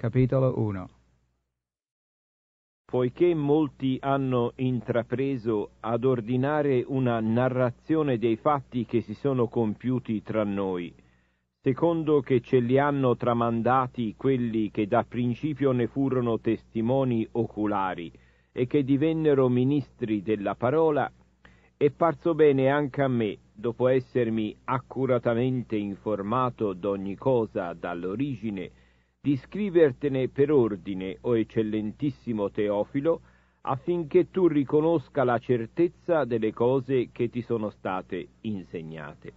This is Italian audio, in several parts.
Capitolo 1 Poiché molti hanno intrapreso ad ordinare una narrazione dei fatti che si sono compiuti tra noi, secondo che ce li hanno tramandati quelli che da principio ne furono testimoni oculari e che divennero ministri della parola, è parso bene anche a me, dopo essermi accuratamente informato d'ogni cosa dall'origine, di scrivertene per ordine, o eccellentissimo Teofilo, affinché tu riconosca la certezza delle cose che ti sono state insegnate.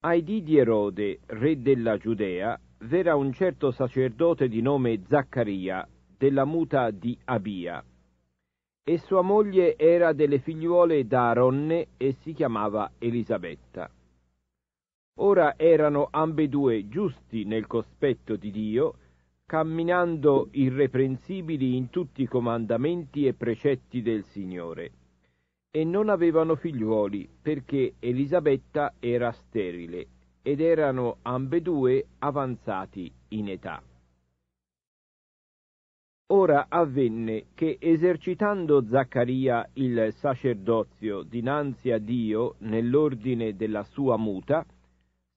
Ai dì di Erode, re della Giudea, v'era un certo sacerdote di nome Zaccaria, della muta di Abia, e sua moglie era delle figliuole d'Aaronne e si chiamava Elisabetta. Ora erano ambedue giusti nel cospetto di Dio, camminando irreprensibili in tutti i comandamenti e precetti del Signore. E non avevano figliuoli, perché Elisabetta era sterile, ed erano ambedue avanzati in età. Ora avvenne che esercitando Zaccaria il sacerdozio dinanzi a Dio nell'ordine della sua muta,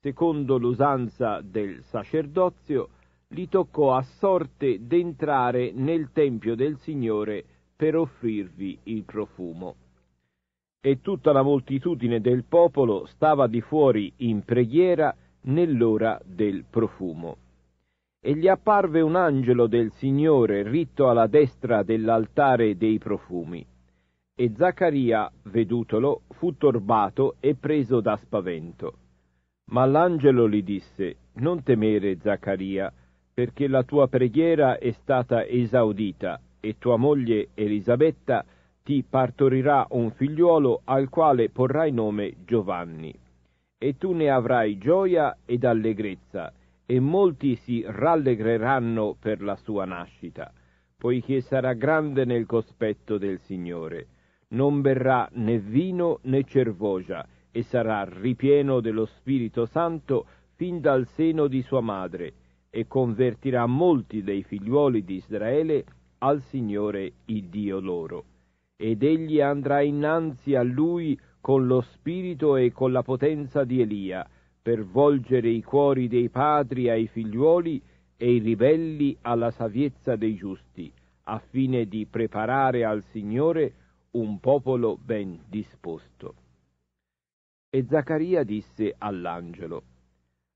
secondo l'usanza del sacerdozio, gli toccò a sorte d'entrare nel tempio del Signore per offrirvi il profumo. E tutta la moltitudine del popolo stava di fuori in preghiera nell'ora del profumo. E gli apparve un angelo del Signore ritto alla destra dell'altare dei profumi. E Zaccaria, vedutolo, fu torbato e preso da spavento ma l'angelo gli disse, Non temere, Zaccaria, perché la tua preghiera è stata esaudita, e tua moglie Elisabetta ti partorirà un figliuolo al quale porrai nome Giovanni. E tu ne avrai gioia ed allegrezza, e molti si rallegreranno per la sua nascita, poiché sarà grande nel cospetto del Signore. Non berrà né vino né cervogia, e sarà ripieno dello Spirito Santo fin dal seno di sua madre e convertirà molti dei figliuoli di Israele al Signore il Dio loro. Ed egli andrà innanzi a lui con lo spirito e con la potenza di Elia, per volgere i cuori dei padri ai figliuoli e i ribelli alla saviezza dei giusti, a fine di preparare al Signore un popolo ben disposto. E Zaccaria disse all'angelo,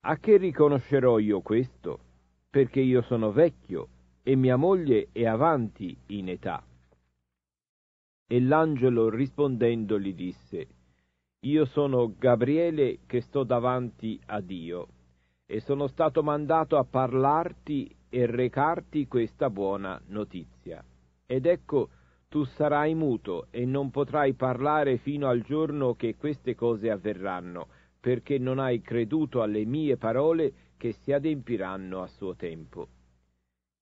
A che riconoscerò io questo? Perché io sono vecchio e mia moglie è avanti in età. E l'angelo rispondendogli disse, Io sono Gabriele che sto davanti a Dio, e sono stato mandato a parlarti e recarti questa buona notizia. Ed ecco, tu sarai muto e non potrai parlare fino al giorno che queste cose avverranno, perché non hai creduto alle mie parole che si adempiranno a suo tempo.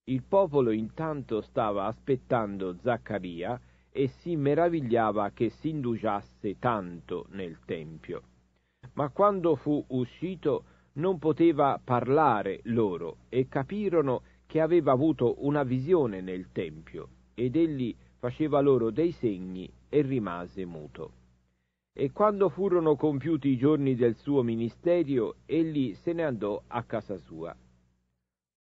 Il popolo intanto stava aspettando Zaccaria e si meravigliava che si indugiasse tanto nel Tempio. Ma quando fu uscito non poteva parlare loro e capirono che aveva avuto una visione nel Tempio ed egli faceva loro dei segni e rimase muto. E quando furono compiuti i giorni del suo ministerio, egli se ne andò a casa sua.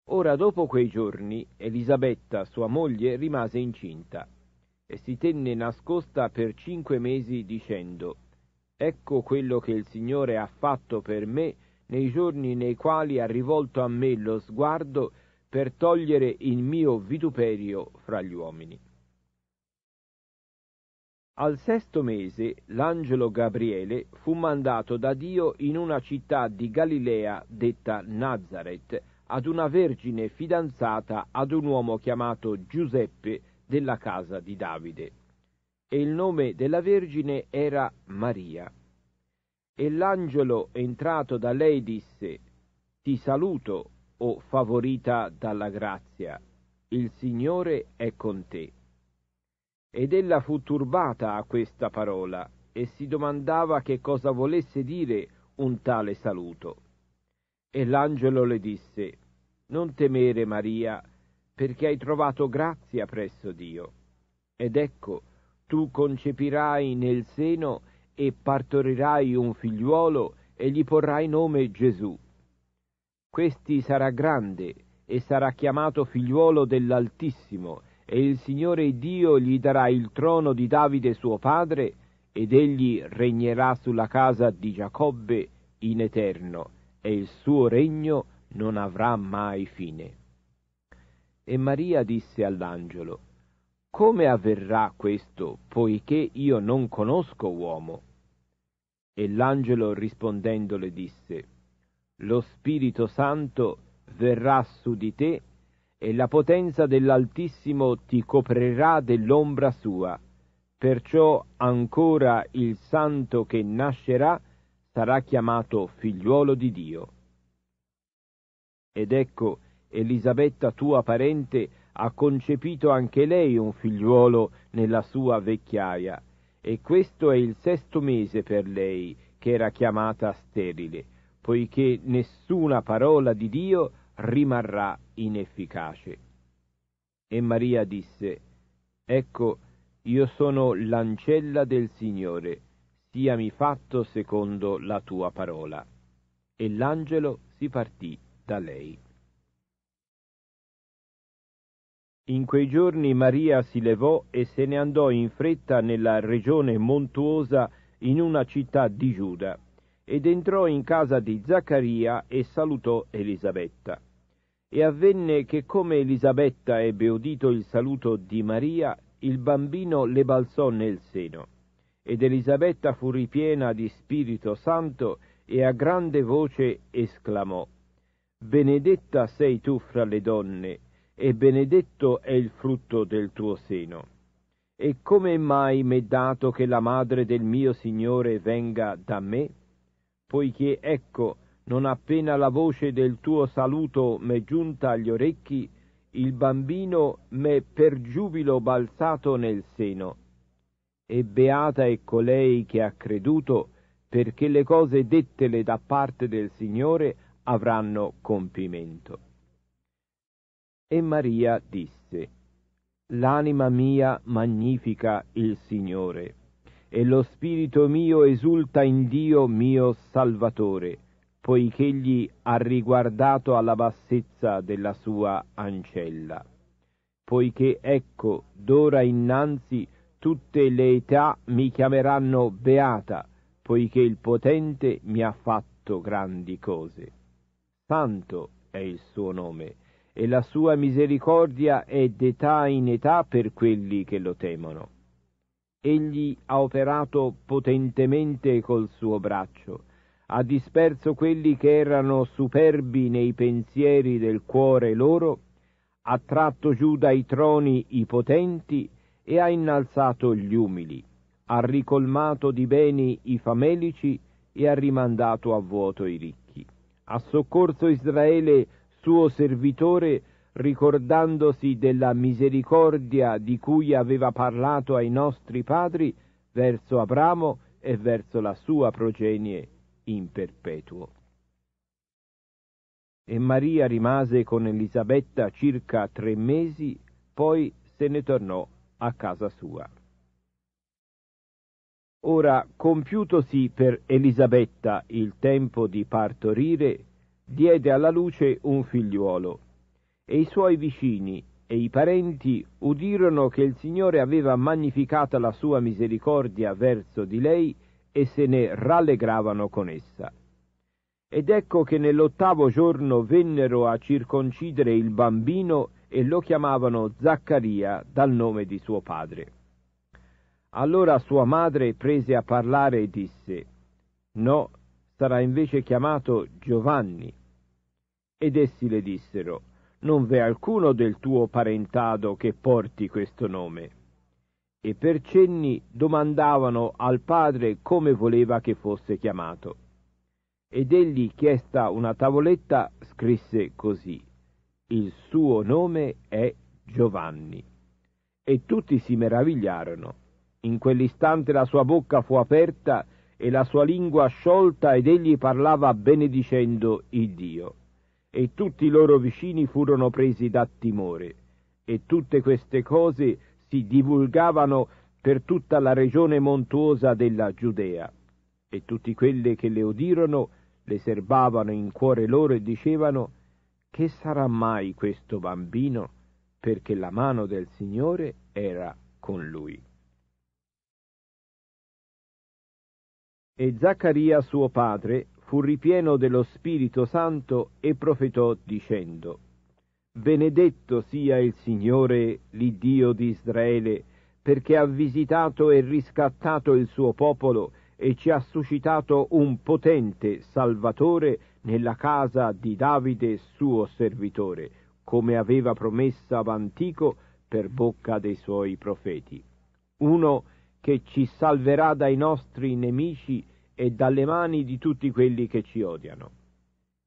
Ora dopo quei giorni, Elisabetta, sua moglie, rimase incinta e si tenne nascosta per cinque mesi dicendo, Ecco quello che il Signore ha fatto per me nei giorni nei quali ha rivolto a me lo sguardo per togliere il mio vituperio fra gli uomini. Al sesto mese l'angelo Gabriele fu mandato da Dio in una città di Galilea detta Nazareth ad una vergine fidanzata ad un uomo chiamato Giuseppe della casa di Davide. E il nome della vergine era Maria. E l'angelo entrato da lei disse, Ti saluto, o favorita dalla grazia, il Signore è con te ed ella fu turbata a questa parola e si domandava che cosa volesse dire un tale saluto. E l'angelo le disse, Non temere Maria, perché hai trovato grazia presso Dio. Ed ecco, tu concepirai nel seno e partorirai un figliuolo e gli porrai nome Gesù. Questi sarà grande e sarà chiamato figliuolo dell'Altissimo, e il Signore Dio gli darà il trono di Davide suo padre, ed egli regnerà sulla casa di Giacobbe in eterno, e il suo regno non avrà mai fine. E Maria disse all'angelo, Come avverrà questo, poiché io non conosco uomo? E l'angelo rispondendole disse, Lo Spirito Santo verrà su di te e la potenza dell'Altissimo ti coprirà dell'ombra sua. Perciò ancora il santo che nascerà sarà chiamato figliuolo di Dio. Ed ecco, Elisabetta tua parente ha concepito anche lei un figliuolo nella sua vecchiaia, e questo è il sesto mese per lei, che era chiamata sterile, poiché nessuna parola di Dio rimarrà inefficace. E Maria disse, Ecco, io sono l'ancella del Signore, siami fatto secondo la tua parola. E l'angelo si partì da lei. In quei giorni Maria si levò e se ne andò in fretta nella regione montuosa in una città di Giuda, ed entrò in casa di Zaccaria e salutò Elisabetta. E avvenne che come Elisabetta ebbe udito il saluto di Maria, il bambino le balzò nel seno. Ed Elisabetta fu ripiena di Spirito Santo e a grande voce esclamò Benedetta sei tu fra le donne, e benedetto è il frutto del tuo seno. E come mai m'è dato che la madre del mio Signore venga da me? Poiché ecco, non appena la voce del tuo saluto m'è giunta agli orecchi, il bambino m'è per giubilo balzato nel seno. E beata è colei che ha creduto, perché le cose dettele da parte del Signore avranno compimento. E Maria disse, L'anima mia magnifica il Signore, e lo spirito mio esulta in Dio mio Salvatore poich'egli ha riguardato alla bassezza della sua ancella. Poiché ecco, d'ora innanzi tutte le età mi chiameranno beata, poiché il potente mi ha fatto grandi cose. Santo è il suo nome, e la sua misericordia è d'età in età per quelli che lo temono. Egli ha operato potentemente col suo braccio, ha disperso quelli che erano superbi nei pensieri del cuore loro, ha tratto giù dai troni i potenti e ha innalzato gli umili, ha ricolmato di beni i famelici e ha rimandato a vuoto i ricchi. Ha soccorso Israele, suo servitore, ricordandosi della misericordia di cui aveva parlato ai nostri padri verso Abramo e verso la sua progenie in perpetuo. E Maria rimase con Elisabetta circa tre mesi, poi se ne tornò a casa sua. Ora, compiutosi per Elisabetta il tempo di partorire, diede alla luce un figliuolo, e i suoi vicini e i parenti udirono che il Signore aveva magnificata la sua misericordia verso di lei e se ne rallegravano con essa. Ed ecco che nell'ottavo giorno vennero a circoncidere il bambino e lo chiamavano Zaccaria dal nome di suo padre. Allora sua madre prese a parlare e disse, No, sarà invece chiamato Giovanni. Ed essi le dissero, Non v'è alcuno del tuo parentado che porti questo nome e per cenni domandavano al padre come voleva che fosse chiamato. Ed egli, chiesta una tavoletta, scrisse così Il suo nome è Giovanni. E tutti si meravigliarono. In quell'istante la sua bocca fu aperta e la sua lingua sciolta ed egli parlava benedicendo il Dio. E tutti i loro vicini furono presi da timore. E tutte queste cose si divulgavano per tutta la regione montuosa della Giudea. E tutti quelli che le udirono le serbavano in cuore loro e dicevano Che sarà mai questo bambino? Perché la mano del Signore era con lui. E Zaccaria suo padre fu ripieno dello Spirito Santo e profetò dicendo Benedetto sia il Signore, l'Iddio di Israele, perché ha visitato e riscattato il suo popolo e ci ha suscitato un potente Salvatore nella casa di Davide, suo servitore, come aveva promessa Vantico per bocca dei suoi profeti. Uno che ci salverà dai nostri nemici e dalle mani di tutti quelli che ci odiano.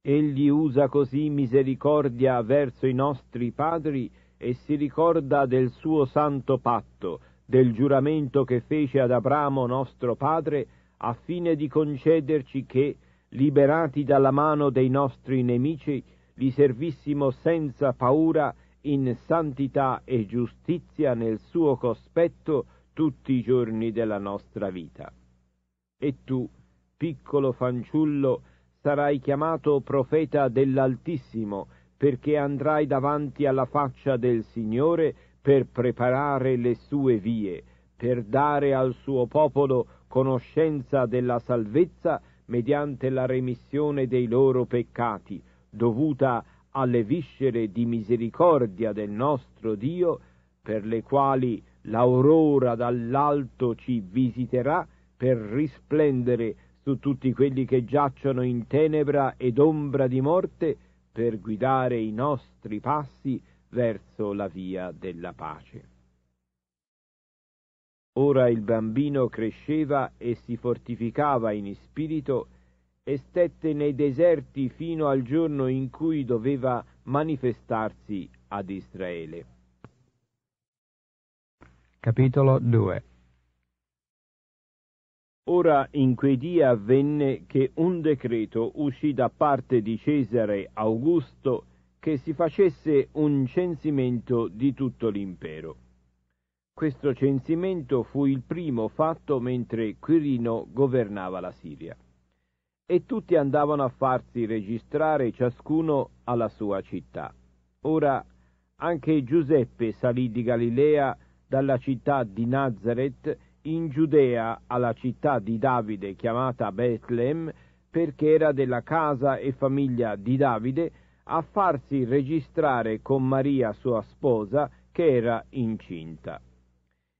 Egli usa così misericordia verso i nostri padri e si ricorda del suo santo patto, del giuramento che fece ad Abramo nostro padre, a fine di concederci che, liberati dalla mano dei nostri nemici, li servissimo senza paura in santità e giustizia nel suo cospetto tutti i giorni della nostra vita. E tu, piccolo fanciullo, sarai chiamato profeta dell'Altissimo, perché andrai davanti alla faccia del Signore per preparare le sue vie, per dare al suo popolo conoscenza della salvezza mediante la remissione dei loro peccati, dovuta alle viscere di misericordia del nostro Dio, per le quali l'aurora dall'alto ci visiterà per risplendere su tutti quelli che giacciono in tenebra ed ombra di morte per guidare i nostri passi verso la via della pace. Ora il bambino cresceva e si fortificava in spirito e stette nei deserti fino al giorno in cui doveva manifestarsi ad Israele. Capitolo 2 Ora in quei dì avvenne che un decreto uscì da parte di Cesare Augusto che si facesse un censimento di tutto l'impero. Questo censimento fu il primo fatto mentre Quirino governava la Siria. E tutti andavano a farsi registrare ciascuno alla sua città. Ora anche Giuseppe salì di Galilea dalla città di Nazareth in Giudea alla città di Davide chiamata Bethlehem, perché era della casa e famiglia di Davide, a farsi registrare con Maria sua sposa, che era incinta.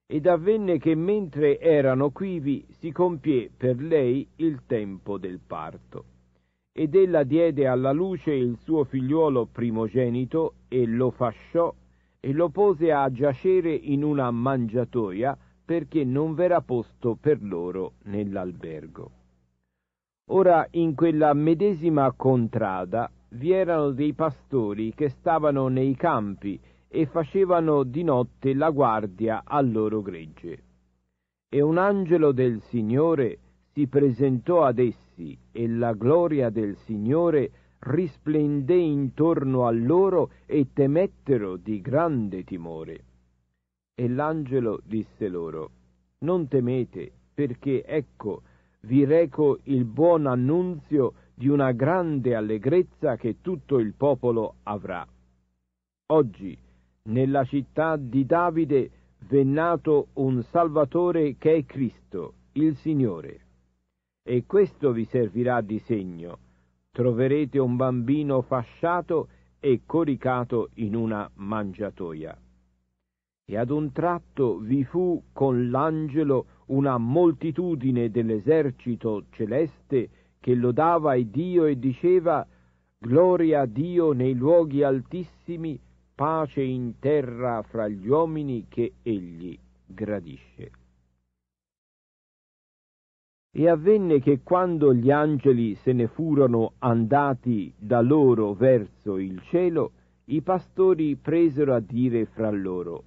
Ed avvenne che mentre erano quivi si compie per lei il tempo del parto. Ed ella diede alla luce il suo figliuolo primogenito e lo fasciò e lo pose a giacere in una mangiatoia perché non v'era posto per loro nell'albergo. Ora in quella medesima contrada vi erano dei pastori che stavano nei campi e facevano di notte la guardia al loro gregge. E un angelo del Signore si presentò ad essi e la gloria del Signore risplendé intorno a loro e temettero di grande timore. E l'angelo disse loro, Non temete, perché ecco, vi reco il buon annunzio di una grande allegrezza che tutto il popolo avrà. Oggi, nella città di Davide, v'è nato un Salvatore che è Cristo, il Signore. E questo vi servirà di segno. Troverete un bambino fasciato e coricato in una mangiatoia. E ad un tratto vi fu con l'angelo una moltitudine dell'esercito celeste che lodava il Dio e diceva Gloria a Dio nei luoghi altissimi, pace in terra fra gli uomini che egli gradisce. E avvenne che quando gli angeli se ne furono andati da loro verso il cielo, i pastori presero a dire fra loro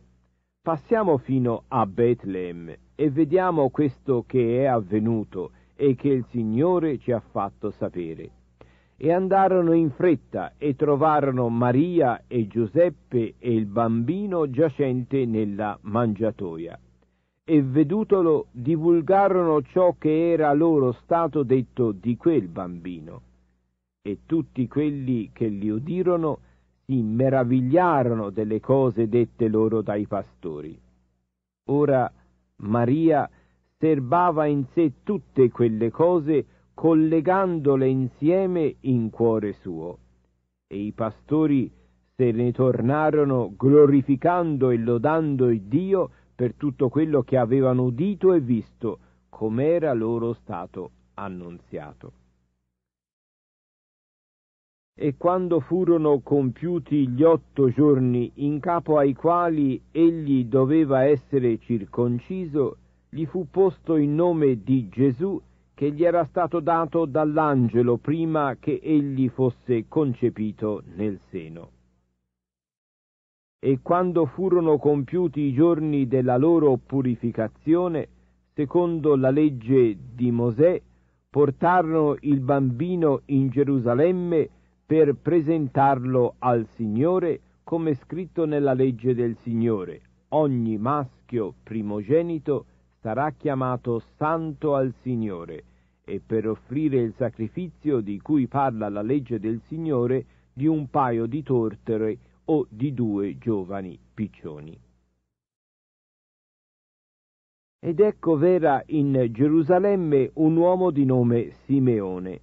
Passiamo fino a Betlem e vediamo questo che è avvenuto e che il Signore ci ha fatto sapere. E andarono in fretta e trovarono Maria e Giuseppe e il bambino giacente nella mangiatoia. E vedutolo divulgarono ciò che era loro stato detto di quel bambino. E tutti quelli che li udirono si meravigliarono delle cose dette loro dai pastori. Ora Maria serbava in sé tutte quelle cose collegandole insieme in cuore suo. E i pastori se ne tornarono glorificando e lodando il Dio per tutto quello che avevano udito e visto, com'era loro stato annunziato e quando furono compiuti gli otto giorni in capo ai quali egli doveva essere circonciso, gli fu posto il nome di Gesù che gli era stato dato dall'angelo prima che egli fosse concepito nel seno. E quando furono compiuti i giorni della loro purificazione, secondo la legge di Mosè, portarono il bambino in Gerusalemme per presentarlo al Signore come scritto nella legge del Signore. Ogni maschio primogenito sarà chiamato santo al Signore e per offrire il sacrificio di cui parla la legge del Signore di un paio di tortere o di due giovani piccioni. Ed ecco vera in Gerusalemme un uomo di nome Simeone,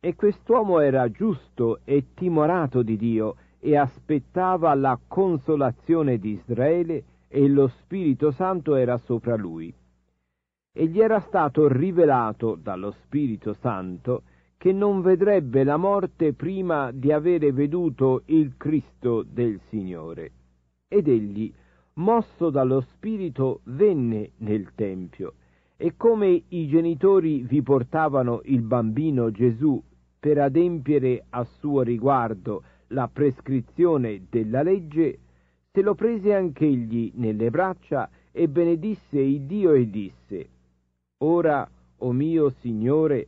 e quest'uomo era giusto e timorato di Dio e aspettava la consolazione di Israele e lo Spirito Santo era sopra lui. E gli era stato rivelato dallo Spirito Santo che non vedrebbe la morte prima di avere veduto il Cristo del Signore. Ed egli, mosso dallo Spirito, venne nel Tempio e come i genitori vi portavano il bambino Gesù per adempiere a suo riguardo la prescrizione della legge, se lo prese anch'egli nelle braccia e benedisse il Dio e disse, Ora, o mio Signore,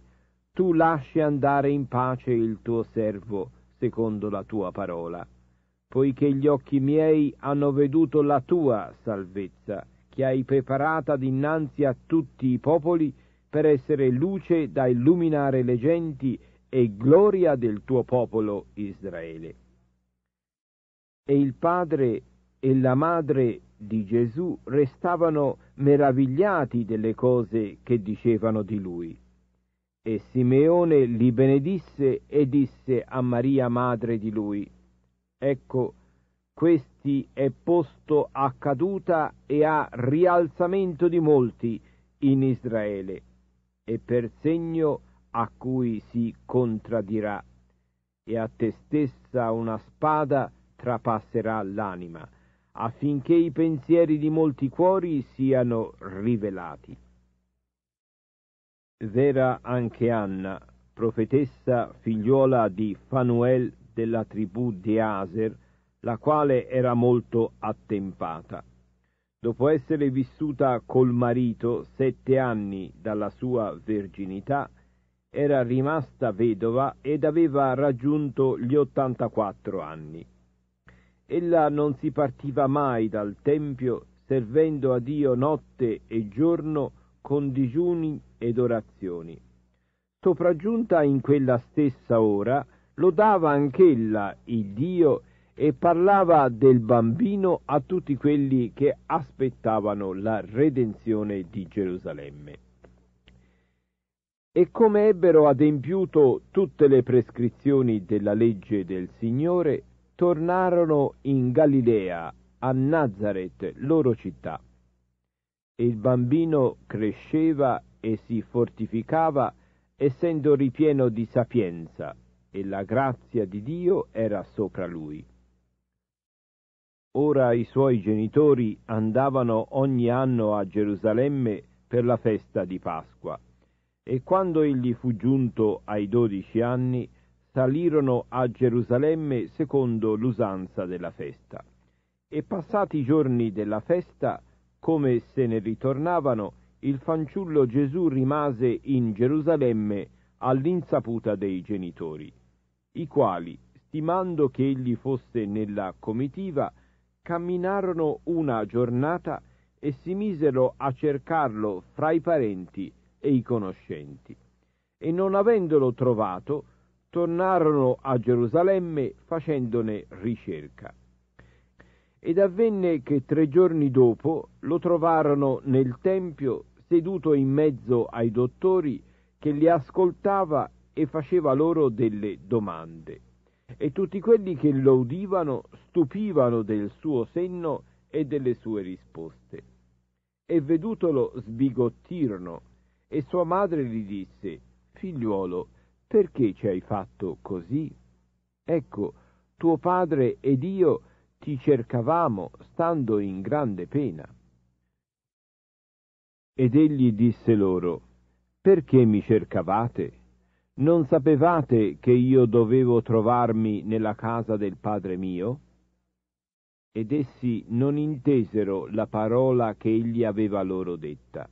tu lasci andare in pace il tuo servo, secondo la tua parola, poiché gli occhi miei hanno veduto la tua salvezza, che hai preparata dinanzi a tutti i popoli per essere luce da illuminare le genti e gloria del tuo popolo Israele. E il padre e la madre di Gesù restavano meravigliati delle cose che dicevano di lui. E Simeone li benedisse e disse a Maria madre di lui, ecco, questi è posto a caduta e a rialzamento di molti in Israele, e per segno di a cui si contraddirà e a te stessa una spada trapasserà l'anima, affinché i pensieri di molti cuori siano rivelati. Vera anche Anna, profetessa figliuola di Fanuel della tribù di Aser, la quale era molto attempata. Dopo essere vissuta col marito sette anni dalla sua verginità, era rimasta vedova ed aveva raggiunto gli 84 anni. Ella non si partiva mai dal Tempio servendo a Dio notte e giorno con digiuni ed orazioni. Sopraggiunta in quella stessa ora, lodava anch'ella il Dio e parlava del bambino a tutti quelli che aspettavano la redenzione di Gerusalemme e come ebbero adempiuto tutte le prescrizioni della legge del Signore, tornarono in Galilea, a Nazareth, loro città. E il bambino cresceva e si fortificava, essendo ripieno di sapienza, e la grazia di Dio era sopra lui. Ora i suoi genitori andavano ogni anno a Gerusalemme per la festa di Pasqua e quando egli fu giunto ai dodici anni, salirono a Gerusalemme secondo l'usanza della festa. E passati i giorni della festa, come se ne ritornavano, il fanciullo Gesù rimase in Gerusalemme all'insaputa dei genitori, i quali, stimando che egli fosse nella comitiva, camminarono una giornata e si misero a cercarlo fra i parenti e i conoscenti. E non avendolo trovato, tornarono a Gerusalemme facendone ricerca. Ed avvenne che tre giorni dopo lo trovarono nel Tempio seduto in mezzo ai dottori che li ascoltava e faceva loro delle domande. E tutti quelli che lo udivano stupivano del suo senno e delle sue risposte. E vedutolo sbigottirono e sua madre gli disse, Figliuolo, perché ci hai fatto così? Ecco, tuo padre ed io ti cercavamo, stando in grande pena. Ed egli disse loro, Perché mi cercavate? Non sapevate che io dovevo trovarmi nella casa del Padre mio? Ed essi non intesero la parola che egli aveva loro detta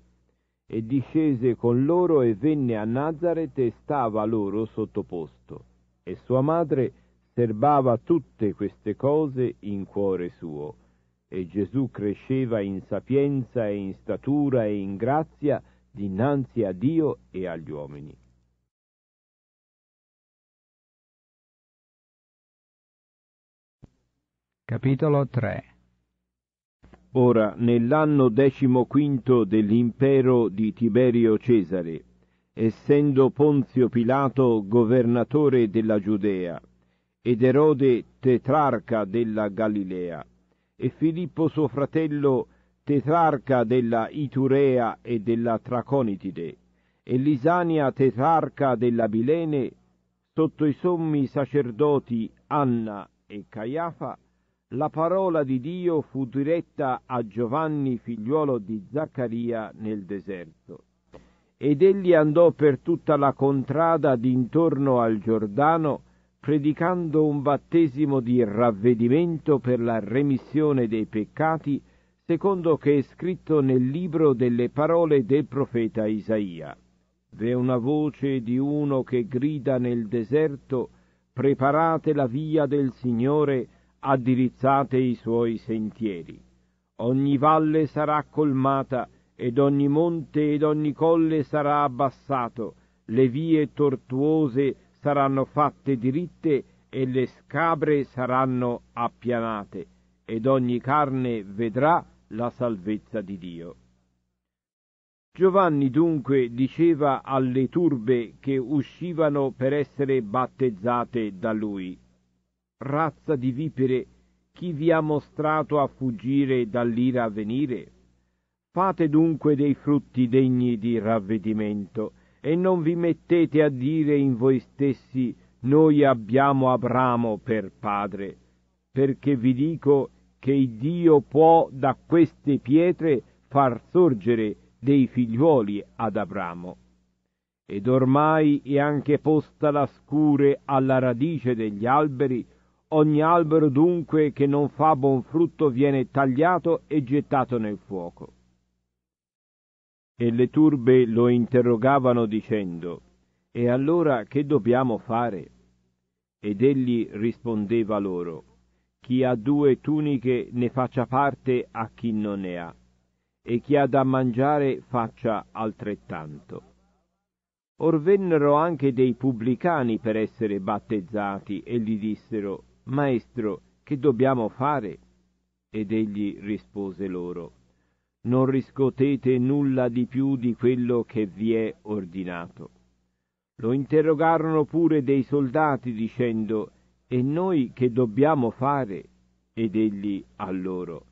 e discese con loro e venne a Nazareth e stava loro sottoposto. E sua madre serbava tutte queste cose in cuore suo. E Gesù cresceva in sapienza e in statura e in grazia dinanzi a Dio e agli uomini. Capitolo 3 Ora, nell'anno decimoquinto dell'impero di Tiberio Cesare, essendo Ponzio Pilato governatore della Giudea, ed Erode tetrarca della Galilea, e Filippo suo fratello tetrarca della Iturea e della Traconitide, e Lisania tetrarca della Bilene, sotto i sommi sacerdoti Anna e Caiafa, la parola di Dio fu diretta a Giovanni figliuolo di Zaccaria nel deserto. Ed egli andò per tutta la contrada d'intorno al Giordano, predicando un battesimo di ravvedimento per la remissione dei peccati, secondo che è scritto nel libro delle parole del profeta Isaia. V'è una voce di uno che grida nel deserto, preparate la via del Signore, addirizzate i suoi sentieri. Ogni valle sarà colmata ed ogni monte ed ogni colle sarà abbassato, le vie tortuose saranno fatte diritte e le scabre saranno appianate, ed ogni carne vedrà la salvezza di Dio. Giovanni dunque diceva alle turbe che uscivano per essere battezzate da lui razza di vipere, chi vi ha mostrato a fuggire dall'ira a venire? Fate dunque dei frutti degni di ravvedimento e non vi mettete a dire in voi stessi noi abbiamo Abramo per padre, perché vi dico che Dio può da queste pietre far sorgere dei figliuoli ad Abramo. Ed ormai è anche posta la scure alla radice degli alberi Ogni albero dunque che non fa buon frutto viene tagliato e gettato nel fuoco. E le turbe lo interrogavano dicendo, E allora che dobbiamo fare? Ed egli rispondeva loro, Chi ha due tuniche ne faccia parte a chi non ne ha, e chi ha da mangiare faccia altrettanto. Or vennero anche dei pubblicani per essere battezzati e gli dissero, Maestro, che dobbiamo fare? Ed egli rispose loro, Non riscotete nulla di più di quello che vi è ordinato. Lo interrogarono pure dei soldati dicendo, E noi che dobbiamo fare? Ed egli a loro,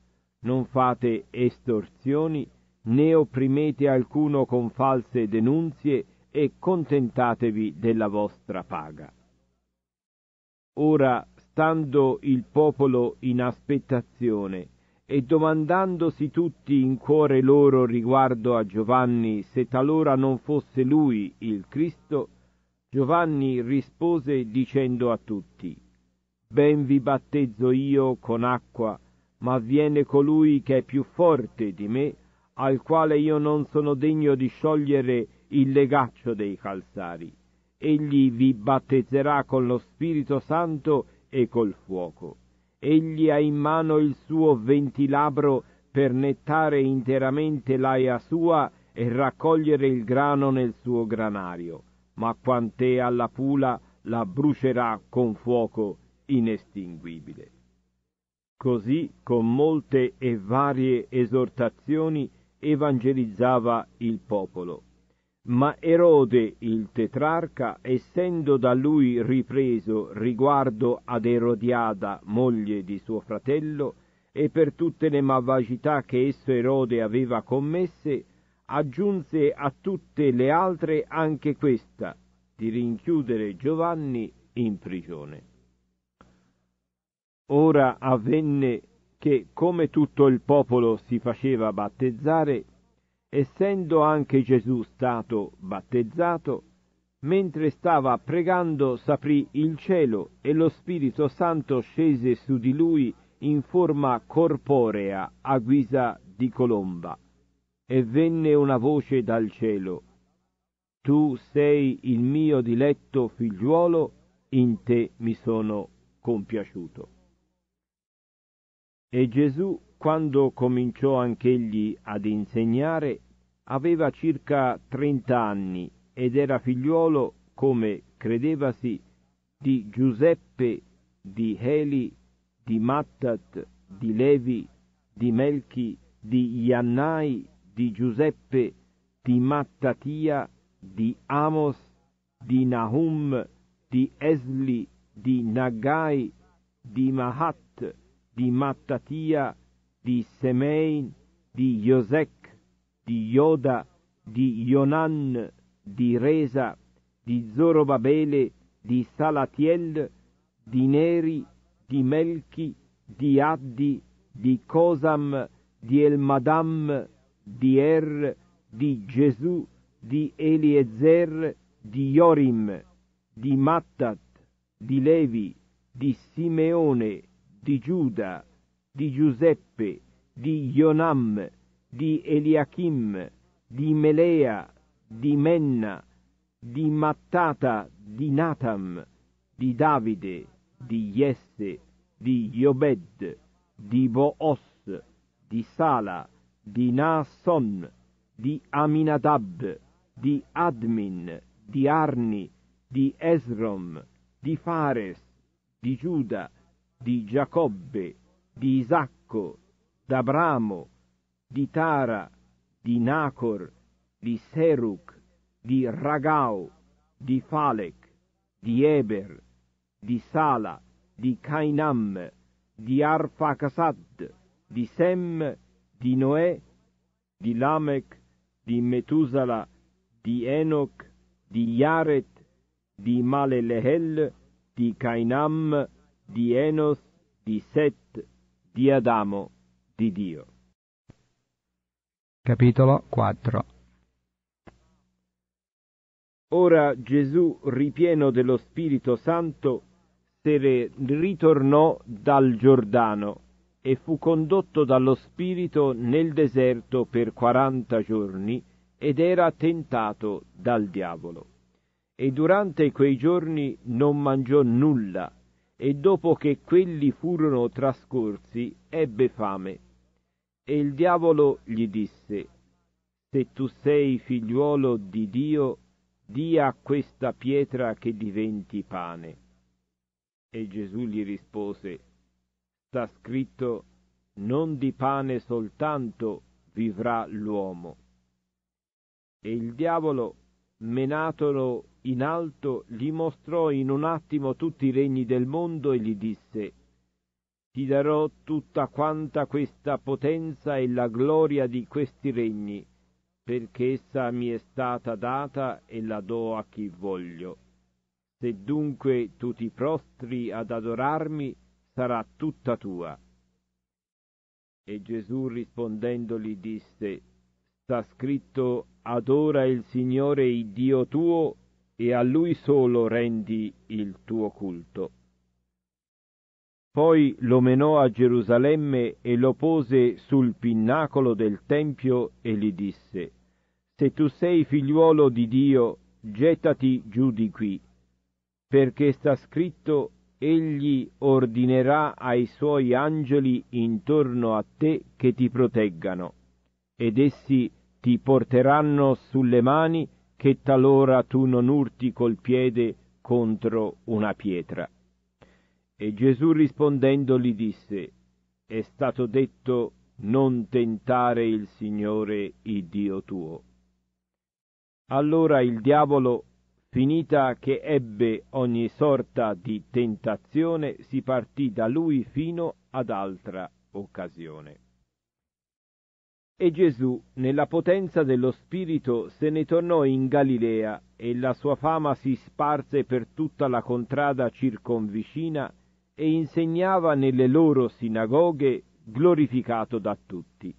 Non fate estorsioni, né opprimete alcuno con false denunzie, e contentatevi della vostra paga. Ora stando il popolo in aspettazione e domandandosi tutti in cuore loro riguardo a Giovanni se talora non fosse lui il Cristo, Giovanni rispose dicendo a tutti, Ben vi battezzo io con acqua, ma viene colui che è più forte di me, al quale io non sono degno di sciogliere il legaccio dei calzari. Egli vi battezzerà con lo Spirito Santo e col fuoco. Egli ha in mano il suo ventilabro per nettare interamente l'aia sua e raccogliere il grano nel suo granario, ma quant'è alla pula la brucerà con fuoco inestinguibile. Così, con molte e varie esortazioni, evangelizzava il popolo ma Erode, il tetrarca, essendo da lui ripreso riguardo ad Erodiada, moglie di suo fratello, e per tutte le malvagità che esso Erode aveva commesse, aggiunse a tutte le altre anche questa, di rinchiudere Giovanni in prigione. Ora avvenne che, come tutto il popolo si faceva battezzare, essendo anche Gesù stato battezzato, mentre stava pregando s'aprì il cielo e lo Spirito Santo scese su di lui in forma corporea a guisa di colomba. E venne una voce dal cielo, Tu sei il mio diletto figliuolo, in te mi sono compiaciuto. E Gesù quando cominciò anch'egli ad insegnare, aveva circa trent'anni ed era figliuolo, come credevasi, di Giuseppe, di Heli, di Mattat, di Levi, di Melchi, di Iannai, di Giuseppe, di Mattatia, di Amos, di Nahum, di Esli, di Nagai, di Mahat, di Mattatia, di Semein, di Josec, di Yoda, di Ionan, di Resa, di Zorobabele, di Salatiel, di Neri, di Melchi, di Addi, di Cosam, di Elmadam, di Er, di Gesù, di Eliezer, di Iorim, di Mattat, di Levi, di Simeone, di Giuda, di Giuseppe, di Ionam, di Eliachim, di Melea, di Menna, di Mattata, di Natam, di Davide, di Jesse, di Iobed, di Boos, di Sala, di Naasson, di Aminadab, di Admin, di Arni, di Esrom, di Fares, di Giuda, di Giacobbe, di Isacco, d'Abramo, di Tara, di Nacor, di Seruc, di Ragao, di Falec, di Eber, di Sala, di Cainam, di Arfakasad, di Sem, di Noè, di Lamech, di Metusala, di Enoch, di Yaret, di Malelehel, di Cainam, di Enos, di Set, di Adamo di Dio. Capitolo 4 Ora Gesù, ripieno dello Spirito Santo, se ne ritornò dal Giordano e fu condotto dallo Spirito nel deserto per quaranta giorni ed era tentato dal diavolo. E durante quei giorni non mangiò nulla e dopo che quelli furono trascorsi ebbe fame. E il diavolo gli disse, Se tu sei figliuolo di Dio, dia a questa pietra che diventi pane. E Gesù gli rispose, Sta scritto, non di pane soltanto vivrà l'uomo. E il diavolo, menatolo in alto, gli mostrò in un attimo tutti i regni del mondo e gli disse Ti darò tutta quanta questa potenza e la gloria di questi regni, perché essa mi è stata data e la do a chi voglio. Se dunque tu ti prostri ad adorarmi, sarà tutta tua. E Gesù rispondendogli disse, Sta scritto, adora il Signore il Dio tuo e a lui solo rendi il tuo culto. Poi lo menò a Gerusalemme e lo pose sul pinnacolo del Tempio e gli disse, Se tu sei figliuolo di Dio, gettati giù di qui, perché sta scritto, Egli ordinerà ai suoi angeli intorno a te che ti proteggano, ed essi ti porteranno sulle mani che talora tu non urti col piede contro una pietra. E Gesù rispondendo gli disse, è stato detto non tentare il Signore, il Dio tuo. Allora il diavolo, finita che ebbe ogni sorta di tentazione, si partì da lui fino ad altra occasione. E Gesù, nella potenza dello Spirito, se ne tornò in Galilea e la sua fama si sparse per tutta la contrada circonvicina e insegnava nelle loro sinagoghe, glorificato da tutti.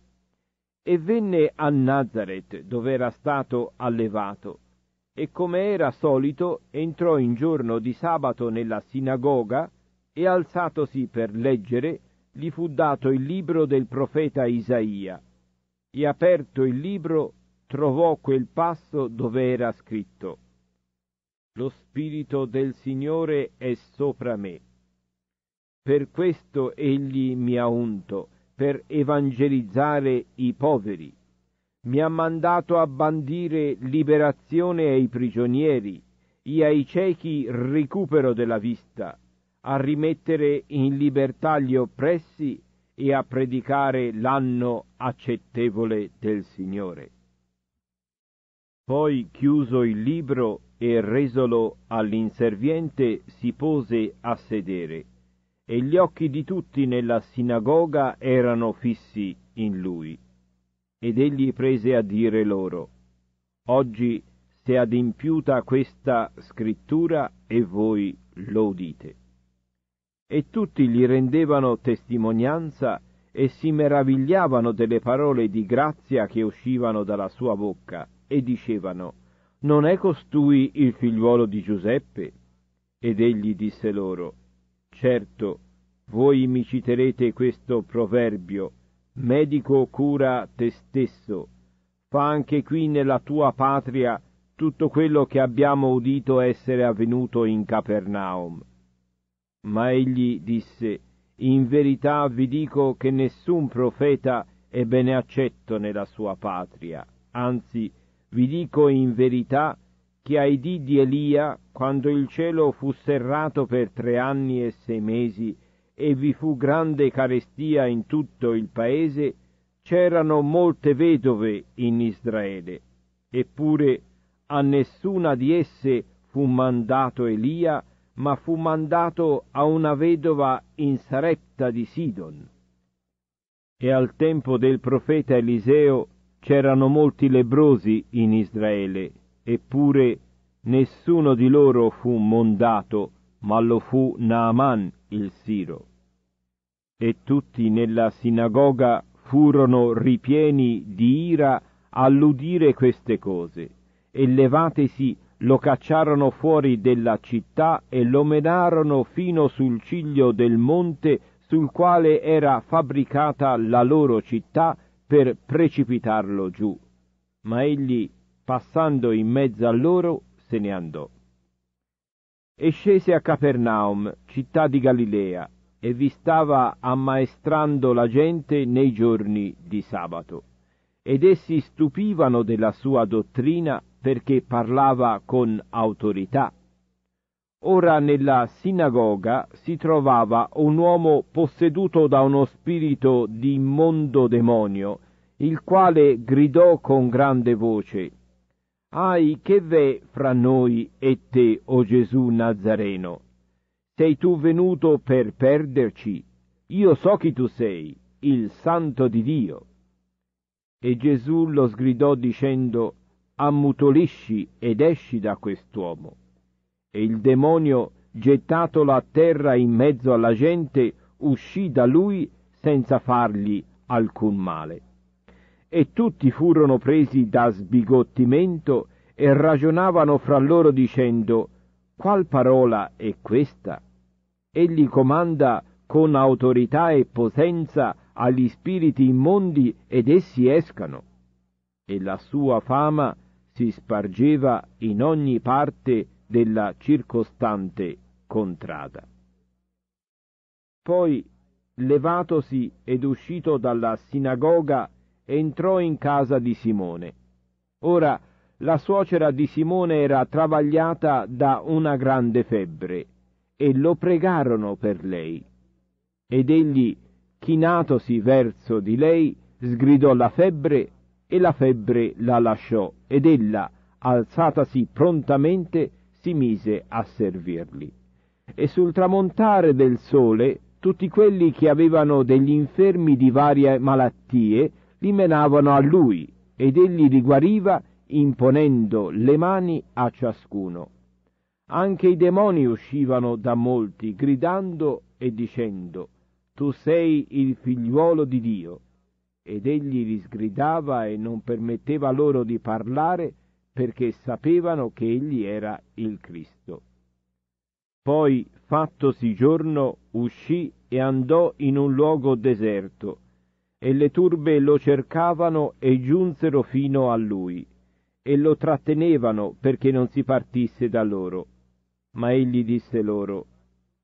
E venne a Nazareth, dove era stato allevato, e come era solito entrò in giorno di sabato nella sinagoga e alzatosi per leggere, gli fu dato il libro del profeta Isaia chi aperto il libro trovò quel passo dove era scritto Lo Spirito del Signore è sopra me. Per questo egli mi ha unto, per evangelizzare i poveri. Mi ha mandato a bandire liberazione ai prigionieri e ai ciechi recupero della vista, a rimettere in libertà gli oppressi e a predicare l'anno accettevole del Signore. Poi chiuso il libro e resolo all'inserviente si pose a sedere e gli occhi di tutti nella sinagoga erano fissi in lui. Ed egli prese a dire loro, Oggi si è adimpiuta questa scrittura e voi lo udite e tutti gli rendevano testimonianza e si meravigliavano delle parole di grazia che uscivano dalla sua bocca e dicevano Non è costui il figliuolo di Giuseppe? Ed egli disse loro Certo, voi mi citerete questo proverbio Medico cura te stesso. Fa anche qui nella tua patria tutto quello che abbiamo udito essere avvenuto in Capernaum. Ma egli disse, In verità vi dico che nessun profeta è bene accetto nella sua patria, anzi vi dico in verità che ai dì di Elia, quando il cielo fu serrato per tre anni e sei mesi, e vi fu grande carestia in tutto il paese, c'erano molte vedove in Israele, eppure a nessuna di esse fu mandato Elia ma fu mandato a una vedova in Sarepta di Sidon. E al tempo del profeta Eliseo c'erano molti lebrosi in Israele, eppure nessuno di loro fu mondato, ma lo fu Naaman il Siro. E tutti nella sinagoga furono ripieni di ira all'udire queste cose, e levatesi lo cacciarono fuori della città e lo menarono fino sul ciglio del monte sul quale era fabbricata la loro città per precipitarlo giù. Ma egli, passando in mezzo a loro, se ne andò. E scese a Capernaum, città di Galilea, e vi stava ammaestrando la gente nei giorni di sabato. Ed essi stupivano della sua dottrina perché parlava con autorità. Ora nella sinagoga si trovava un uomo posseduto da uno spirito di immondo demonio, il quale gridò con grande voce Ai che v'è fra noi e te, o Gesù Nazareno? Sei tu venuto per perderci? Io so chi tu sei, il Santo di Dio. E Gesù lo sgridò dicendo ammutolisci ed esci da quest'uomo. E il demonio, gettatolo a terra in mezzo alla gente, uscì da lui senza fargli alcun male. E tutti furono presi da sbigottimento e ragionavano fra loro dicendo qual parola è questa? Egli comanda con autorità e potenza agli spiriti immondi ed essi escano. E la sua fama si spargeva in ogni parte della circostante contrada. Poi, levatosi ed uscito dalla sinagoga, entrò in casa di Simone. Ora, la suocera di Simone era travagliata da una grande febbre, e lo pregarono per lei. Ed egli, chinatosi verso di lei, sgridò la febbre e la febbre la lasciò ed ella, alzatasi prontamente, si mise a servirli. E sul tramontare del sole tutti quelli che avevano degli infermi di varie malattie li menavano a lui ed egli li guariva imponendo le mani a ciascuno. Anche i demoni uscivano da molti gridando e dicendo Tu sei il figliuolo di Dio ed egli li sgridava e non permetteva loro di parlare perché sapevano che egli era il Cristo. Poi, fattosi giorno, uscì e andò in un luogo deserto, e le turbe lo cercavano e giunsero fino a lui, e lo trattenevano perché non si partisse da loro. Ma egli disse loro,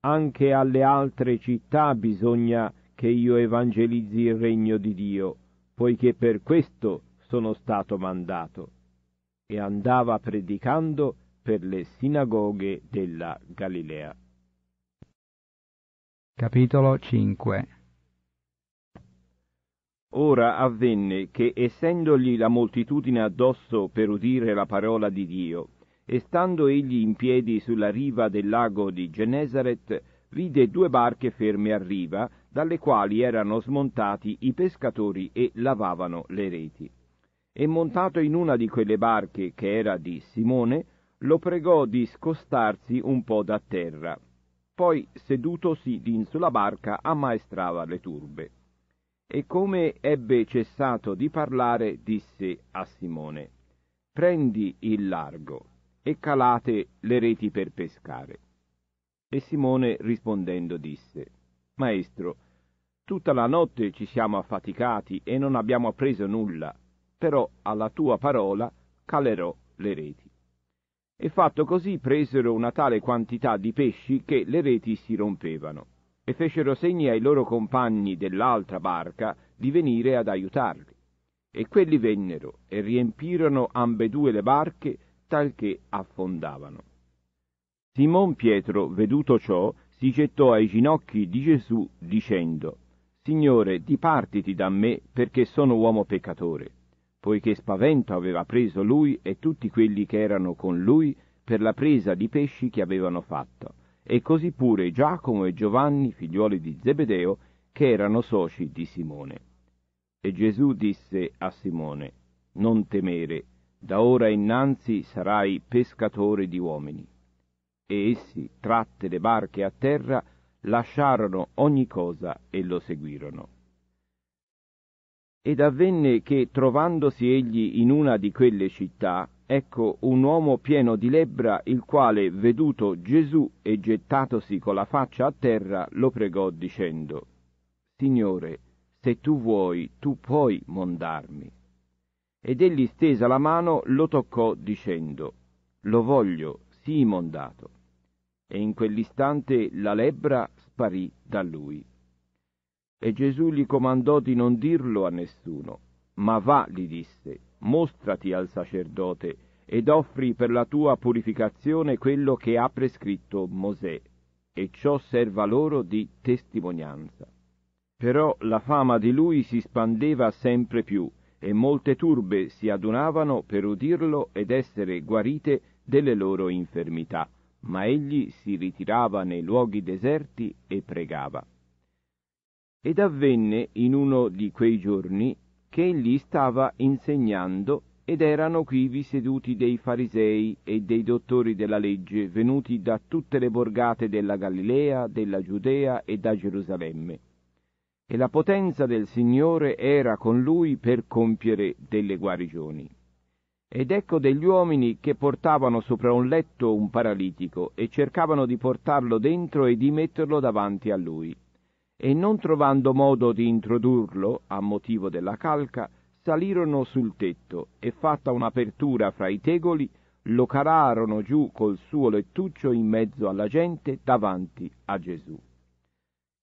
anche alle altre città bisogna che io evangelizzi il regno di Dio, poiché per questo sono stato mandato. E andava predicando per le sinagoghe della Galilea. Capitolo 5 Ora avvenne che, essendogli la moltitudine addosso per udire la parola di Dio, e stando egli in piedi sulla riva del lago di Genezaret, vide due barche ferme a riva, dalle quali erano smontati i pescatori e lavavano le reti. E montato in una di quelle barche che era di Simone, lo pregò di scostarsi un po' da terra. Poi, sedutosi in sulla barca, ammaestrava le turbe. E come ebbe cessato di parlare, disse a Simone, prendi il largo e calate le reti per pescare. E Simone rispondendo disse, Maestro, Tutta la notte ci siamo affaticati e non abbiamo appreso nulla, però alla tua parola calerò le reti. E fatto così presero una tale quantità di pesci che le reti si rompevano e fecero segni ai loro compagni dell'altra barca di venire ad aiutarli. E quelli vennero e riempirono ambedue le barche talché affondavano. Simon Pietro, veduto ciò, si gettò ai ginocchi di Gesù dicendo Signore, dipartiti da me, perché sono uomo peccatore, poiché spavento aveva preso lui e tutti quelli che erano con lui per la presa di pesci che avevano fatto, e così pure Giacomo e Giovanni, figliuoli di Zebedeo, che erano soci di Simone. E Gesù disse a Simone, Non temere, da ora innanzi sarai pescatore di uomini. E essi, tratte le barche a terra, lasciarono ogni cosa e lo seguirono. Ed avvenne che, trovandosi egli in una di quelle città, ecco un uomo pieno di lebbra, il quale, veduto Gesù e gettatosi con la faccia a terra, lo pregò dicendo, Signore, se tu vuoi, tu puoi mondarmi. Ed egli stesa la mano, lo toccò dicendo, Lo voglio, sii mondato e in quell'istante la lebbra sparì da lui. E Gesù gli comandò di non dirlo a nessuno, ma va, gli disse, mostrati al sacerdote ed offri per la tua purificazione quello che ha prescritto Mosè, e ciò serva loro di testimonianza. Però la fama di lui si spandeva sempre più, e molte turbe si adunavano per udirlo ed essere guarite delle loro infermità ma egli si ritirava nei luoghi deserti e pregava. Ed avvenne in uno di quei giorni che egli stava insegnando ed erano quivi seduti dei farisei e dei dottori della legge venuti da tutte le borgate della Galilea, della Giudea e da Gerusalemme. E la potenza del Signore era con lui per compiere delle guarigioni. Ed ecco degli uomini che portavano sopra un letto un paralitico e cercavano di portarlo dentro e di metterlo davanti a lui. E non trovando modo di introdurlo, a motivo della calca, salirono sul tetto e fatta un'apertura fra i tegoli, lo calarono giù col suo lettuccio in mezzo alla gente davanti a Gesù.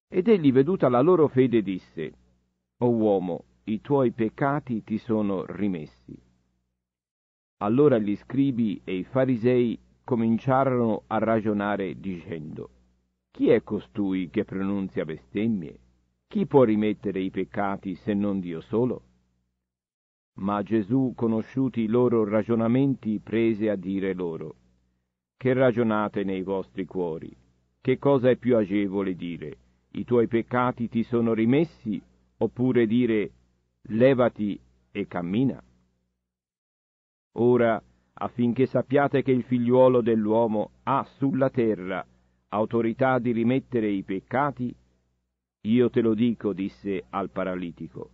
Ed egli, veduta la loro fede, disse, O uomo, i tuoi peccati ti sono rimessi. Allora gli scribi e i farisei cominciarono a ragionare dicendo Chi è costui che pronunzia bestemmie? Chi può rimettere i peccati se non Dio solo? Ma Gesù, conosciuti i loro ragionamenti, prese a dire loro Che ragionate nei vostri cuori? Che cosa è più agevole dire? I tuoi peccati ti sono rimessi? Oppure dire Levati e cammina? Ora, affinché sappiate che il figliuolo dell'uomo ha sulla terra autorità di rimettere i peccati, io te lo dico, disse al paralitico,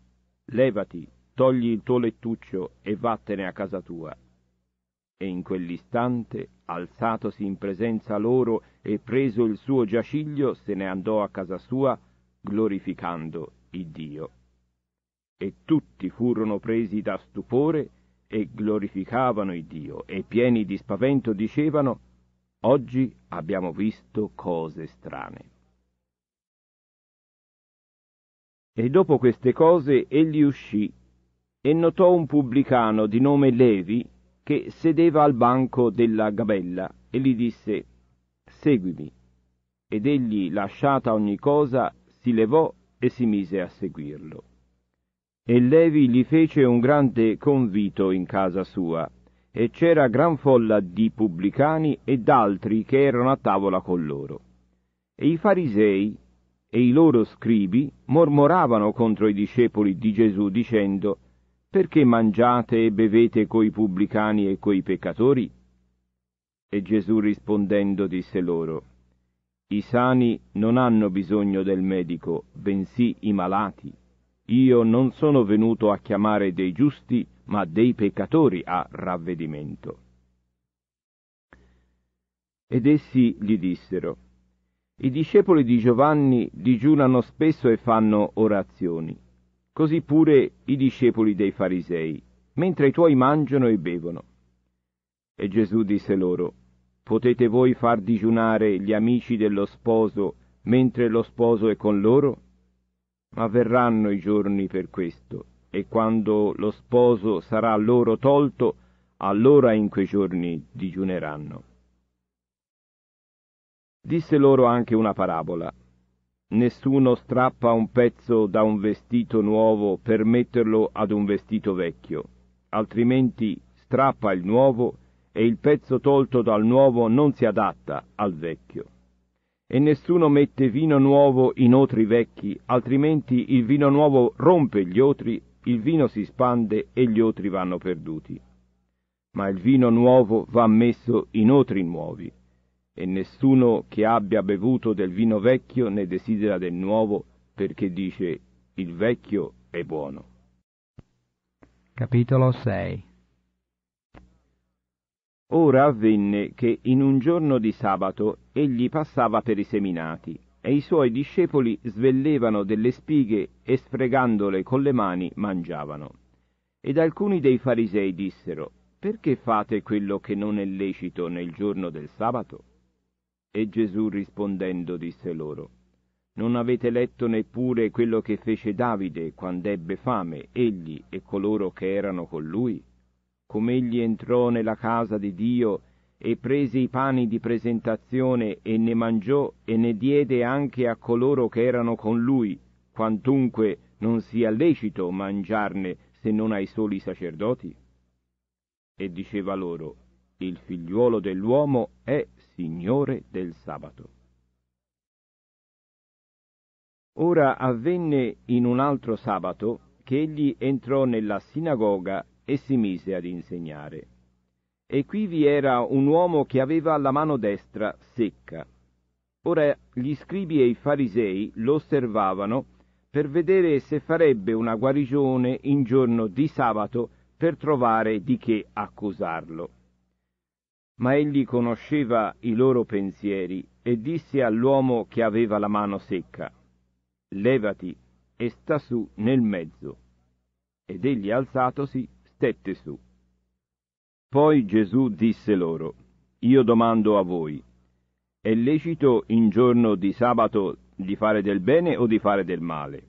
levati, togli il tuo lettuccio e vattene a casa tua. E in quell'istante, alzatosi in presenza loro e preso il suo giaciglio, se ne andò a casa sua, glorificando il Dio. E tutti furono presi da stupore e glorificavano il Dio e pieni di spavento dicevano Oggi abbiamo visto cose strane. E dopo queste cose egli uscì e notò un pubblicano di nome Levi che sedeva al banco della gabella e gli disse Seguimi. Ed egli, lasciata ogni cosa, si levò e si mise a seguirlo. E Levi gli fece un grande convito in casa sua, e c'era gran folla di pubblicani e d'altri che erano a tavola con loro. E i farisei e i loro scribi mormoravano contro i discepoli di Gesù dicendo Perché mangiate e bevete coi pubblicani e coi peccatori? E Gesù rispondendo disse loro I sani non hanno bisogno del medico, bensì i malati. Io non sono venuto a chiamare dei giusti, ma dei peccatori a ravvedimento. Ed essi gli dissero, I discepoli di Giovanni digiunano spesso e fanno orazioni, così pure i discepoli dei farisei, mentre i tuoi mangiano e bevono. E Gesù disse loro, Potete voi far digiunare gli amici dello sposo mentre lo sposo è con loro? ma verranno i giorni per questo, e quando lo sposo sarà loro tolto, allora in quei giorni digiuneranno. Disse loro anche una parabola. Nessuno strappa un pezzo da un vestito nuovo per metterlo ad un vestito vecchio, altrimenti strappa il nuovo e il pezzo tolto dal nuovo non si adatta al vecchio e nessuno mette vino nuovo in otri vecchi, altrimenti il vino nuovo rompe gli otri, il vino si spande e gli otri vanno perduti. Ma il vino nuovo va messo in otri nuovi, e nessuno che abbia bevuto del vino vecchio ne desidera del nuovo, perché dice il vecchio è buono. Capitolo 6 Ora avvenne che in un giorno di sabato egli passava per i seminati e i suoi discepoli svellevano delle spighe e sfregandole con le mani mangiavano. Ed alcuni dei farisei dissero, perché fate quello che non è lecito nel giorno del sabato? E Gesù rispondendo disse loro, non avete letto neppure quello che fece Davide quando ebbe fame egli e coloro che erano con lui? come egli entrò nella casa di Dio e prese i pani di presentazione e ne mangiò e ne diede anche a coloro che erano con lui, quantunque non sia lecito mangiarne se non ai soli sacerdoti? E diceva loro, il figliuolo dell'uomo è Signore del sabato. Ora avvenne in un altro sabato che egli entrò nella sinagoga e si mise ad insegnare. E qui vi era un uomo che aveva la mano destra secca. Ora gli scribi e i farisei lo osservavano per vedere se farebbe una guarigione in giorno di sabato per trovare di che accusarlo. Ma egli conosceva i loro pensieri e disse all'uomo che aveva la mano secca, Levati e sta su nel mezzo. Ed egli alzatosi stette su. Poi Gesù disse loro, Io domando a voi, è lecito in giorno di sabato di fare del bene o di fare del male?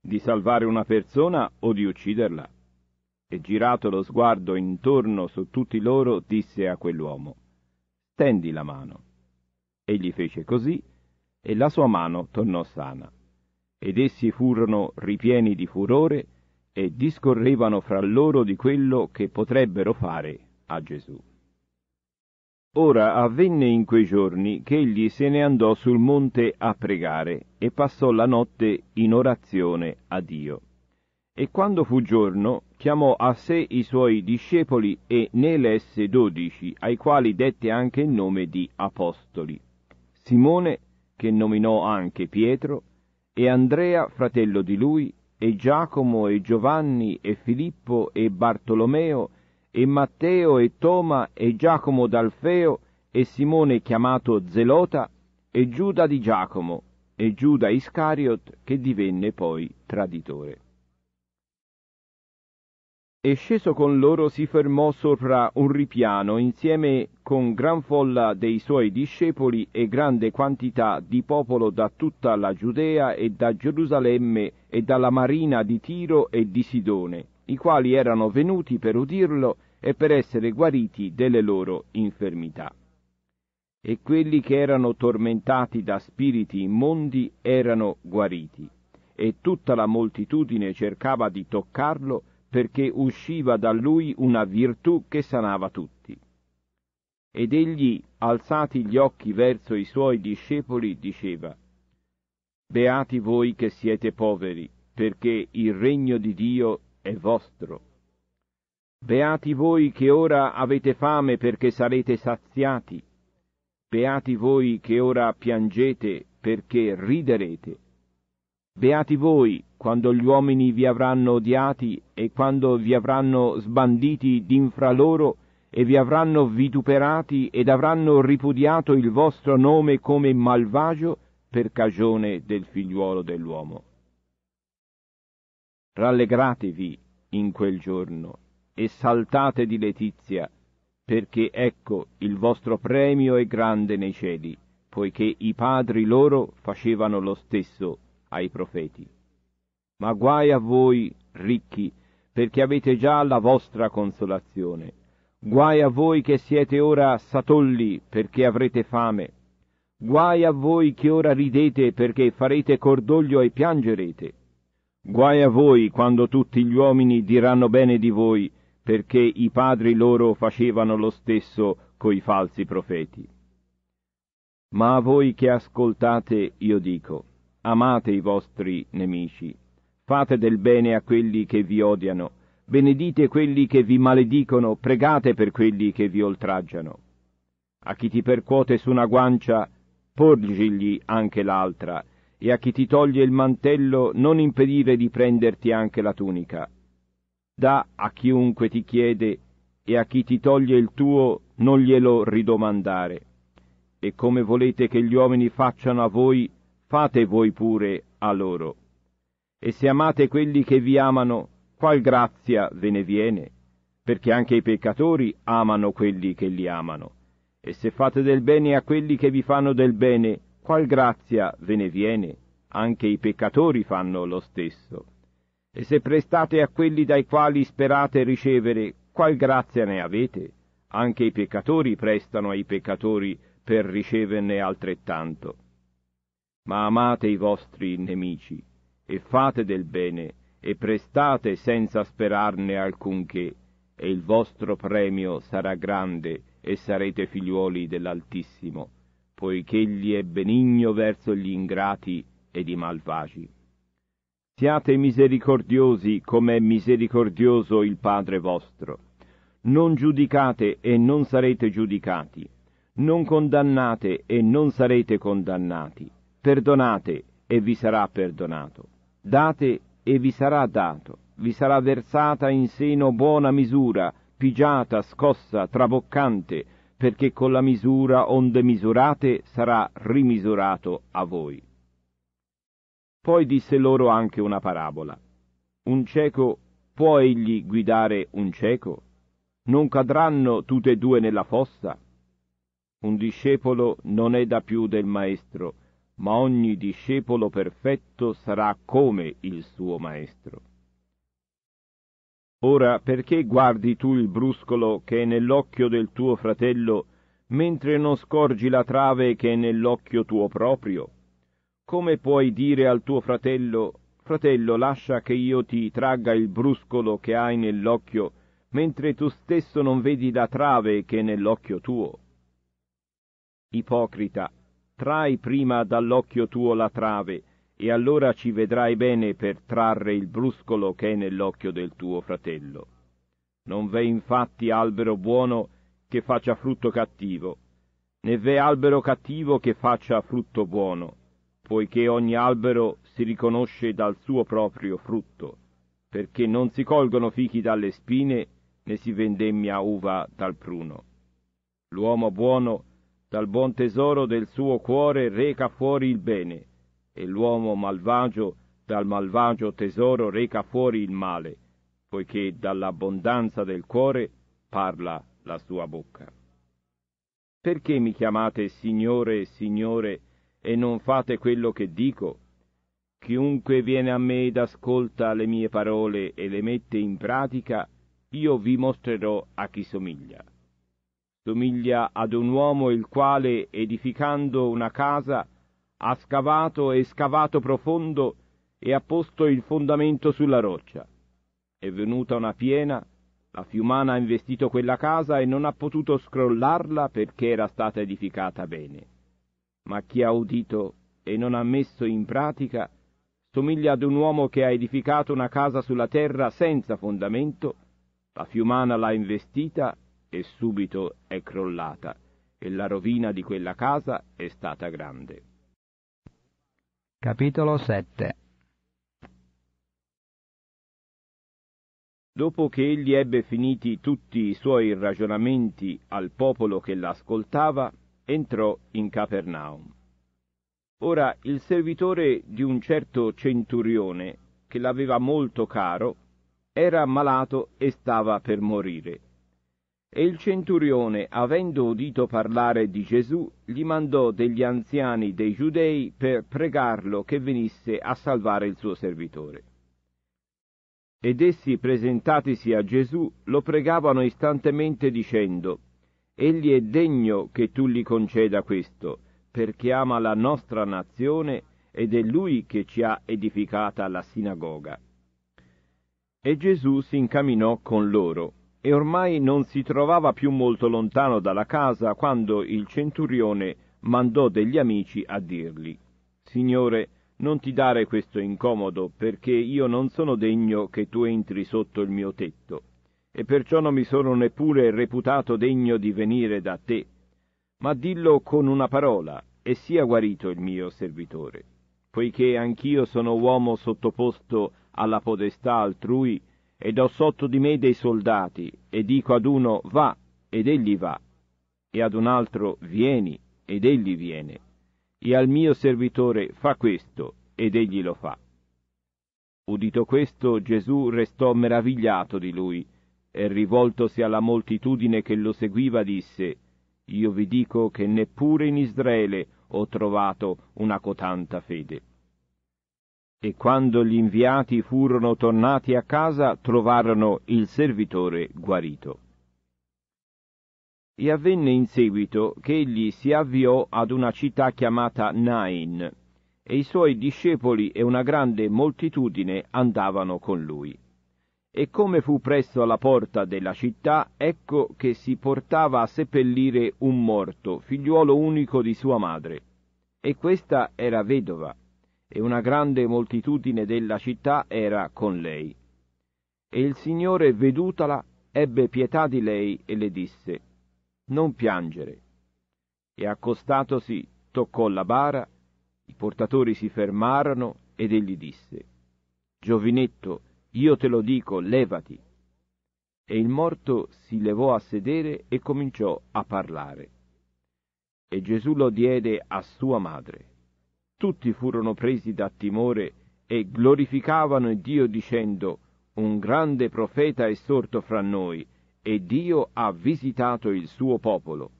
Di salvare una persona o di ucciderla? E girato lo sguardo intorno su tutti loro, disse a quell'uomo, Stendi la mano. Egli fece così, e la sua mano tornò sana. Ed essi furono ripieni di furore e discorrevano fra loro di quello che potrebbero fare a Gesù. Ora avvenne in quei giorni che egli se ne andò sul monte a pregare e passò la notte in orazione a Dio. E quando fu giorno, chiamò a sé i suoi discepoli e ne lesse dodici, ai quali dette anche il nome di apostoli. Simone, che nominò anche Pietro, e Andrea, fratello di lui, e Giacomo e Giovanni e Filippo e Bartolomeo e Matteo e Toma e Giacomo d'Alfeo e Simone chiamato Zelota e Giuda di Giacomo e Giuda Iscariot che divenne poi traditore e sceso con loro si fermò sopra un ripiano insieme con gran folla dei suoi discepoli e grande quantità di popolo da tutta la Giudea e da Gerusalemme e dalla marina di Tiro e di Sidone, i quali erano venuti per udirlo e per essere guariti delle loro infermità. E quelli che erano tormentati da spiriti immondi erano guariti, e tutta la moltitudine cercava di toccarlo, perché usciva da lui una virtù che sanava tutti. Ed egli, alzati gli occhi verso i suoi discepoli, diceva, Beati voi che siete poveri, perché il regno di Dio è vostro. Beati voi che ora avete fame perché sarete saziati. Beati voi che ora piangete perché riderete. Beati voi quando gli uomini vi avranno odiati e quando vi avranno sbanditi d'infra loro e vi avranno vituperati ed avranno ripudiato il vostro nome come malvagio per cagione del figliuolo dell'uomo. Rallegratevi in quel giorno e saltate di letizia, perché ecco il vostro premio è grande nei cieli, poiché i padri loro facevano lo stesso ai profeti. Ma guai a voi, ricchi, perché avete già la vostra consolazione. Guai a voi che siete ora satolli, perché avrete fame. Guai a voi che ora ridete, perché farete cordoglio e piangerete. Guai a voi quando tutti gli uomini diranno bene di voi, perché i padri loro facevano lo stesso coi falsi profeti. Ma a voi che ascoltate, io dico, amate i vostri nemici, Fate del bene a quelli che vi odiano, benedite quelli che vi maledicono, pregate per quelli che vi oltraggiano. A chi ti percuote su una guancia, porgigli anche l'altra, e a chi ti toglie il mantello non impedire di prenderti anche la tunica. Da a chiunque ti chiede, e a chi ti toglie il tuo non glielo ridomandare. E come volete che gli uomini facciano a voi, fate voi pure a loro. E se amate quelli che vi amano, qual grazia ve ne viene? Perché anche i peccatori amano quelli che li amano. E se fate del bene a quelli che vi fanno del bene, qual grazia ve ne viene? Anche i peccatori fanno lo stesso. E se prestate a quelli dai quali sperate ricevere, qual grazia ne avete? Anche i peccatori prestano ai peccatori per riceverne altrettanto. Ma amate i vostri nemici, e fate del bene, e prestate senza sperarne alcunché, e il vostro premio sarà grande, e sarete figliuoli dell'Altissimo, poiché egli è benigno verso gli ingrati ed i malvagi. Siate misericordiosi come è misericordioso il Padre vostro. Non giudicate e non sarete giudicati. Non condannate e non sarete condannati. Perdonate e vi sarà perdonato. Date e vi sarà dato, vi sarà versata in seno buona misura, pigiata, scossa, traboccante, perché con la misura onde misurate sarà rimisurato a voi. Poi disse loro anche una parabola. Un cieco può egli guidare un cieco? Non cadranno tutte e due nella fossa? Un discepolo non è da più del maestro, ma ogni discepolo perfetto sarà come il suo maestro. Ora perché guardi tu il bruscolo che è nell'occhio del tuo fratello, mentre non scorgi la trave che è nell'occhio tuo proprio? Come puoi dire al tuo fratello, fratello lascia che io ti tragga il bruscolo che hai nell'occhio, mentre tu stesso non vedi la trave che è nell'occhio tuo? Ipocrita, trai prima dall'occhio tuo la trave, e allora ci vedrai bene per trarre il bruscolo che è nell'occhio del tuo fratello. Non v'è infatti albero buono che faccia frutto cattivo, né v'è albero cattivo che faccia frutto buono, poiché ogni albero si riconosce dal suo proprio frutto, perché non si colgono fichi dalle spine, né si vendemmia uva dal pruno. L'uomo buono dal buon tesoro del suo cuore reca fuori il bene, e l'uomo malvagio dal malvagio tesoro reca fuori il male, poiché dall'abbondanza del cuore parla la sua bocca. Perché mi chiamate Signore e Signore e non fate quello che dico? Chiunque viene a me ed ascolta le mie parole e le mette in pratica, io vi mostrerò a chi somiglia somiglia ad un uomo il quale, edificando una casa, ha scavato e scavato profondo e ha posto il fondamento sulla roccia. È venuta una piena, la fiumana ha investito quella casa e non ha potuto scrollarla perché era stata edificata bene. Ma chi ha udito e non ha messo in pratica somiglia ad un uomo che ha edificato una casa sulla terra senza fondamento, la fiumana l'ha investita e subito è crollata e la rovina di quella casa è stata grande. Capitolo 7 Dopo che egli ebbe finiti tutti i suoi ragionamenti al popolo che l'ascoltava, entrò in Capernaum. Ora il servitore di un certo centurione, che l'aveva molto caro, era malato e stava per morire. E il centurione, avendo udito parlare di Gesù, gli mandò degli anziani dei giudei per pregarlo che venisse a salvare il suo servitore. Ed essi, presentatisi a Gesù, lo pregavano istantemente dicendo, Egli è degno che tu gli conceda questo, perché ama la nostra nazione ed è lui che ci ha edificata la sinagoga. E Gesù si incamminò con loro e ormai non si trovava più molto lontano dalla casa quando il centurione mandò degli amici a dirgli Signore, non ti dare questo incomodo, perché io non sono degno che tu entri sotto il mio tetto, e perciò non mi sono neppure reputato degno di venire da te. Ma dillo con una parola, e sia guarito il mio servitore. Poiché anch'io sono uomo sottoposto alla podestà altrui, ed ho sotto di me dei soldati, e dico ad uno va, ed egli va, e ad un altro vieni, ed egli viene, e al mio servitore fa questo, ed egli lo fa. Udito questo, Gesù restò meravigliato di lui, e rivoltosi alla moltitudine che lo seguiva disse, Io vi dico che neppure in Israele ho trovato una cotanta fede. E quando gli inviati furono tornati a casa, trovarono il servitore guarito. E avvenne in seguito che egli si avviò ad una città chiamata Nain, e i suoi discepoli e una grande moltitudine andavano con lui. E come fu presso alla porta della città, ecco che si portava a seppellire un morto, figliuolo unico di sua madre. E questa era vedova e una grande moltitudine della città era con lei. E il Signore, vedutala, ebbe pietà di lei e le disse, Non piangere. E accostatosi, toccò la bara, i portatori si fermarono ed egli disse, Giovinetto, io te lo dico, levati. E il morto si levò a sedere e cominciò a parlare. E Gesù lo diede a sua madre tutti furono presi da timore e glorificavano Dio dicendo un grande profeta è sorto fra noi e Dio ha visitato il suo popolo.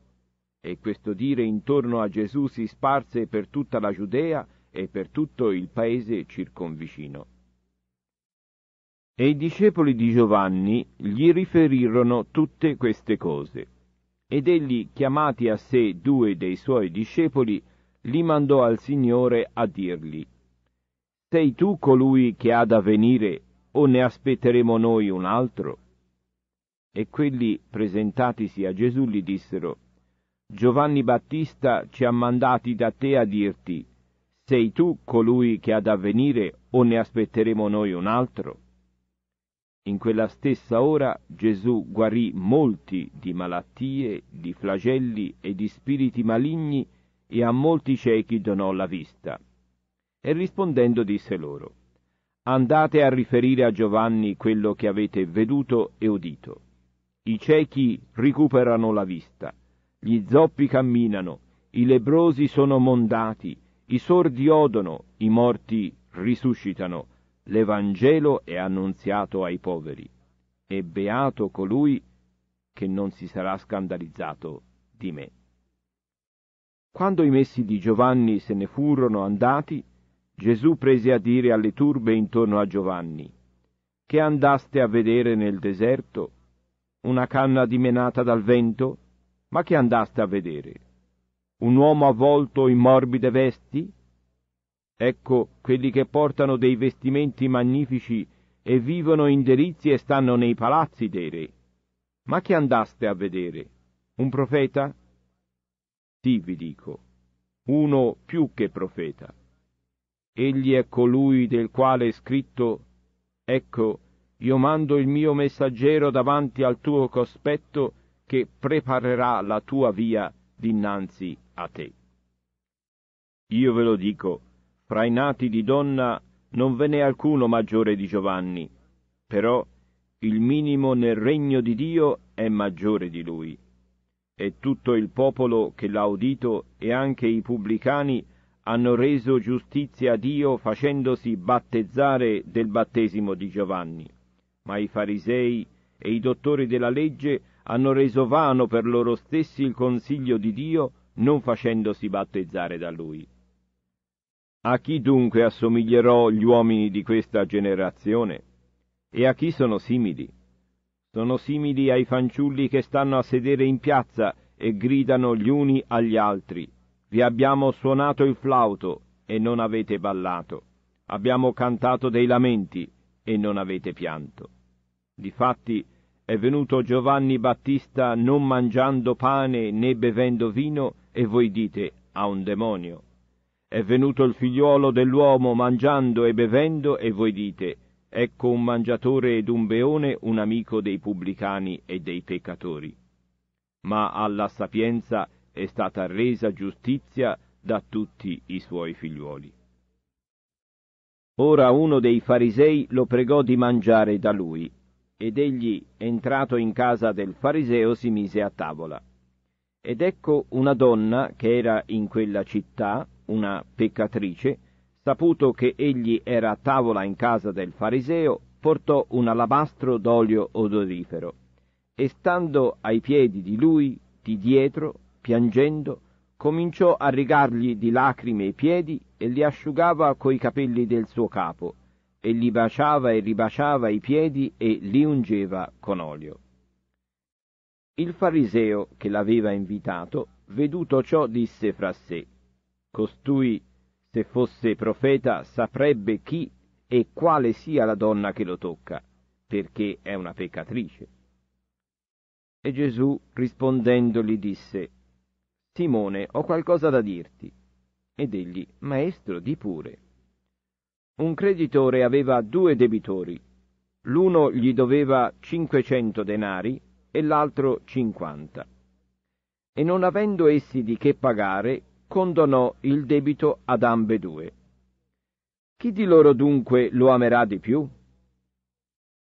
E questo dire intorno a Gesù si sparse per tutta la Giudea e per tutto il paese circonvicino. E i discepoli di Giovanni gli riferirono tutte queste cose. Ed egli, chiamati a sé due dei suoi discepoli, li mandò al Signore a dirgli, Sei tu colui che ha da venire, o ne aspetteremo noi un altro? E quelli, presentatisi a Gesù, gli dissero, Giovanni Battista ci ha mandati da te a dirti, Sei tu colui che ha da venire, o ne aspetteremo noi un altro? In quella stessa ora Gesù guarì molti di malattie, di flagelli e di spiriti maligni, e a molti ciechi donò la vista. E rispondendo disse loro, Andate a riferire a Giovanni quello che avete veduto e udito. I ciechi recuperano la vista, gli zoppi camminano, i lebrosi sono mondati, i sordi odono, i morti risuscitano, l'Evangelo è annunziato ai poveri. E beato colui che non si sarà scandalizzato di me. Quando i messi di Giovanni se ne furono andati, Gesù prese a dire alle turbe intorno a Giovanni, Che andaste a vedere nel deserto? Una canna dimenata dal vento? Ma che andaste a vedere? Un uomo avvolto in morbide vesti? Ecco, quelli che portano dei vestimenti magnifici e vivono in delizi e stanno nei palazzi dei re. Ma che andaste a vedere? Un profeta? Ti vi dico, uno più che profeta. Egli è colui del quale è scritto, ecco, io mando il mio messaggero davanti al tuo cospetto che preparerà la tua via dinanzi a te. Io ve lo dico, fra i nati di donna non ve n'è alcuno maggiore di Giovanni, però il minimo nel regno di Dio è maggiore di lui e tutto il popolo che l'ha udito e anche i pubblicani hanno reso giustizia a Dio facendosi battezzare del battesimo di Giovanni. Ma i farisei e i dottori della legge hanno reso vano per loro stessi il consiglio di Dio non facendosi battezzare da lui. A chi dunque assomiglierò gli uomini di questa generazione? E a chi sono simili? sono simili ai fanciulli che stanno a sedere in piazza e gridano gli uni agli altri. Vi abbiamo suonato il flauto e non avete ballato. Abbiamo cantato dei lamenti e non avete pianto. Difatti è venuto Giovanni Battista non mangiando pane né bevendo vino e voi dite a un demonio. È venuto il figliuolo dell'uomo mangiando e bevendo e voi dite ecco un mangiatore ed un beone un amico dei pubblicani e dei peccatori. Ma alla sapienza è stata resa giustizia da tutti i suoi figliuoli. Ora uno dei farisei lo pregò di mangiare da lui, ed egli, entrato in casa del fariseo, si mise a tavola. Ed ecco una donna che era in quella città, una peccatrice, Saputo che egli era a tavola in casa del fariseo, portò un alabastro d'olio odorifero e stando ai piedi di lui, di dietro, piangendo, cominciò a rigargli di lacrime i piedi e li asciugava coi capelli del suo capo e li baciava e ribaciava i piedi e li ungeva con olio. Il fariseo che l'aveva invitato, veduto ciò, disse fra sé, Costui se fosse profeta saprebbe chi e quale sia la donna che lo tocca, perché è una peccatrice. E Gesù rispondendogli disse, Simone, ho qualcosa da dirti. Ed egli, Maestro, di pure. Un creditore aveva due debitori. L'uno gli doveva cinquecento denari e l'altro cinquanta. E non avendo essi di che pagare, condonò il debito ad ambedue. Chi di loro dunque lo amerà di più?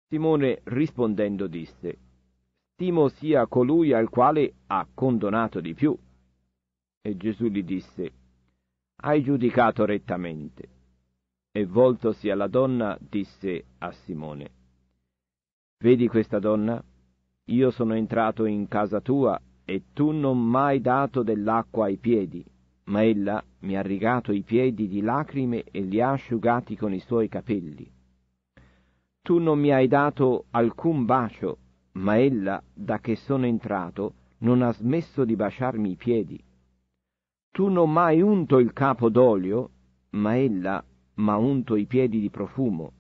Simone rispondendo disse, Stimo sia colui al quale ha condonato di più. E Gesù gli disse, Hai giudicato rettamente. E voltosi alla donna disse a Simone, Vedi questa donna? Io sono entrato in casa tua e tu non m'hai dato dell'acqua ai piedi ma ella mi ha rigato i piedi di lacrime e li ha asciugati con i suoi capelli. Tu non mi hai dato alcun bacio, ma ella, da che sono entrato, non ha smesso di baciarmi i piedi. Tu non m'hai unto il capo d'olio, ma ella m'ha unto i piedi di profumo.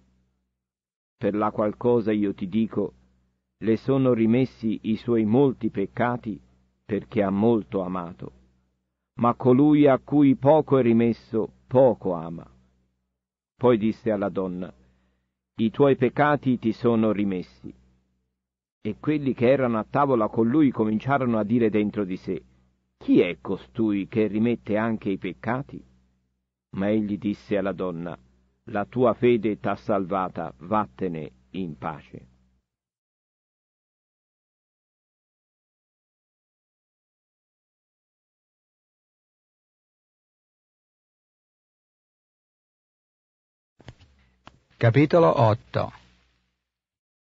Per la qual cosa io ti dico, le sono rimessi i suoi molti peccati, perché ha molto amato ma colui a cui poco è rimesso, poco ama. Poi disse alla donna, I tuoi peccati ti sono rimessi. E quelli che erano a tavola con lui cominciarono a dire dentro di sé, Chi è costui che rimette anche i peccati? Ma egli disse alla donna, La tua fede t'ha salvata, vattene in pace. Capitolo 8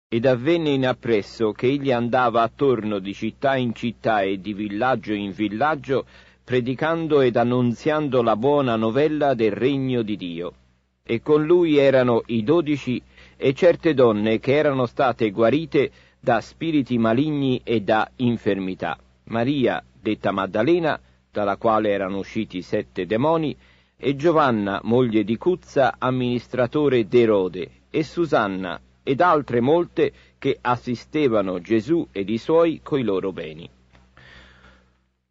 Ed avvenne in appresso che egli andava attorno di città in città e di villaggio in villaggio, predicando ed annunziando la buona novella del regno di Dio. E con lui erano i dodici e certe donne che erano state guarite da spiriti maligni e da infermità. Maria, detta Maddalena, dalla quale erano usciti sette demoni, e Giovanna, moglie di Cuzza, amministratore d'Erode, e Susanna, ed altre molte che assistevano Gesù ed i suoi coi loro beni.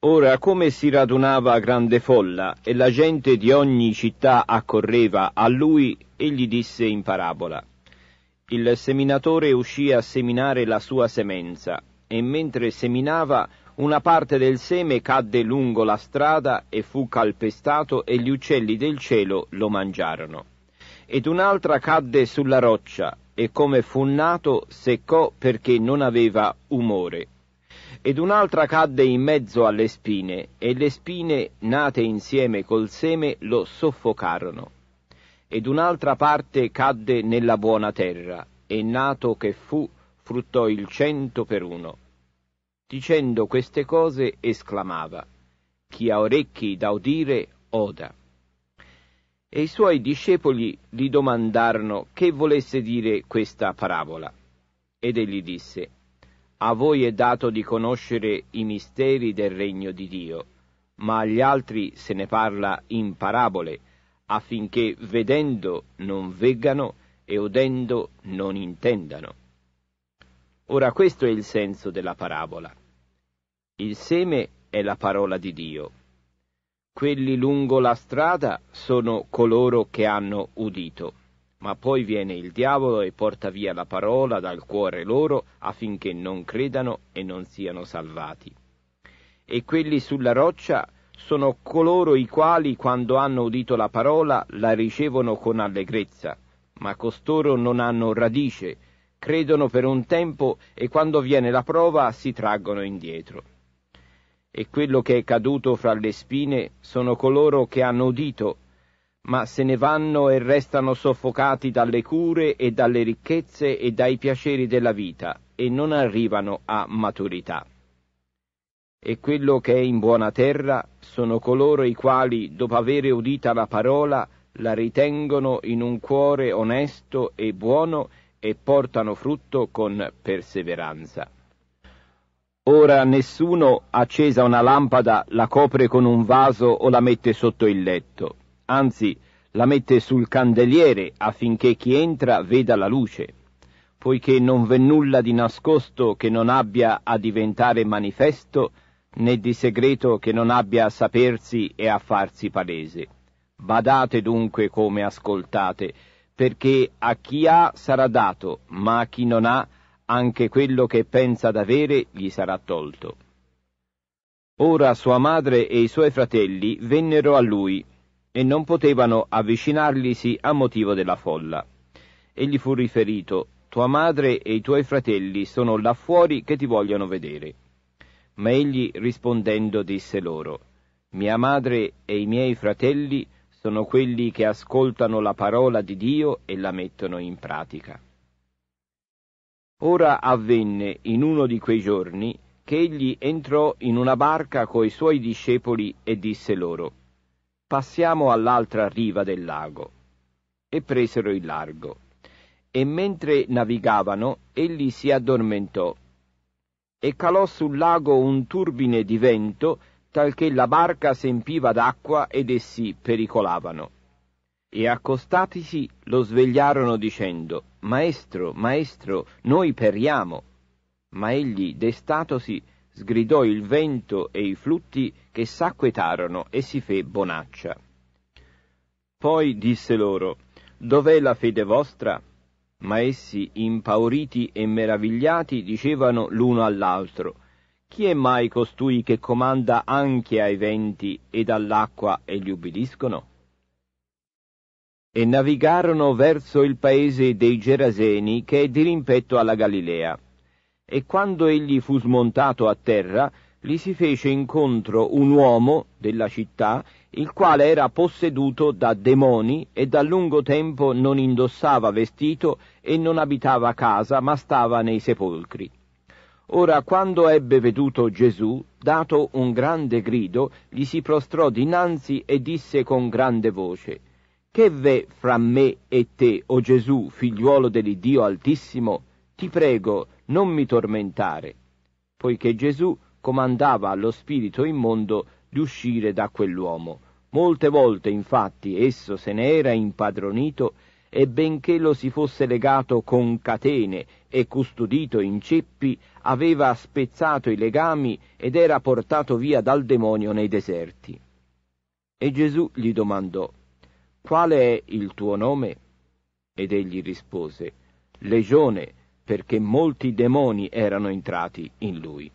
Ora, come si radunava grande folla e la gente di ogni città accorreva a lui, egli disse in parabola. Il seminatore uscì a seminare la sua semenza, e mentre seminava una parte del seme cadde lungo la strada e fu calpestato e gli uccelli del cielo lo mangiarono. Ed un'altra cadde sulla roccia e come fu nato seccò perché non aveva umore. Ed un'altra cadde in mezzo alle spine e le spine nate insieme col seme lo soffocarono. Ed un'altra parte cadde nella buona terra e nato che fu fruttò il cento per uno. Dicendo queste cose esclamava, Chi ha orecchi da udire, oda. E i suoi discepoli gli domandarono che volesse dire questa parabola. Ed egli disse, A voi è dato di conoscere i misteri del regno di Dio, ma agli altri se ne parla in parabole, affinché vedendo non veggano e udendo non intendano. Ora questo è il senso della parabola. Il seme è la parola di Dio. Quelli lungo la strada sono coloro che hanno udito, ma poi viene il diavolo e porta via la parola dal cuore loro affinché non credano e non siano salvati. E quelli sulla roccia sono coloro i quali, quando hanno udito la parola, la ricevono con allegrezza, ma costoro non hanno radice, credono per un tempo e quando viene la prova si traggono indietro e quello che è caduto fra le spine sono coloro che hanno udito, ma se ne vanno e restano soffocati dalle cure e dalle ricchezze e dai piaceri della vita e non arrivano a maturità. E quello che è in buona terra sono coloro i quali, dopo avere udita la parola, la ritengono in un cuore onesto e buono e portano frutto con perseveranza. Ora nessuno accesa una lampada la copre con un vaso o la mette sotto il letto, anzi la mette sul candeliere affinché chi entra veda la luce, poiché non v'è nulla di nascosto che non abbia a diventare manifesto, né di segreto che non abbia a sapersi e a farsi palese. Badate dunque come ascoltate, perché a chi ha sarà dato, ma a chi non ha anche quello che pensa d'avere gli sarà tolto. Ora sua madre e i suoi fratelli vennero a lui e non potevano avvicinarglisi a motivo della folla. E gli fu riferito, tua madre e i tuoi fratelli sono là fuori che ti vogliono vedere. Ma egli rispondendo disse loro, mia madre e i miei fratelli sono quelli che ascoltano la parola di Dio e la mettono in pratica. Ora avvenne in uno di quei giorni che egli entrò in una barca coi suoi discepoli e disse loro, Passiamo all'altra riva del lago. E presero il largo. E mentre navigavano, egli si addormentò. E calò sul lago un turbine di vento, talché la barca s'empiva d'acqua ed essi pericolavano. E accostatisi lo svegliarono dicendo, Maestro, maestro, noi periamo. Ma egli, destatosi, sgridò il vento e i flutti che s'acquetarono e si fe bonaccia. Poi disse loro, Dov'è la fede vostra? Ma essi, impauriti e meravigliati, dicevano l'uno all'altro, Chi è mai costui che comanda anche ai venti ed all'acqua e gli ubbidiscono? e navigarono verso il paese dei Geraseni che è dirimpetto alla Galilea. E quando egli fu smontato a terra, gli si fece incontro un uomo della città, il quale era posseduto da demoni e da lungo tempo non indossava vestito e non abitava casa, ma stava nei sepolcri. Ora, quando ebbe veduto Gesù, dato un grande grido, gli si prostrò dinanzi e disse con grande voce, che v'è fra me e te, o Gesù, figliuolo dell'Iddio Altissimo? Ti prego, non mi tormentare. Poiché Gesù comandava allo spirito immondo di uscire da quell'uomo. Molte volte, infatti, esso se ne era impadronito e benché lo si fosse legato con catene e custodito in ceppi, aveva spezzato i legami ed era portato via dal demonio nei deserti. E Gesù gli domandò, Qual è il tuo nome? Ed egli rispose, Legione, perché molti demoni erano entrati in lui.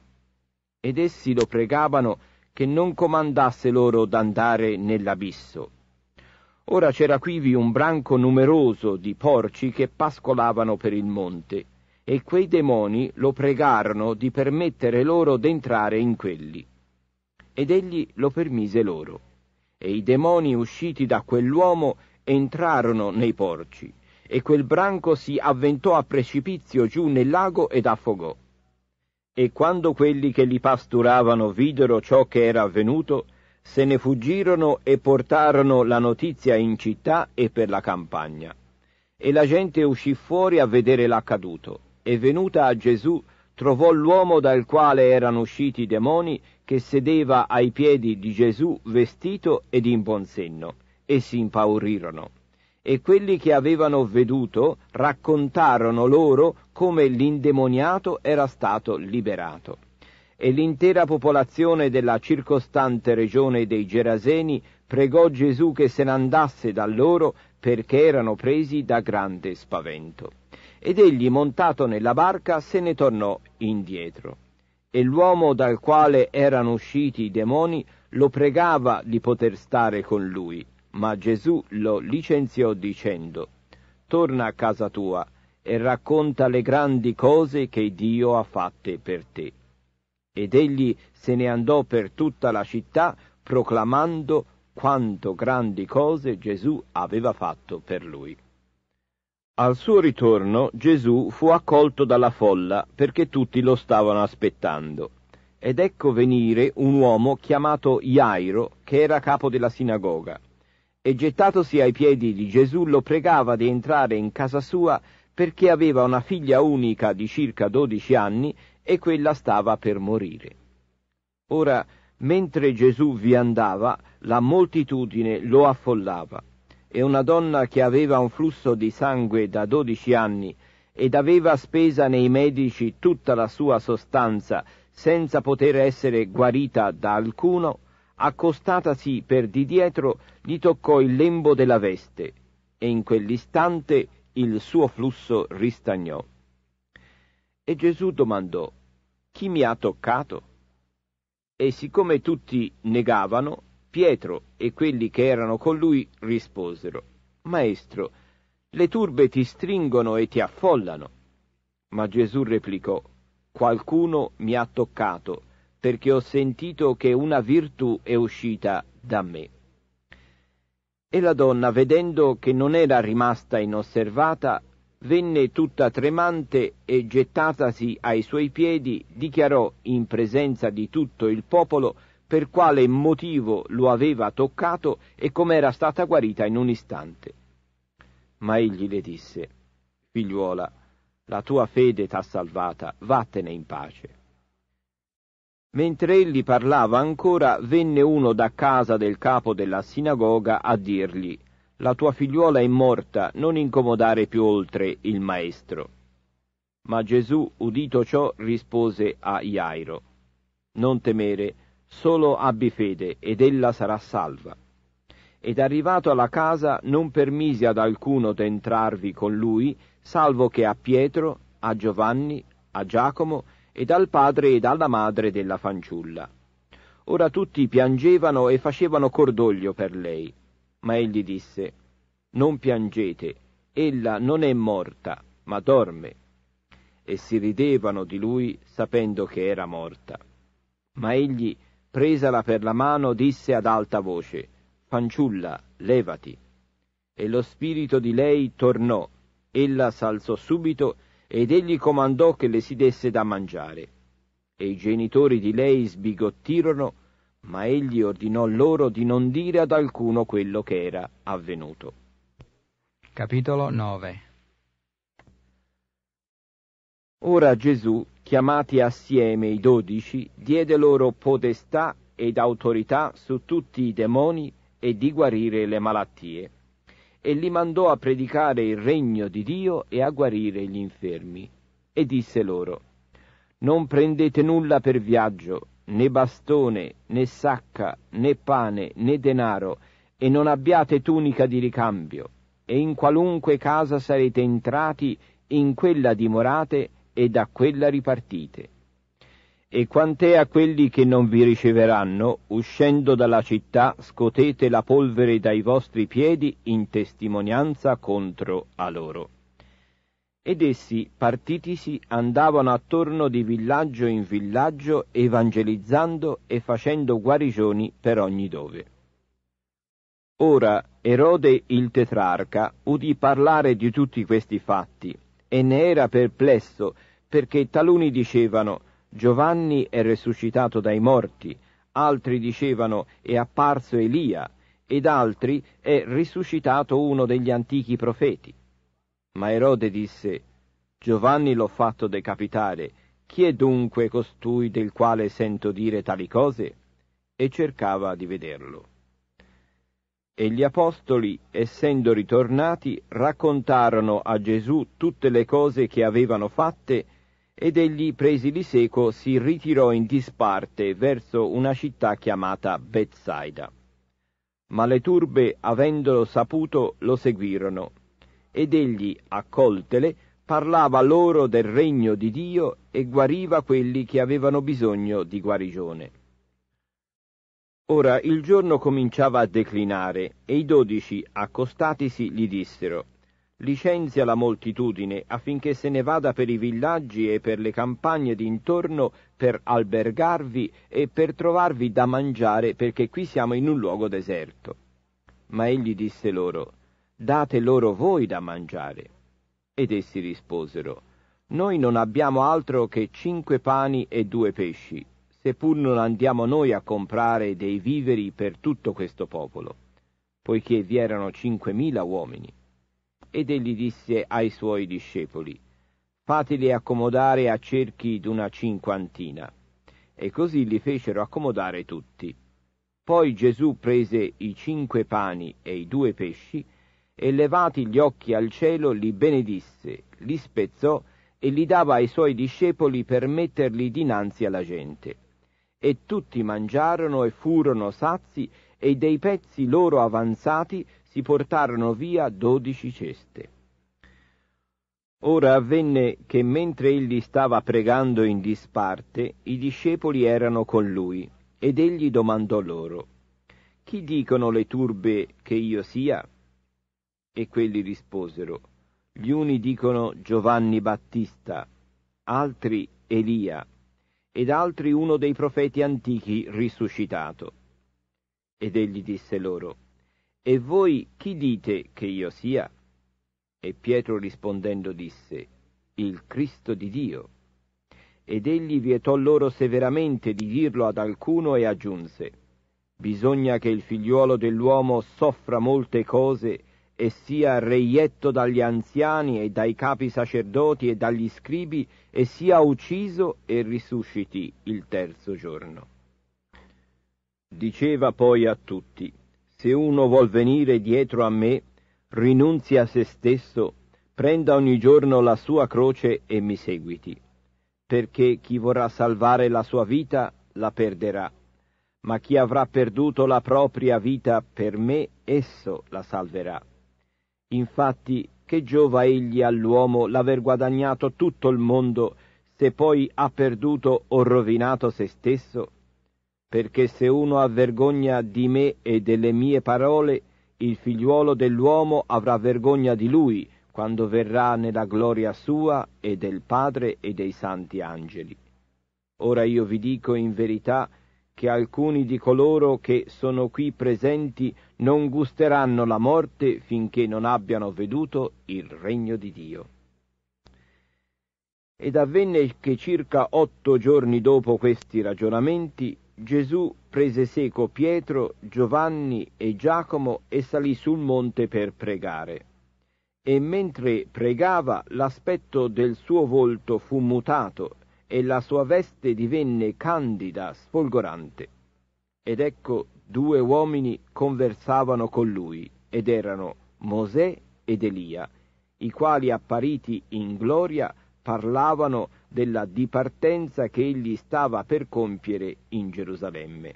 Ed essi lo pregavano che non comandasse loro d'andare nell'abisso. Ora c'era quivi un branco numeroso di porci che pascolavano per il monte, e quei demoni lo pregarono di permettere loro d'entrare in quelli. Ed egli lo permise loro e i demoni usciti da quell'uomo entrarono nei porci, e quel branco si avventò a precipizio giù nel lago ed affogò. E quando quelli che li pasturavano videro ciò che era avvenuto, se ne fuggirono e portarono la notizia in città e per la campagna. E la gente uscì fuori a vedere l'accaduto, e venuta a Gesù trovò l'uomo dal quale erano usciti i demoni che sedeva ai piedi di Gesù vestito ed in buon senno, e si impaurirono. E quelli che avevano veduto raccontarono loro come l'indemoniato era stato liberato. E l'intera popolazione della circostante regione dei Geraseni pregò Gesù che se n'andasse da loro perché erano presi da grande spavento. Ed egli, montato nella barca, se ne tornò indietro e l'uomo dal quale erano usciti i demoni lo pregava di poter stare con lui, ma Gesù lo licenziò dicendo Torna a casa tua e racconta le grandi cose che Dio ha fatte per te. Ed egli se ne andò per tutta la città proclamando quanto grandi cose Gesù aveva fatto per lui. Al suo ritorno Gesù fu accolto dalla folla perché tutti lo stavano aspettando. Ed ecco venire un uomo chiamato Iairo, che era capo della sinagoga, e gettatosi ai piedi di Gesù lo pregava di entrare in casa sua perché aveva una figlia unica di circa dodici anni e quella stava per morire. Ora, mentre Gesù vi andava, la moltitudine lo affollava e una donna che aveva un flusso di sangue da dodici anni ed aveva spesa nei medici tutta la sua sostanza senza poter essere guarita da alcuno, accostatasi per di dietro gli toccò il lembo della veste e in quell'istante il suo flusso ristagnò. E Gesù domandò, chi mi ha toccato? E siccome tutti negavano, Pietro e quelli che erano con lui risposero, Maestro, le turbe ti stringono e ti affollano. Ma Gesù replicò, Qualcuno mi ha toccato, perché ho sentito che una virtù è uscita da me. E la donna, vedendo che non era rimasta inosservata, venne tutta tremante e gettatasi ai suoi piedi, dichiarò in presenza di tutto il popolo per quale motivo lo aveva toccato e com'era stata guarita in un istante. Ma egli le disse, figliuola, la tua fede t'ha salvata, vattene in pace. Mentre egli parlava ancora, venne uno da casa del capo della sinagoga a dirgli, la tua figliuola è morta, non incomodare più oltre il maestro. Ma Gesù, udito ciò, rispose a Iairo, non temere, Solo abbi fede ed ella sarà salva. Ed arrivato alla casa non permise ad alcuno d'entrarvi con lui, salvo che a Pietro, a Giovanni, a Giacomo ed al padre ed alla madre della fanciulla. Ora tutti piangevano e facevano cordoglio per lei. Ma egli disse, Non piangete, ella non è morta, ma dorme. E si ridevano di lui sapendo che era morta. Ma egli, presala per la mano, disse ad alta voce, Fanciulla, levati. E lo spirito di lei tornò, ella s'alzò subito ed egli comandò che le si desse da mangiare. E i genitori di lei sbigottirono, ma egli ordinò loro di non dire ad alcuno quello che era avvenuto. Capitolo 9 Ora Gesù chiamati assieme i dodici, diede loro podestà ed autorità su tutti i demoni e di guarire le malattie. E li mandò a predicare il regno di Dio e a guarire gli infermi. E disse loro, Non prendete nulla per viaggio, né bastone, né sacca, né pane, né denaro, e non abbiate tunica di ricambio, e in qualunque casa sarete entrati, in quella dimorate, e da quella ripartite. E quant'è a quelli che non vi riceveranno, uscendo dalla città, scotete la polvere dai vostri piedi in testimonianza contro a loro. Ed essi, partitisi, andavano attorno di villaggio in villaggio, evangelizzando e facendo guarigioni per ogni dove. Ora Erode il tetrarca udì parlare di tutti questi fatti e ne era perplesso, perché taluni dicevano Giovanni è risuscitato dai morti, altri dicevano è apparso Elia, ed altri è risuscitato uno degli antichi profeti. Ma Erode disse Giovanni l'ho fatto decapitare, chi è dunque costui del quale sento dire tali cose? E cercava di vederlo. E gli apostoli, essendo ritornati, raccontarono a Gesù tutte le cose che avevano fatte, ed egli, presi di seco, si ritirò in disparte verso una città chiamata Bethsaida. Ma le turbe, avendolo saputo, lo seguirono, ed egli, accoltele, parlava loro del regno di Dio e guariva quelli che avevano bisogno di guarigione. Ora il giorno cominciava a declinare e i dodici, accostatisi, gli dissero Licenzia la moltitudine affinché se ne vada per i villaggi e per le campagne d'intorno per albergarvi e per trovarvi da mangiare perché qui siamo in un luogo deserto. Ma egli disse loro Date loro voi da mangiare. Ed essi risposero Noi non abbiamo altro che cinque pani e due pesci seppur non andiamo noi a comprare dei viveri per tutto questo popolo, poiché vi erano cinquemila uomini. Ed egli disse ai suoi discepoli, fateli accomodare a cerchi d'una cinquantina. E così li fecero accomodare tutti. Poi Gesù prese i cinque pani e i due pesci, e levati gli occhi al cielo li benedisse, li spezzò e li dava ai suoi discepoli per metterli dinanzi alla gente e tutti mangiarono e furono sazi, e dei pezzi loro avanzati si portarono via dodici ceste. Ora avvenne che mentre egli stava pregando in disparte, i discepoli erano con lui, ed egli domandò loro, Chi dicono le turbe che io sia? E quelli risposero, Gli uni dicono Giovanni Battista, altri Elia, ed altri uno dei profeti antichi risuscitato. Ed egli disse loro, E voi chi dite che io sia? E Pietro rispondendo disse, Il Cristo di Dio. Ed egli vietò loro severamente di dirlo ad alcuno e aggiunse, Bisogna che il figliuolo dell'uomo soffra molte cose e sia reietto dagli anziani e dai capi sacerdoti e dagli scribi e sia ucciso e risusciti il terzo giorno. Diceva poi a tutti, se uno vuol venire dietro a me, rinunzi a se stesso, prenda ogni giorno la sua croce e mi seguiti, perché chi vorrà salvare la sua vita la perderà, ma chi avrà perduto la propria vita per me, esso la salverà. Infatti, che giova egli all'uomo l'aver guadagnato tutto il mondo se poi ha perduto o rovinato se stesso? Perché se uno ha vergogna di me e delle mie parole, il figliuolo dell'uomo avrà vergogna di lui quando verrà nella gloria sua e del Padre e dei santi angeli. Ora io vi dico in verità che alcuni di coloro che sono qui presenti non gusteranno la morte finché non abbiano veduto il regno di Dio. Ed avvenne che circa otto giorni dopo questi ragionamenti Gesù prese seco Pietro, Giovanni e Giacomo e salì sul monte per pregare. E mentre pregava l'aspetto del suo volto fu mutato e la sua veste divenne candida, sfolgorante. Ed ecco due uomini conversavano con lui ed erano Mosè ed Elia, i quali appariti in gloria parlavano della dipartenza che egli stava per compiere in Gerusalemme.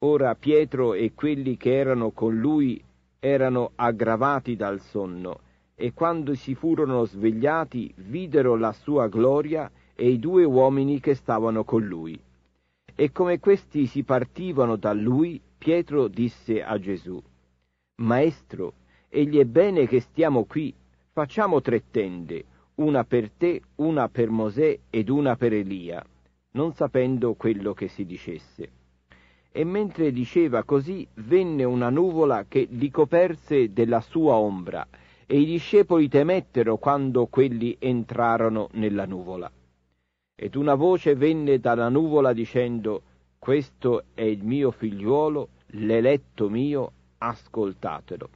Ora Pietro e quelli che erano con lui erano aggravati dal sonno, e quando si furono svegliati videro la sua gloria e i due uomini che stavano con lui. E come questi si partivano da lui, Pietro disse a Gesù, Maestro, egli è bene che stiamo qui, facciamo tre tende, una per te, una per Mosè ed una per Elia, non sapendo quello che si dicesse. E mentre diceva così, venne una nuvola che li coperse della sua ombra, e i discepoli temettero quando quelli entrarono nella nuvola. Ed una voce venne dalla nuvola dicendo, questo è il mio figliuolo, l'eletto mio, ascoltatelo.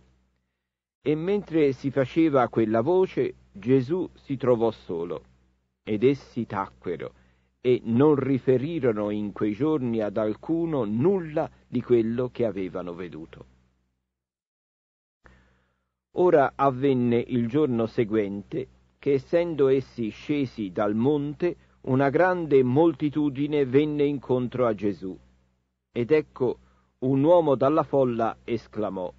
E mentre si faceva quella voce, Gesù si trovò solo, ed essi tacquero, e non riferirono in quei giorni ad alcuno nulla di quello che avevano veduto. Ora avvenne il giorno seguente che essendo essi scesi dal monte, una grande moltitudine venne incontro a Gesù. Ed ecco un uomo dalla folla esclamò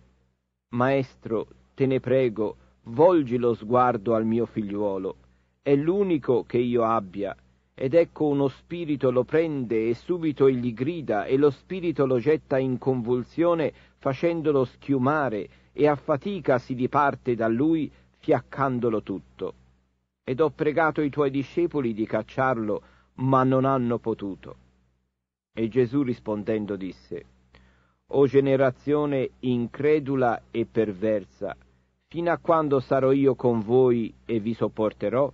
Maestro, te ne prego, volgi lo sguardo al mio figliuolo, è l'unico che io abbia, ed ecco uno spirito lo prende e subito egli grida e lo spirito lo getta in convulsione facendolo schiumare e a fatica si diparte da lui fiaccandolo tutto ed ho pregato i tuoi discepoli di cacciarlo, ma non hanno potuto. E Gesù rispondendo disse, O generazione incredula e perversa, fino a quando sarò io con voi e vi sopporterò?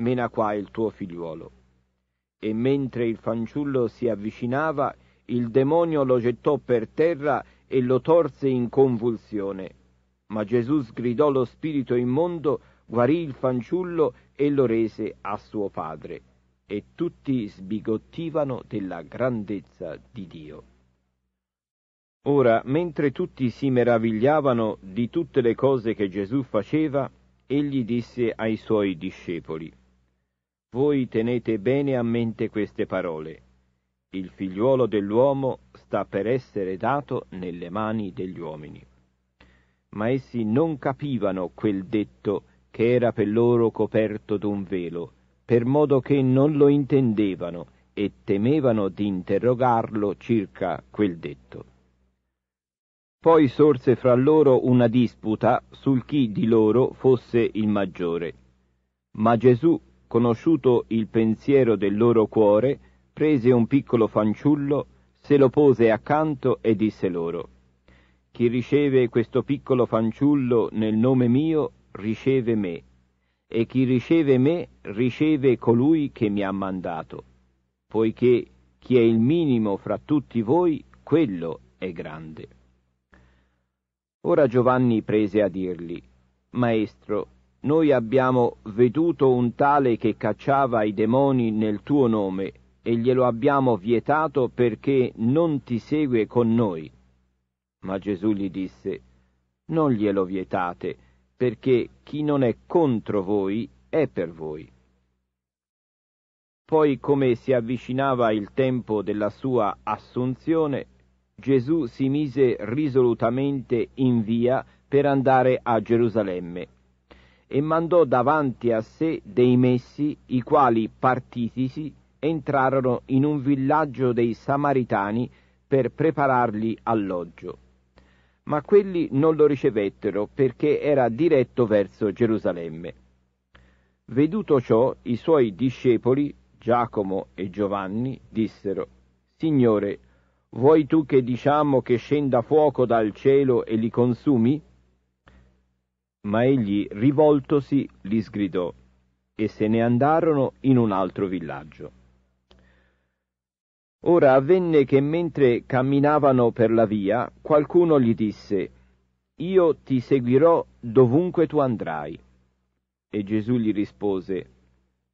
Mena qua il tuo figliuolo. E mentre il fanciullo si avvicinava, il demonio lo gettò per terra e lo torse in convulsione. Ma Gesù sgridò lo spirito immondo, guarì il fanciullo e lo rese a suo padre, e tutti sbigottivano della grandezza di Dio. Ora, mentre tutti si meravigliavano di tutte le cose che Gesù faceva, egli disse ai suoi discepoli, Voi tenete bene a mente queste parole. Il figliuolo dell'uomo sta per essere dato nelle mani degli uomini. Ma essi non capivano quel detto che era per loro coperto d'un velo, per modo che non lo intendevano e temevano di interrogarlo circa quel detto. Poi sorse fra loro una disputa sul chi di loro fosse il maggiore. Ma Gesù, conosciuto il pensiero del loro cuore, prese un piccolo fanciullo, se lo pose accanto e disse loro, Chi riceve questo piccolo fanciullo nel nome mio riceve me, e chi riceve me riceve colui che mi ha mandato, poiché chi è il minimo fra tutti voi, quello è grande. Ora Giovanni prese a dirgli, Maestro, noi abbiamo veduto un tale che cacciava i demoni nel tuo nome e glielo abbiamo vietato perché non ti segue con noi. Ma Gesù gli disse, Non glielo vietate, perché chi non è contro voi è per voi. Poi come si avvicinava il tempo della sua assunzione, Gesù si mise risolutamente in via per andare a Gerusalemme e mandò davanti a sé dei messi, i quali partitisi entrarono in un villaggio dei Samaritani per preparargli alloggio ma quelli non lo ricevettero perché era diretto verso Gerusalemme. Veduto ciò, i suoi discepoli, Giacomo e Giovanni, dissero, Signore, vuoi tu che diciamo che scenda fuoco dal cielo e li consumi? Ma egli, rivoltosi, li sgridò, e se ne andarono in un altro villaggio. Ora avvenne che mentre camminavano per la via, qualcuno gli disse, Io ti seguirò dovunque tu andrai. E Gesù gli rispose,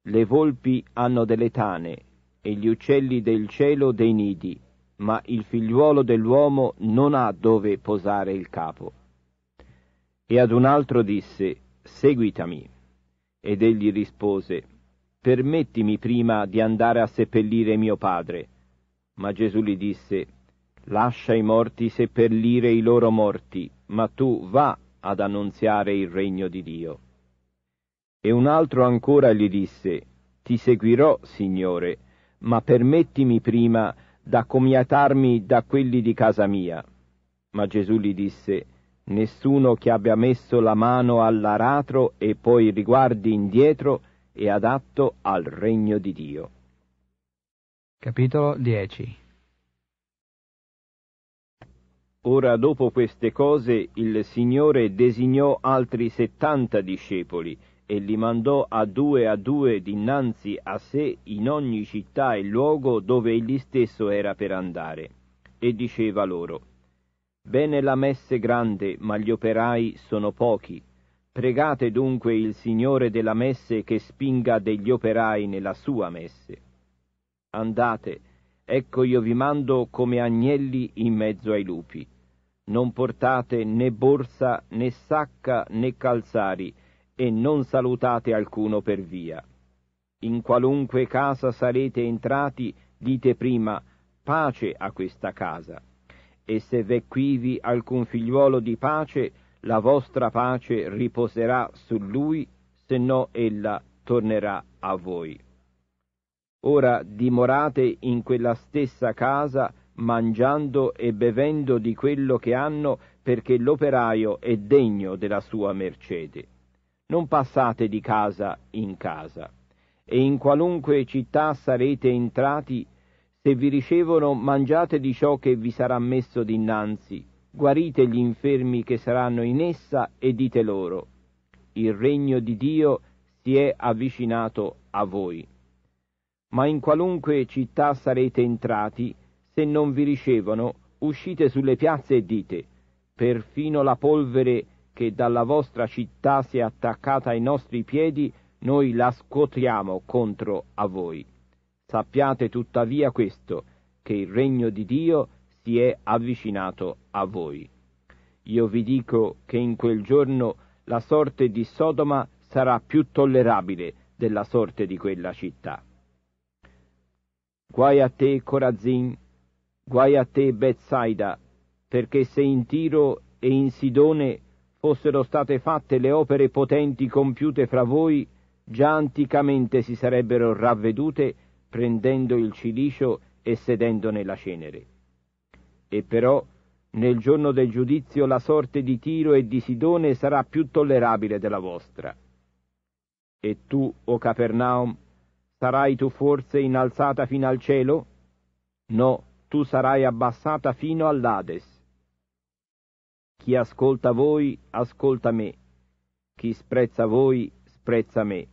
Le volpi hanno delle tane, e gli uccelli del cielo dei nidi, ma il figliuolo dell'uomo non ha dove posare il capo. E ad un altro disse, Seguitami. Ed egli rispose, Permettimi prima di andare a seppellire mio padre ma Gesù gli disse, Lascia i morti seppellire i loro morti, ma tu va ad annunziare il regno di Dio. E un altro ancora gli disse, Ti seguirò, Signore, ma permettimi prima d'accomiatarmi da quelli di casa mia. Ma Gesù gli disse, Nessuno che abbia messo la mano all'aratro e poi riguardi indietro è adatto al regno di Dio. Capitolo 10 Ora dopo queste cose il Signore designò altri settanta discepoli e li mandò a due a due dinanzi a sé in ogni città e luogo dove egli stesso era per andare. E diceva loro, Bene la messe grande, ma gli operai sono pochi. Pregate dunque il Signore della messe che spinga degli operai nella sua messe. Andate, ecco io vi mando come agnelli in mezzo ai lupi. Non portate né borsa, né sacca, né calzari, e non salutate alcuno per via. In qualunque casa sarete entrati, dite prima pace a questa casa. E se v'è quivi alcun figliuolo di pace, la vostra pace riposerà su lui, se no ella tornerà a voi. Ora dimorate in quella stessa casa, mangiando e bevendo di quello che hanno, perché l'operaio è degno della sua mercede. Non passate di casa in casa. E in qualunque città sarete entrati, se vi ricevono, mangiate di ciò che vi sarà messo dinanzi, guarite gli infermi che saranno in essa e dite loro, il regno di Dio si è avvicinato a voi ma in qualunque città sarete entrati, se non vi ricevono, uscite sulle piazze e dite, perfino la polvere che dalla vostra città si è attaccata ai nostri piedi, noi la scuotiamo contro a voi. Sappiate tuttavia questo, che il regno di Dio si è avvicinato a voi. Io vi dico che in quel giorno la sorte di Sodoma sarà più tollerabile della sorte di quella città. Guai a te, Corazzin, guai a te, Betsaida, perché se in Tiro e in Sidone fossero state fatte le opere potenti compiute fra voi, già anticamente si sarebbero ravvedute prendendo il cilicio e sedendo nella cenere. E però nel giorno del giudizio la sorte di Tiro e di Sidone sarà più tollerabile della vostra. E tu, o Capernaum, Sarai tu forse innalzata fino al cielo? No, tu sarai abbassata fino all'Ades. Chi ascolta voi, ascolta me. Chi sprezza voi, sprezza me.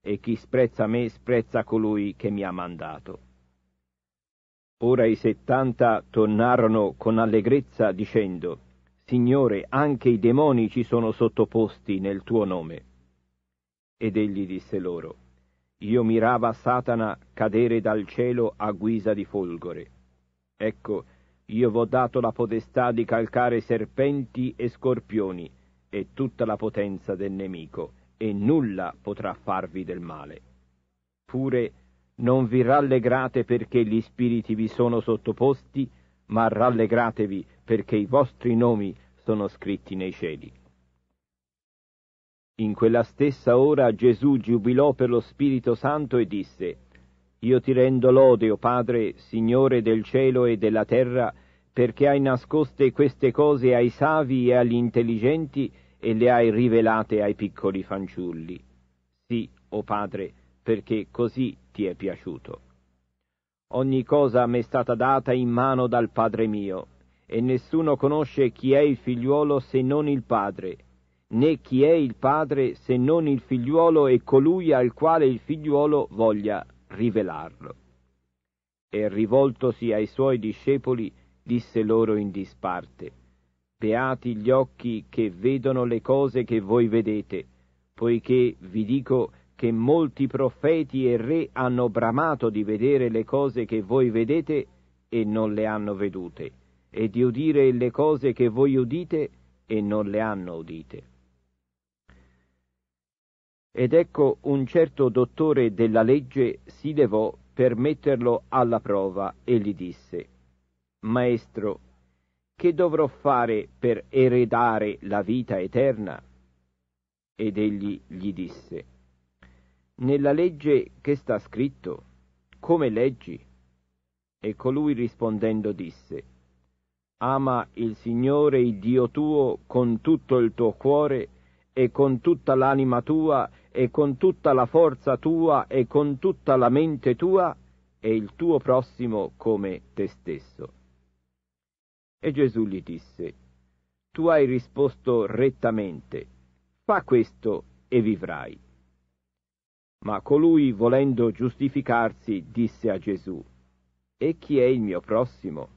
E chi sprezza me, sprezza colui che mi ha mandato. Ora i settanta tornarono con allegrezza dicendo, Signore, anche i demoni ci sono sottoposti nel tuo nome. Ed egli disse loro, io mirava Satana cadere dal cielo a guisa di folgore. Ecco, io v'ho dato la potestà di calcare serpenti e scorpioni e tutta la potenza del nemico, e nulla potrà farvi del male. Pure non vi rallegrate perché gli spiriti vi sono sottoposti, ma rallegratevi perché i vostri nomi sono scritti nei cieli. In quella stessa ora Gesù giubilò per lo Spirito Santo e disse, Io ti rendo lode, o Padre, Signore del cielo e della terra, perché hai nascoste queste cose ai savi e agli intelligenti e le hai rivelate ai piccoli fanciulli. Sì, o Padre, perché così ti è piaciuto. Ogni cosa m'è stata data in mano dal Padre mio, e nessuno conosce chi è il figliuolo se non il Padre, né chi è il padre se non il figliuolo e colui al quale il figliuolo voglia rivelarlo. E rivoltosi ai suoi discepoli, disse loro in disparte, Beati gli occhi che vedono le cose che voi vedete, poiché vi dico che molti profeti e re hanno bramato di vedere le cose che voi vedete e non le hanno vedute, e di udire le cose che voi udite e non le hanno udite. Ed ecco un certo dottore della legge si levò per metterlo alla prova e gli disse, Maestro, che dovrò fare per eredare la vita eterna? Ed egli gli disse, Nella legge che sta scritto, come leggi? E colui rispondendo disse, Ama il Signore il Dio tuo con tutto il tuo cuore e con tutta l'anima tua e con tutta la forza tua e con tutta la mente tua e il tuo prossimo come te stesso. E Gesù gli disse, Tu hai risposto rettamente, fa questo e vivrai. Ma colui, volendo giustificarsi, disse a Gesù, E chi è il mio prossimo?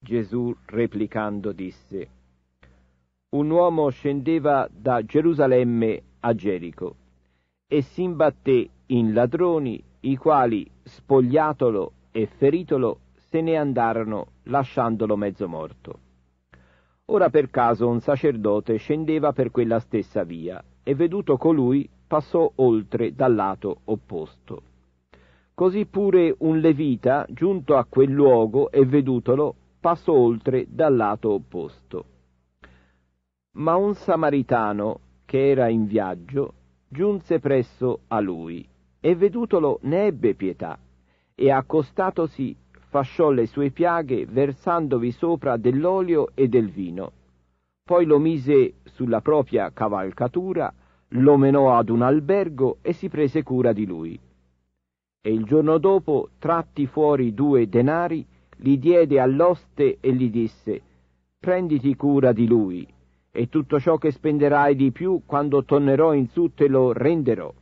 Gesù replicando disse, Un uomo scendeva da Gerusalemme a Gerico e s'imbatté in ladroni, i quali, spogliatolo e feritolo, se ne andarono lasciandolo mezzo morto. Ora per caso un sacerdote scendeva per quella stessa via e veduto colui passò oltre dal lato opposto. Così pure un levita, giunto a quel luogo e vedutolo, passò oltre dal lato opposto. Ma un samaritano, che era in viaggio, giunse presso a lui e vedutolo ne ebbe pietà e accostatosi fasciò le sue piaghe versandovi sopra dell'olio e del vino. Poi lo mise sulla propria cavalcatura, lo menò ad un albergo e si prese cura di lui. E il giorno dopo, tratti fuori due denari, li diede all'oste e gli disse Prenditi cura di lui, e tutto ciò che spenderai di più quando tornerò in su te lo renderò.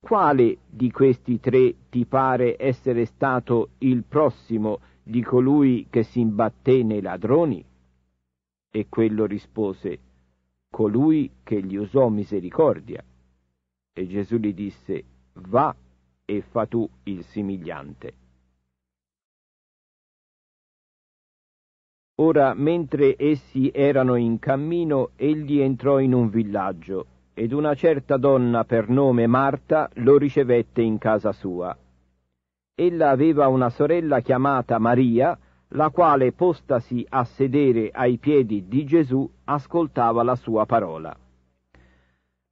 Quale di questi tre ti pare essere stato il prossimo di colui che si imbatté nei ladroni? E quello rispose, colui che gli usò misericordia. E Gesù gli disse, va e fa tu il simigliante. Ora, mentre essi erano in cammino, egli entrò in un villaggio, ed una certa donna per nome Marta lo ricevette in casa sua. Ella aveva una sorella chiamata Maria, la quale, postasi a sedere ai piedi di Gesù, ascoltava la sua parola.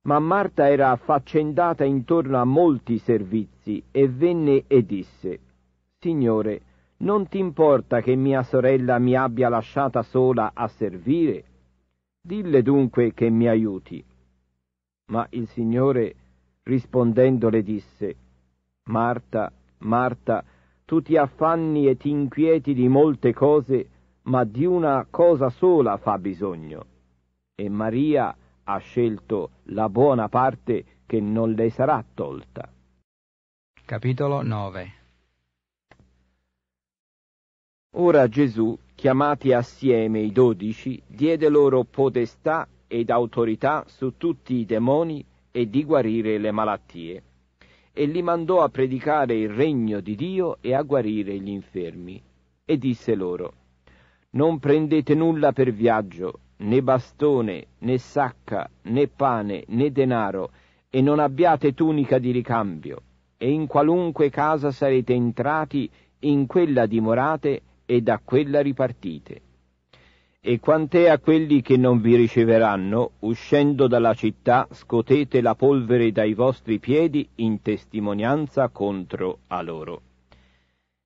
Ma Marta era affaccendata intorno a molti servizi e venne e disse, Signore, non ti importa che mia sorella mi abbia lasciata sola a servire? Dille dunque che mi aiuti. Ma il Signore rispondendo le disse, Marta, Marta, tu ti affanni e ti inquieti di molte cose, ma di una cosa sola fa bisogno. E Maria ha scelto la buona parte che non le sarà tolta. Capitolo 9 Ora Gesù, chiamati assieme i dodici, diede loro potestà ed autorità su tutti i demoni e di guarire le malattie. E li mandò a predicare il regno di Dio e a guarire gli infermi. E disse loro, Non prendete nulla per viaggio, né bastone, né sacca, né pane, né denaro, e non abbiate tunica di ricambio. E in qualunque casa sarete entrati, in quella dimorate e da quella ripartite. E quant'è a quelli che non vi riceveranno, uscendo dalla città, scotete la polvere dai vostri piedi in testimonianza contro a loro.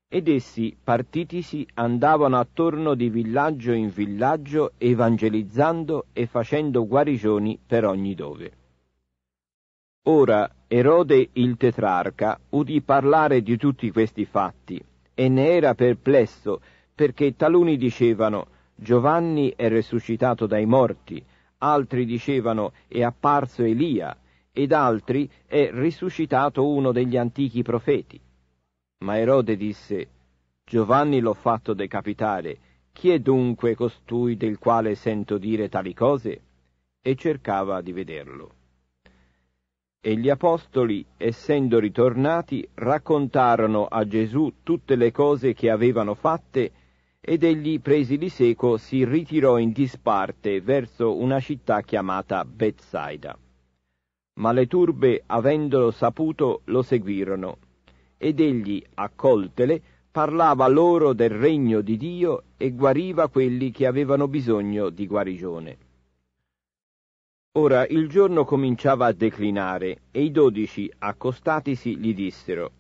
Ed essi, partitisi, andavano attorno di villaggio in villaggio, evangelizzando e facendo guarigioni per ogni dove. Ora Erode il tetrarca udì parlare di tutti questi fatti, e ne era perplesso, perché taluni dicevano Giovanni è risuscitato dai morti, altri dicevano è apparso Elia, ed altri è risuscitato uno degli antichi profeti. Ma Erode disse, Giovanni l'ho fatto decapitare, chi è dunque costui del quale sento dire tali cose? E cercava di vederlo. E gli apostoli, essendo ritornati, raccontarono a Gesù tutte le cose che avevano fatte ed egli, presi di seco, si ritirò in disparte verso una città chiamata Bethsaida. Ma le turbe, avendolo saputo, lo seguirono, ed egli, accoltele, parlava loro del regno di Dio e guariva quelli che avevano bisogno di guarigione. Ora il giorno cominciava a declinare e i dodici, accostatisi, gli dissero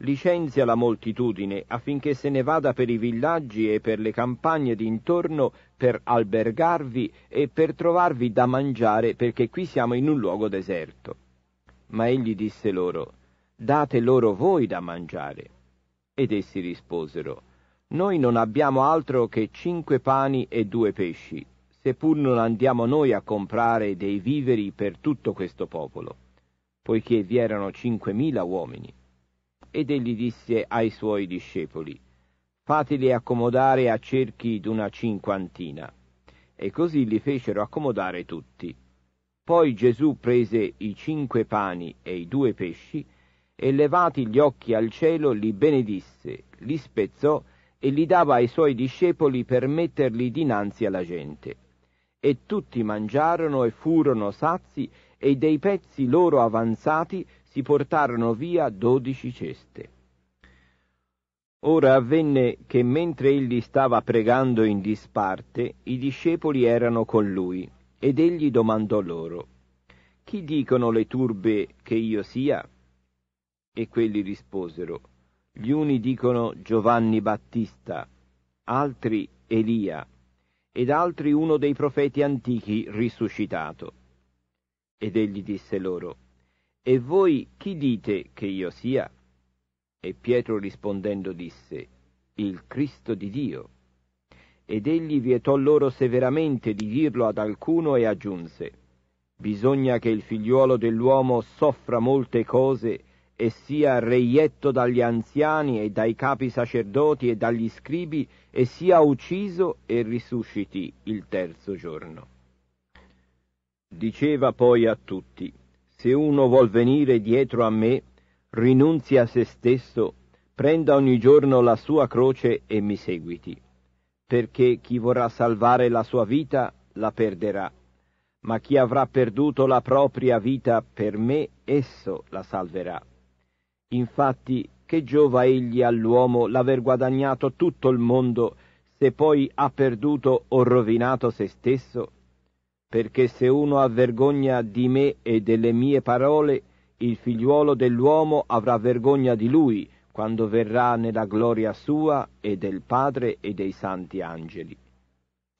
Licenzia la moltitudine affinché se ne vada per i villaggi e per le campagne d'intorno per albergarvi e per trovarvi da mangiare perché qui siamo in un luogo deserto. Ma egli disse loro, date loro voi da mangiare. Ed essi risposero, noi non abbiamo altro che cinque pani e due pesci, seppur non andiamo noi a comprare dei viveri per tutto questo popolo, poiché vi erano cinquemila uomini ed egli disse ai suoi discepoli, fateli accomodare a cerchi d'una cinquantina. E così li fecero accomodare tutti. Poi Gesù prese i cinque pani e i due pesci, e levati gli occhi al cielo li benedisse, li spezzò e li dava ai suoi discepoli per metterli dinanzi alla gente. E tutti mangiarono e furono sazi, e dei pezzi loro avanzati si portarono via dodici ceste. Ora avvenne che mentre egli stava pregando in disparte, i discepoli erano con lui, ed egli domandò loro, Chi dicono le turbe che io sia? E quelli risposero, Gli uni dicono Giovanni Battista, altri Elia, ed altri uno dei profeti antichi risuscitato. Ed egli disse loro, e voi chi dite che io sia? E Pietro rispondendo disse, Il Cristo di Dio. Ed egli vietò loro severamente di dirlo ad alcuno e aggiunse, Bisogna che il figliuolo dell'uomo soffra molte cose e sia reietto dagli anziani e dai capi sacerdoti e dagli scribi e sia ucciso e risusciti il terzo giorno. Diceva poi a tutti, se uno vuol venire dietro a me, rinunzi a se stesso, prenda ogni giorno la sua croce e mi seguiti. Perché chi vorrà salvare la sua vita la perderà, ma chi avrà perduto la propria vita per me, esso la salverà. Infatti, che giova egli all'uomo l'aver guadagnato tutto il mondo se poi ha perduto o rovinato se stesso? perché se uno ha vergogna di me e delle mie parole, il figliuolo dell'uomo avrà vergogna di lui quando verrà nella gloria sua e del Padre e dei santi angeli.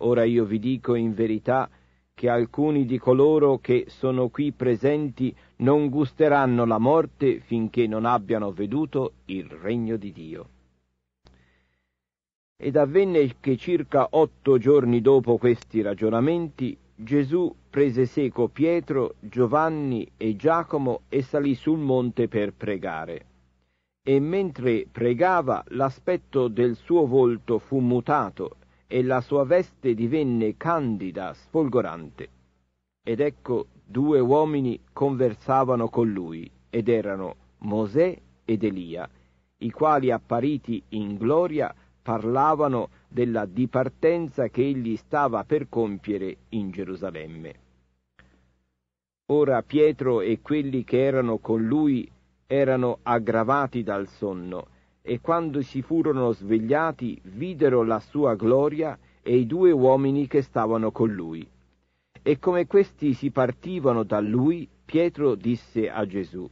Ora io vi dico in verità che alcuni di coloro che sono qui presenti non gusteranno la morte finché non abbiano veduto il regno di Dio. Ed avvenne che circa otto giorni dopo questi ragionamenti Gesù prese seco Pietro, Giovanni e Giacomo e salì sul monte per pregare. E mentre pregava l'aspetto del suo volto fu mutato e la sua veste divenne candida, sfolgorante. Ed ecco due uomini conversavano con lui ed erano Mosè ed Elia, i quali appariti in gloria parlavano della dipartenza che egli stava per compiere in Gerusalemme. Ora Pietro e quelli che erano con lui erano aggravati dal sonno e quando si furono svegliati videro la sua gloria e i due uomini che stavano con lui. E come questi si partivano da lui, Pietro disse a Gesù,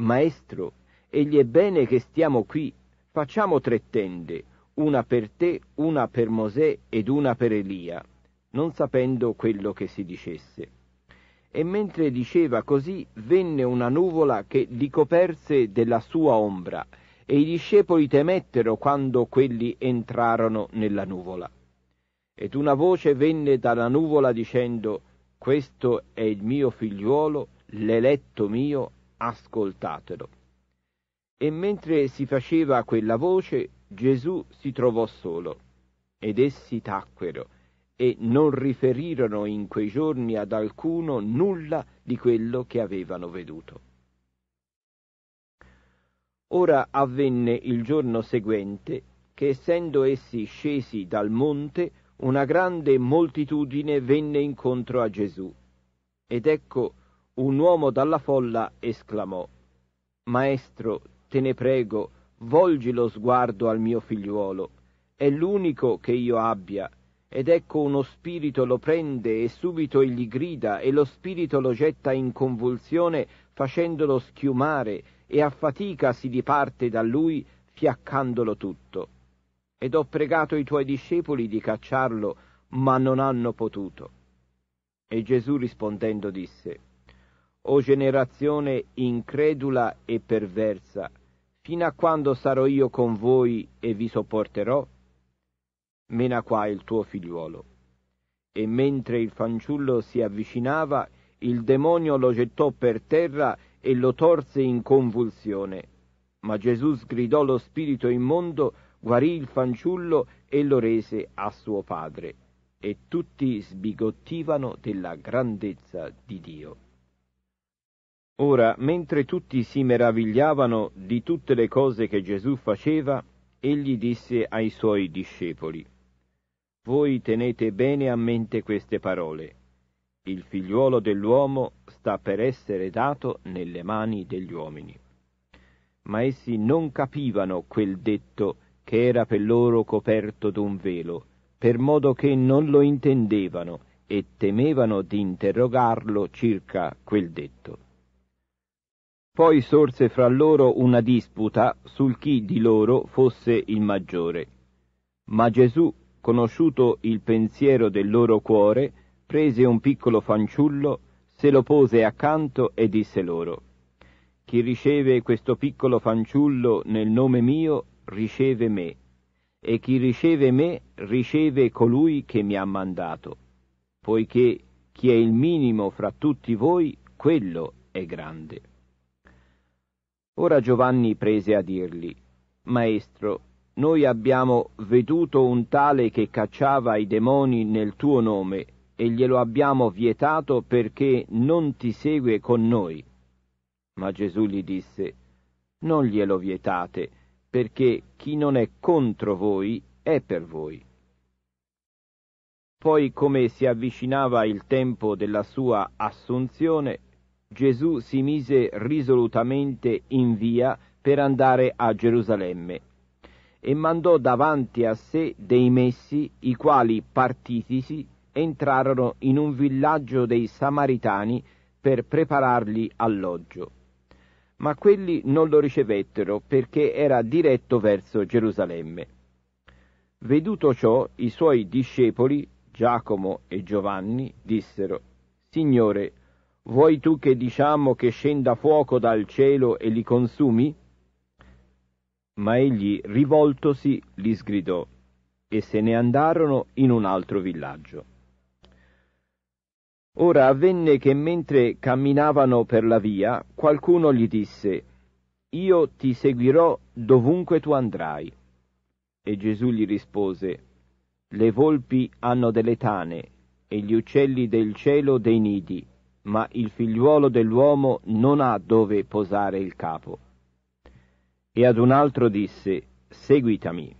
Maestro, egli è bene che stiamo qui, facciamo tre tende, una per te, una per Mosè ed una per Elia, non sapendo quello che si dicesse. E mentre diceva così, venne una nuvola che li coperse della sua ombra, e i discepoli temettero quando quelli entrarono nella nuvola. Ed una voce venne dalla nuvola dicendo, Questo è il mio figliuolo, l'eletto mio, ascoltatelo. E mentre si faceva quella voce, Gesù si trovò solo, ed essi tacquero, e non riferirono in quei giorni ad alcuno nulla di quello che avevano veduto. Ora avvenne il giorno seguente che essendo essi scesi dal monte, una grande moltitudine venne incontro a Gesù. Ed ecco un uomo dalla folla esclamò, Maestro, te ne prego, volgi lo sguardo al mio figliuolo, è l'unico che io abbia, ed ecco uno spirito lo prende e subito egli grida e lo spirito lo getta in convulsione facendolo schiumare e a fatica si diparte da lui fiaccandolo tutto. Ed ho pregato i tuoi discepoli di cacciarlo, ma non hanno potuto. E Gesù rispondendo disse, O generazione incredula e perversa, fino a quando sarò io con voi e vi sopporterò? Mena qua il tuo figliuolo. E mentre il fanciullo si avvicinava, il demonio lo gettò per terra e lo torse in convulsione. Ma Gesù sgridò lo spirito immondo, guarì il fanciullo e lo rese a suo padre. E tutti sbigottivano della grandezza di Dio. Ora, mentre tutti si meravigliavano di tutte le cose che Gesù faceva, egli disse ai suoi discepoli, Voi tenete bene a mente queste parole. Il figliuolo dell'uomo sta per essere dato nelle mani degli uomini. Ma essi non capivano quel detto che era per loro coperto d'un velo, per modo che non lo intendevano e temevano di interrogarlo circa quel detto. Poi sorse fra loro una disputa sul chi di loro fosse il maggiore. Ma Gesù, conosciuto il pensiero del loro cuore, prese un piccolo fanciullo, se lo pose accanto e disse loro, Chi riceve questo piccolo fanciullo nel nome mio, riceve me, e chi riceve me, riceve colui che mi ha mandato, poiché chi è il minimo fra tutti voi, quello è grande. Ora Giovanni prese a dirgli, Maestro, noi abbiamo veduto un tale che cacciava i demoni nel tuo nome e glielo abbiamo vietato perché non ti segue con noi. Ma Gesù gli disse, Non glielo vietate, perché chi non è contro voi è per voi. Poi come si avvicinava il tempo della sua assunzione, Gesù si mise risolutamente in via per andare a Gerusalemme e mandò davanti a sé dei messi, i quali, partitisi, entrarono in un villaggio dei Samaritani per preparargli alloggio. Ma quelli non lo ricevettero perché era diretto verso Gerusalemme. Veduto ciò, i suoi discepoli, Giacomo e Giovanni, dissero, Signore, vuoi tu che diciamo che scenda fuoco dal cielo e li consumi? Ma egli, rivoltosi, li sgridò, e se ne andarono in un altro villaggio. Ora avvenne che mentre camminavano per la via, qualcuno gli disse, Io ti seguirò dovunque tu andrai. E Gesù gli rispose, Le volpi hanno delle tane, e gli uccelli del cielo dei nidi, ma il figliuolo dell'uomo non ha dove posare il capo. E ad un altro disse, Seguitami.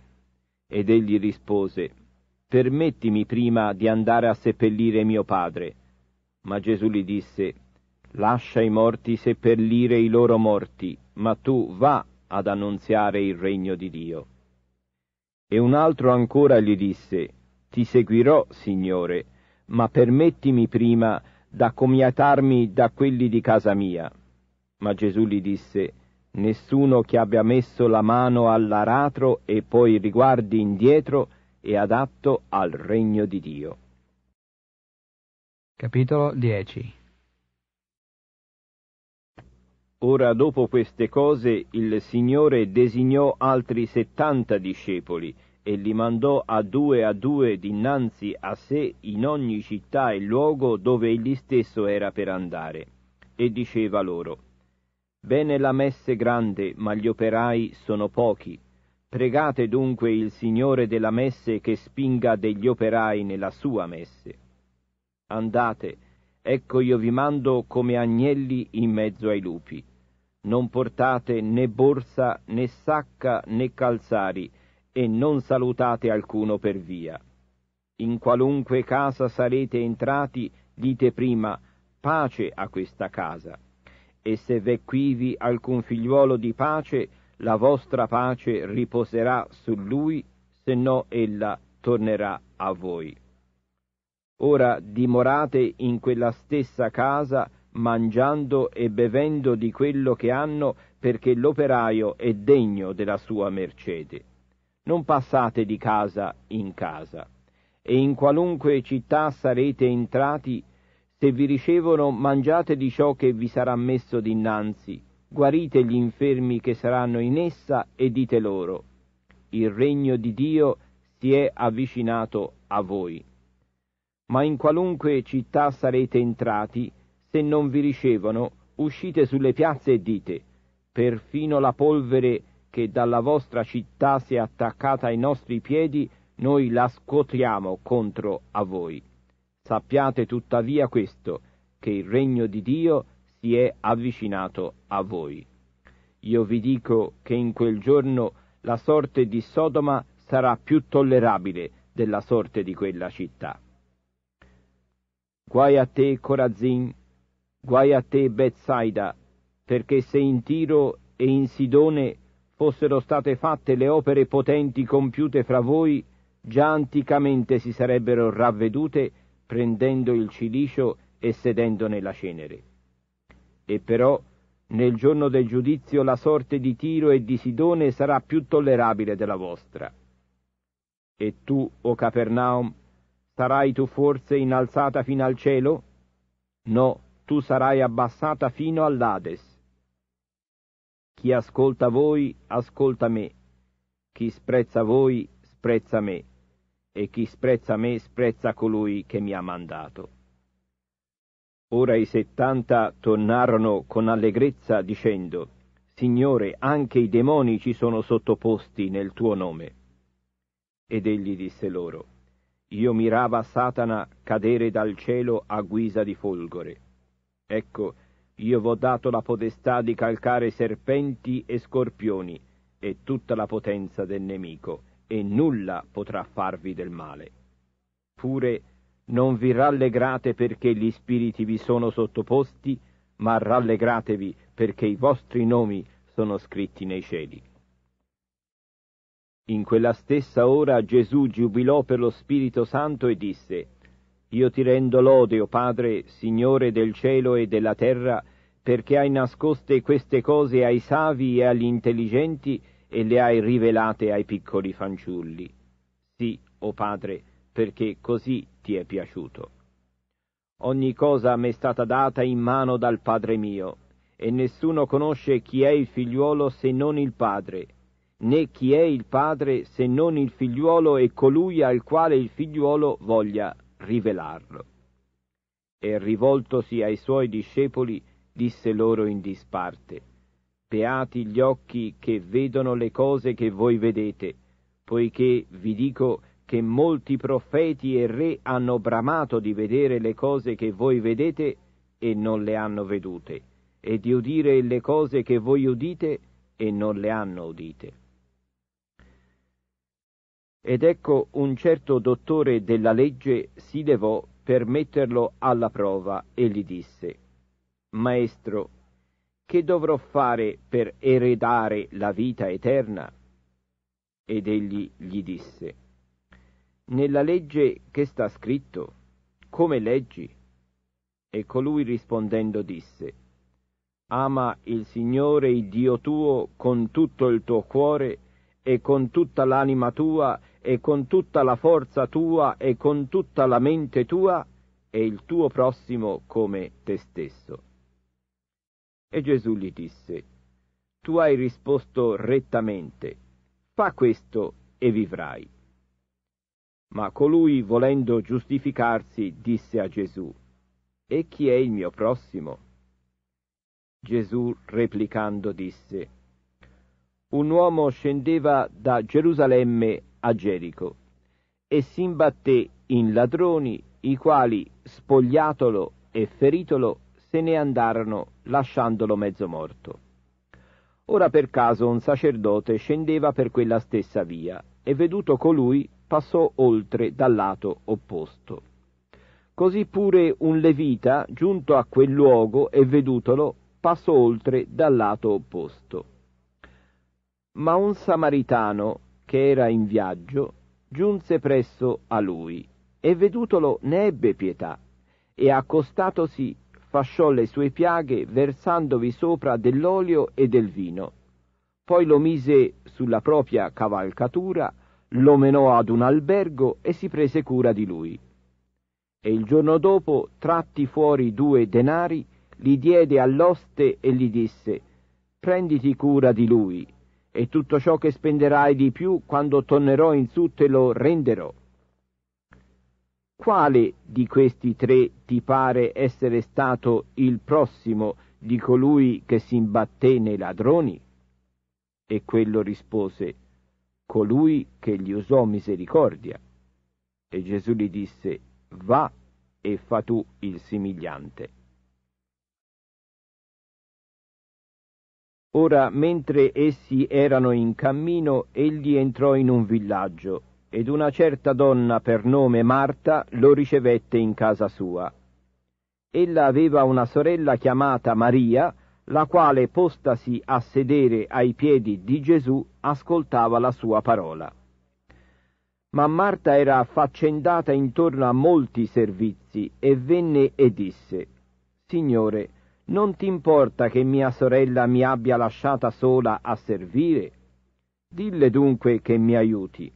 Ed egli rispose, Permettimi prima di andare a seppellire mio padre. Ma Gesù gli disse, Lascia i morti seppellire i loro morti, ma tu va ad annunziare il regno di Dio. E un altro ancora gli disse, Ti seguirò, Signore, ma permettimi prima da commiatarmi da quelli di casa mia. Ma Gesù gli disse, Nessuno che abbia messo la mano all'aratro e poi riguardi indietro è adatto al regno di Dio. Capitolo 10 Ora dopo queste cose il Signore designò altri settanta discepoli, e li mandò a due a due dinanzi a sé in ogni città e luogo dove egli stesso era per andare. E diceva loro, Bene la messe grande, ma gli operai sono pochi. Pregate dunque il Signore della messe che spinga degli operai nella sua messe. Andate, ecco io vi mando come agnelli in mezzo ai lupi. Non portate né borsa, né sacca, né calzari, e non salutate alcuno per via. In qualunque casa sarete entrati, dite prima pace a questa casa. E se v'è quivi alcun figliuolo di pace, la vostra pace riposerà su lui, se no ella tornerà a voi. Ora dimorate in quella stessa casa, mangiando e bevendo di quello che hanno, perché l'operaio è degno della sua mercede. Non passate di casa in casa. E in qualunque città sarete entrati, se vi ricevono, mangiate di ciò che vi sarà messo dinanzi, guarite gli infermi che saranno in essa e dite loro, il regno di Dio si è avvicinato a voi. Ma in qualunque città sarete entrati, se non vi ricevono, uscite sulle piazze e dite, perfino la polvere che dalla vostra città si è attaccata ai nostri piedi, noi la scuotiamo contro a voi. Sappiate tuttavia questo, che il regno di Dio si è avvicinato a voi. Io vi dico che in quel giorno la sorte di Sodoma sarà più tollerabile della sorte di quella città. Guai a te Corazzin, guai a te Betsaida, perché se in Tiro e in Sidone fossero state fatte le opere potenti compiute fra voi, già anticamente si sarebbero ravvedute prendendo il cilicio e sedendo nella cenere. E però nel giorno del giudizio la sorte di Tiro e di Sidone sarà più tollerabile della vostra. E tu, o Capernaum, sarai tu forse innalzata fino al cielo? No, tu sarai abbassata fino all'Ades. Chi ascolta voi, ascolta me. Chi sprezza voi, sprezza me. E chi sprezza me, sprezza colui che mi ha mandato. Ora i settanta tornarono con allegrezza dicendo, Signore, anche i demoni ci sono sottoposti nel tuo nome. Ed egli disse loro, Io mirava Satana cadere dal cielo a guisa di folgore. Ecco, io v'ho dato la potestà di calcare serpenti e scorpioni e tutta la potenza del nemico, e nulla potrà farvi del male. Pure non vi rallegrate perché gli spiriti vi sono sottoposti, ma rallegratevi perché i vostri nomi sono scritti nei cieli. In quella stessa ora Gesù giubilò per lo Spirito Santo e disse, io ti rendo lode, o oh Padre, Signore del cielo e della terra, perché hai nascoste queste cose ai savi e agli intelligenti e le hai rivelate ai piccoli fanciulli. Sì, o oh Padre, perché così ti è piaciuto. Ogni cosa m'è stata data in mano dal Padre mio, e nessuno conosce chi è il figliuolo se non il Padre, né chi è il Padre se non il figliuolo e colui al quale il figliuolo voglia rivelarlo. E rivoltosi ai suoi discepoli, disse loro in disparte, Beati gli occhi che vedono le cose che voi vedete, poiché vi dico che molti profeti e re hanno bramato di vedere le cose che voi vedete e non le hanno vedute, e di udire le cose che voi udite e non le hanno udite. Ed ecco un certo dottore della legge si levò per metterlo alla prova e gli disse, Maestro, che dovrò fare per eredare la vita eterna? Ed egli gli disse, Nella legge che sta scritto, come leggi? E colui rispondendo disse, Ama il Signore il Dio tuo con tutto il tuo cuore e con tutta l'anima tua e con tutta la forza tua e con tutta la mente tua e il tuo prossimo come te stesso. E Gesù gli disse, Tu hai risposto rettamente, fa questo e vivrai. Ma colui, volendo giustificarsi, disse a Gesù, E chi è il mio prossimo? Gesù replicando disse, Un uomo scendeva da Gerusalemme a Gerico e imbatté in ladroni, i quali, spogliatolo e feritolo, se ne andarono lasciandolo mezzo morto. Ora per caso un sacerdote scendeva per quella stessa via e veduto colui passò oltre dal lato opposto. Così pure un levita, giunto a quel luogo e vedutolo, passò oltre dal lato opposto. Ma un samaritano, che era in viaggio, giunse presso a lui e vedutolo ne ebbe pietà e accostatosi fasciò le sue piaghe versandovi sopra dell'olio e del vino. Poi lo mise sulla propria cavalcatura, lo menò ad un albergo e si prese cura di lui. E il giorno dopo, tratti fuori due denari, li diede all'oste e gli disse, prenditi cura di lui, e tutto ciò che spenderai di più quando tornerò in su te lo renderò. Quale di questi tre ti pare essere stato il prossimo di colui che si imbatté nei ladroni? E quello rispose, colui che gli usò misericordia. E Gesù gli disse, va e fa tu il simigliante. Ora, mentre essi erano in cammino, egli entrò in un villaggio, ed una certa donna per nome Marta lo ricevette in casa sua. Ella aveva una sorella chiamata Maria, la quale, postasi a sedere ai piedi di Gesù, ascoltava la sua parola. Ma Marta era affaccendata intorno a molti servizi e venne e disse, Signore, non ti importa che mia sorella mi abbia lasciata sola a servire? Dille dunque che mi aiuti.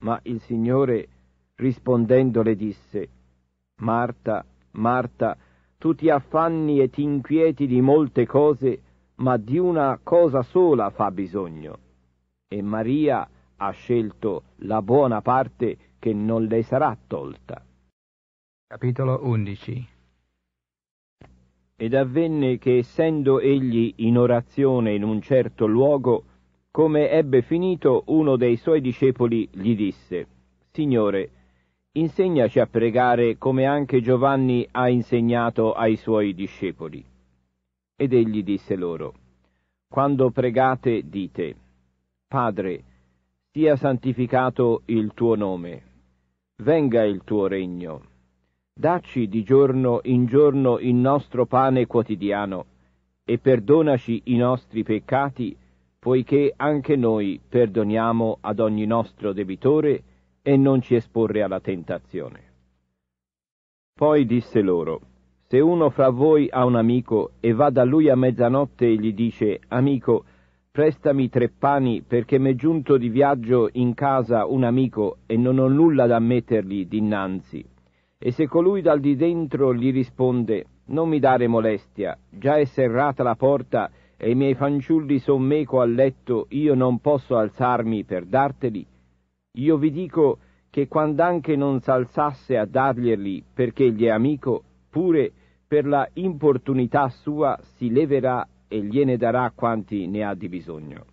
Ma il Signore rispondendo le disse, Marta, Marta, tu ti affanni e ti inquieti di molte cose, ma di una cosa sola fa bisogno. E Maria ha scelto la buona parte che non le sarà tolta. Capitolo 11 ed avvenne che, essendo egli in orazione in un certo luogo, come ebbe finito, uno dei suoi discepoli gli disse, Signore, insegnaci a pregare come anche Giovanni ha insegnato ai suoi discepoli. Ed egli disse loro, Quando pregate dite, Padre, sia santificato il tuo nome, venga il tuo regno Dacci di giorno in giorno il nostro pane quotidiano e perdonaci i nostri peccati, poiché anche noi perdoniamo ad ogni nostro debitore e non ci esporre alla tentazione. Poi disse loro, se uno fra voi ha un amico e va da lui a mezzanotte e gli dice, amico, prestami tre pani perché m'è giunto di viaggio in casa un amico e non ho nulla da mettergli dinanzi e se colui dal di dentro gli risponde non mi dare molestia, già è serrata la porta e i miei fanciulli son meco a letto, io non posso alzarmi per darteli, io vi dico che quand'anche non s'alzasse a darglieli perché gli è amico, pure per la importunità sua si leverà e gliene darà quanti ne ha di bisogno.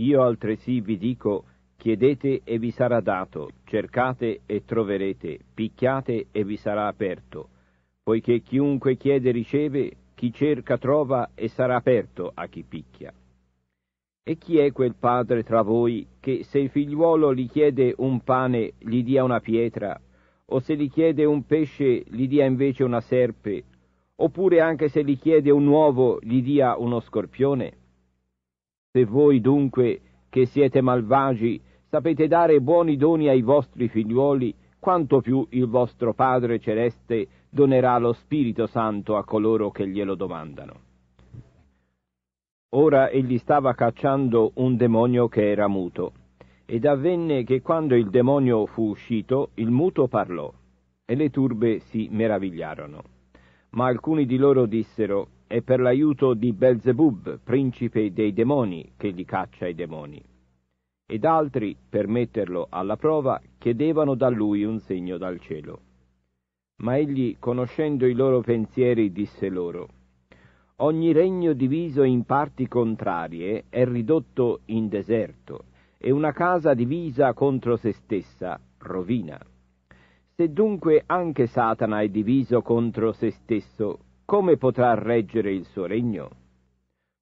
Io altresì vi dico Chiedete e vi sarà dato, cercate e troverete, picchiate e vi sarà aperto, poiché chiunque chiede riceve, chi cerca trova e sarà aperto a chi picchia. E chi è quel padre tra voi che se il figliuolo gli chiede un pane gli dia una pietra, o se gli chiede un pesce gli dia invece una serpe, oppure anche se gli chiede un uovo gli dia uno scorpione? Se voi dunque che siete malvagi sapete dare buoni doni ai vostri figliuoli, quanto più il vostro Padre Celeste donerà lo Spirito Santo a coloro che glielo domandano. Ora egli stava cacciando un demonio che era muto, ed avvenne che quando il demonio fu uscito, il muto parlò, e le turbe si meravigliarono. Ma alcuni di loro dissero, è per l'aiuto di Belzebub, principe dei demoni, che gli caccia i demoni ed altri, per metterlo alla prova, chiedevano da lui un segno dal cielo. Ma egli, conoscendo i loro pensieri, disse loro, Ogni regno diviso in parti contrarie è ridotto in deserto, e una casa divisa contro se stessa rovina. Se dunque anche Satana è diviso contro se stesso, come potrà reggere il suo regno?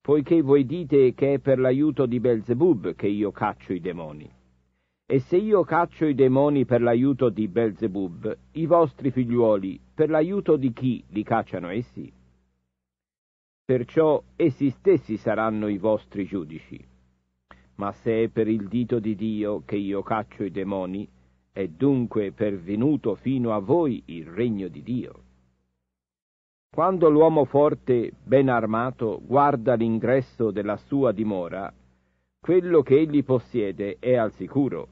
poiché voi dite che è per l'aiuto di Belzebub che io caccio i demoni. E se io caccio i demoni per l'aiuto di Belzebub, i vostri figliuoli per l'aiuto di chi li cacciano essi? Perciò essi stessi saranno i vostri giudici. Ma se è per il dito di Dio che io caccio i demoni, è dunque pervenuto fino a voi il regno di Dio. Quando l'uomo forte, ben armato, guarda l'ingresso della sua dimora, quello che egli possiede è al sicuro.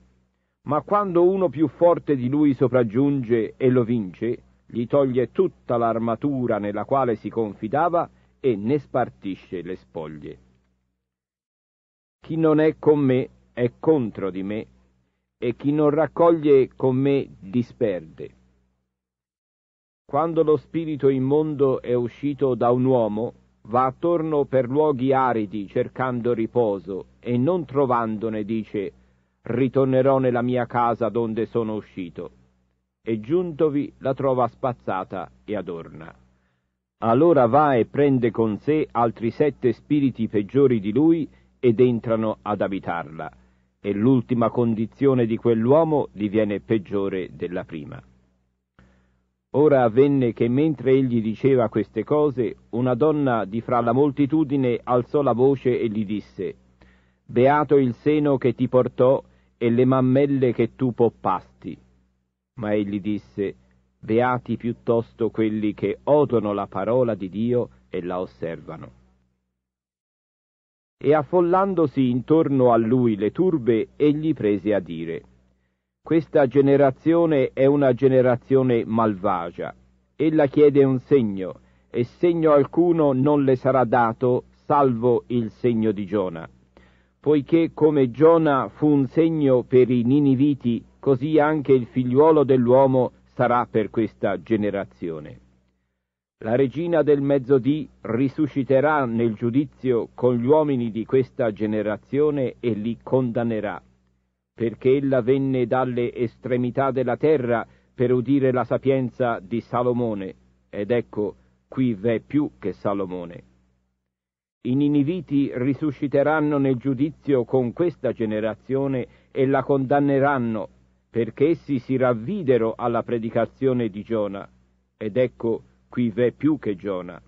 Ma quando uno più forte di lui sopraggiunge e lo vince, gli toglie tutta l'armatura nella quale si confidava e ne spartisce le spoglie. Chi non è con me è contro di me, e chi non raccoglie con me disperde. Quando lo spirito immondo è uscito da un uomo, va attorno per luoghi aridi cercando riposo e non trovandone dice ritornerò nella mia casa donde sono uscito e giuntovi la trova spazzata e adorna. Allora va e prende con sé altri sette spiriti peggiori di lui ed entrano ad abitarla e l'ultima condizione di quell'uomo diviene peggiore della prima. Ora avvenne che mentre egli diceva queste cose, una donna di fra la moltitudine alzò la voce e gli disse, Beato il seno che ti portò e le mammelle che tu poppasti. Ma egli disse, Beati piuttosto quelli che odono la parola di Dio e la osservano. E affollandosi intorno a lui le turbe, egli prese a dire, questa generazione è una generazione malvagia. Ella chiede un segno, e segno alcuno non le sarà dato, salvo il segno di Giona. Poiché come Giona fu un segno per i niniviti, così anche il figliuolo dell'uomo sarà per questa generazione. La regina del mezzodì risusciterà nel giudizio con gli uomini di questa generazione e li condannerà perché ella venne dalle estremità della terra per udire la sapienza di Salomone, ed ecco qui v'è più che Salomone. I niniviti risusciteranno nel giudizio con questa generazione e la condanneranno, perché essi si ravvidero alla predicazione di Giona, ed ecco qui v'è più che Giona.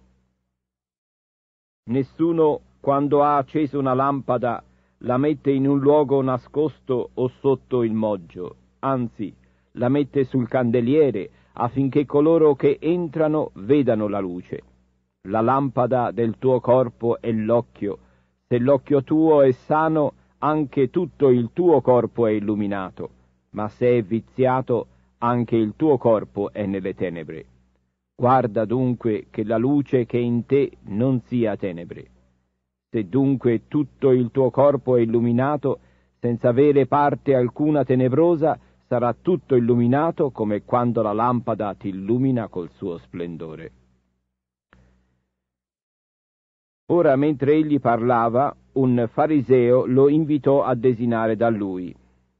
Nessuno, quando ha acceso una lampada, la mette in un luogo nascosto o sotto il moggio, anzi la mette sul candeliere affinché coloro che entrano vedano la luce. La lampada del tuo corpo è l'occhio, se l'occhio tuo è sano, anche tutto il tuo corpo è illuminato, ma se è viziato, anche il tuo corpo è nelle tenebre. Guarda dunque che la luce che è in te non sia tenebre. Se dunque tutto il tuo corpo è illuminato, senza avere parte alcuna tenebrosa, sarà tutto illuminato come quando la lampada ti illumina col suo splendore. Ora, mentre egli parlava, un fariseo lo invitò a desinare da lui,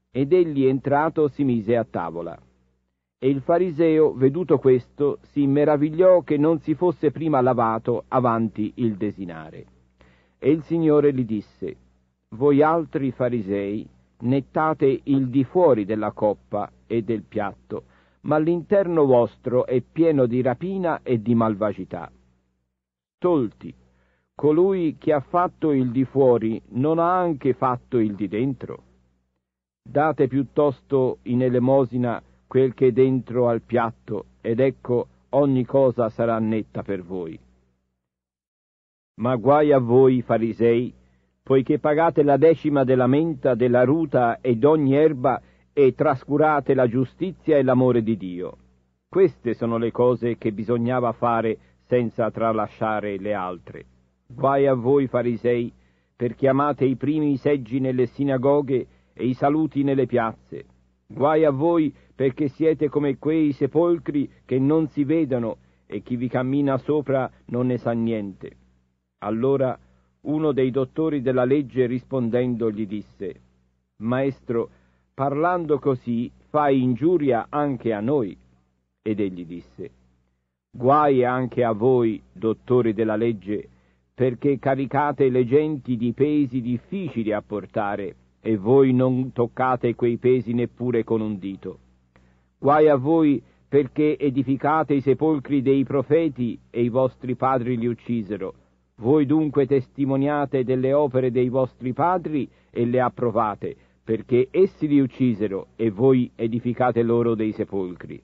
ed egli entrato si mise a tavola. E il fariseo, veduto questo, si meravigliò che non si fosse prima lavato avanti il desinare. E il Signore gli disse, voi altri farisei, nettate il di fuori della coppa e del piatto, ma l'interno vostro è pieno di rapina e di malvagità. Tolti, colui che ha fatto il di fuori non ha anche fatto il di dentro? Date piuttosto in elemosina quel che è dentro al piatto, ed ecco ogni cosa sarà netta per voi. Ma guai a voi, farisei, poiché pagate la decima della menta, della ruta e d'ogni erba e trascurate la giustizia e l'amore di Dio. Queste sono le cose che bisognava fare senza tralasciare le altre. Guai a voi, farisei, perché amate i primi seggi nelle sinagoghe e i saluti nelle piazze. Guai a voi, perché siete come quei sepolcri che non si vedono e chi vi cammina sopra non ne sa niente. Allora uno dei dottori della legge rispondendo gli disse, Maestro, parlando così fai ingiuria anche a noi. Ed egli disse, Guai anche a voi, dottori della legge, perché caricate le genti di pesi difficili a portare, e voi non toccate quei pesi neppure con un dito. Guai a voi perché edificate i sepolcri dei profeti e i vostri padri li uccisero, voi dunque testimoniate delle opere dei vostri padri e le approvate, perché essi li uccisero e voi edificate loro dei sepolcri.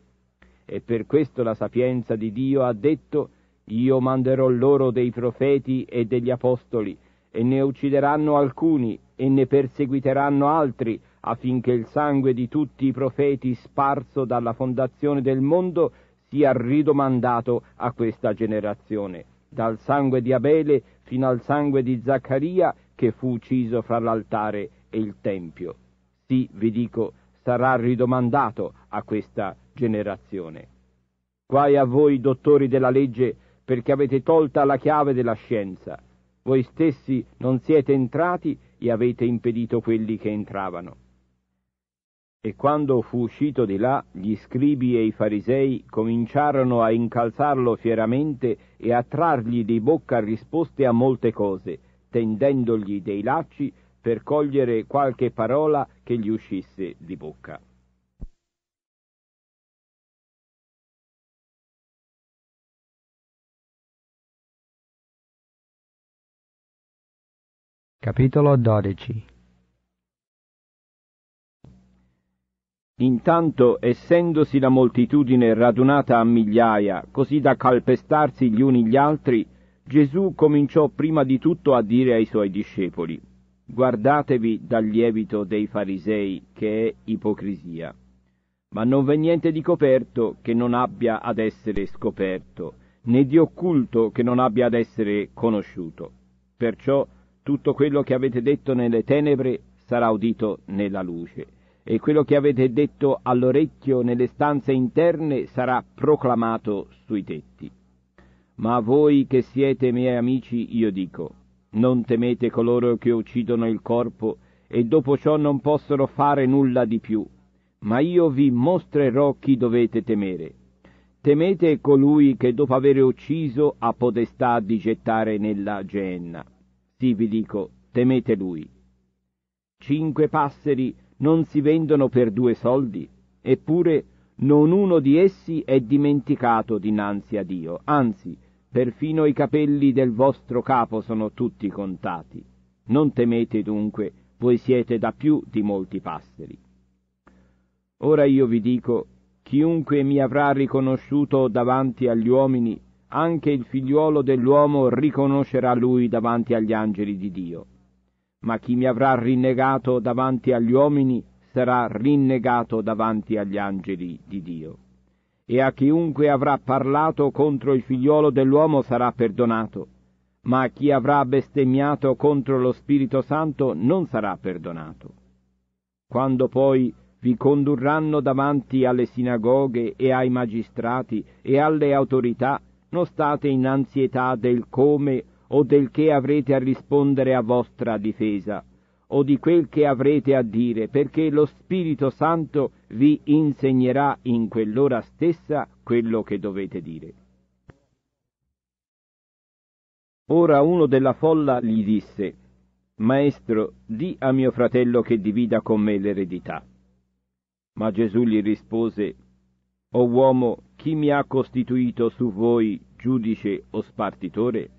E per questo la sapienza di Dio ha detto, io manderò loro dei profeti e degli apostoli, e ne uccideranno alcuni e ne perseguiteranno altri, affinché il sangue di tutti i profeti sparso dalla fondazione del mondo sia ridomandato a questa generazione dal sangue di Abele fino al sangue di Zaccaria che fu ucciso fra l'altare e il Tempio. Sì, vi dico, sarà ridomandato a questa generazione. Guai a voi, dottori della legge, perché avete tolta la chiave della scienza. Voi stessi non siete entrati e avete impedito quelli che entravano. E quando fu uscito di là, gli scribi e i farisei cominciarono a incalzarlo fieramente e a trargli di bocca risposte a molte cose, tendendogli dei lacci per cogliere qualche parola che gli uscisse di bocca. Capitolo 12 Intanto, essendosi la moltitudine radunata a migliaia, così da calpestarsi gli uni gli altri, Gesù cominciò prima di tutto a dire ai suoi discepoli, guardatevi dal lievito dei farisei che è ipocrisia. Ma non v'è niente di coperto che non abbia ad essere scoperto, né di occulto che non abbia ad essere conosciuto. Perciò tutto quello che avete detto nelle tenebre sarà udito nella luce e quello che avete detto all'orecchio nelle stanze interne sarà proclamato sui tetti. Ma voi che siete miei amici io dico, non temete coloro che uccidono il corpo e dopo ciò non possono fare nulla di più, ma io vi mostrerò chi dovete temere. Temete colui che dopo aver ucciso ha potestà di gettare nella geenna. Sì, vi dico, temete lui. Cinque passeri non si vendono per due soldi, eppure non uno di essi è dimenticato dinanzi a Dio, anzi, perfino i capelli del vostro capo sono tutti contati. Non temete dunque, voi siete da più di molti passeri. Ora io vi dico, chiunque mi avrà riconosciuto davanti agli uomini, anche il figliuolo dell'uomo riconoscerà lui davanti agli angeli di Dio ma chi mi avrà rinnegato davanti agli uomini sarà rinnegato davanti agli angeli di Dio. E a chiunque avrà parlato contro il figliuolo dell'uomo sarà perdonato, ma chi avrà bestemmiato contro lo Spirito Santo non sarà perdonato. Quando poi vi condurranno davanti alle sinagoghe e ai magistrati e alle autorità, non state in ansietà del come o del che avrete a rispondere a vostra difesa, o di quel che avrete a dire, perché lo Spirito Santo vi insegnerà in quell'ora stessa quello che dovete dire. Ora uno della folla gli disse, Maestro, di a mio fratello che divida con me l'eredità. Ma Gesù gli rispose, O uomo, chi mi ha costituito su voi giudice o spartitore?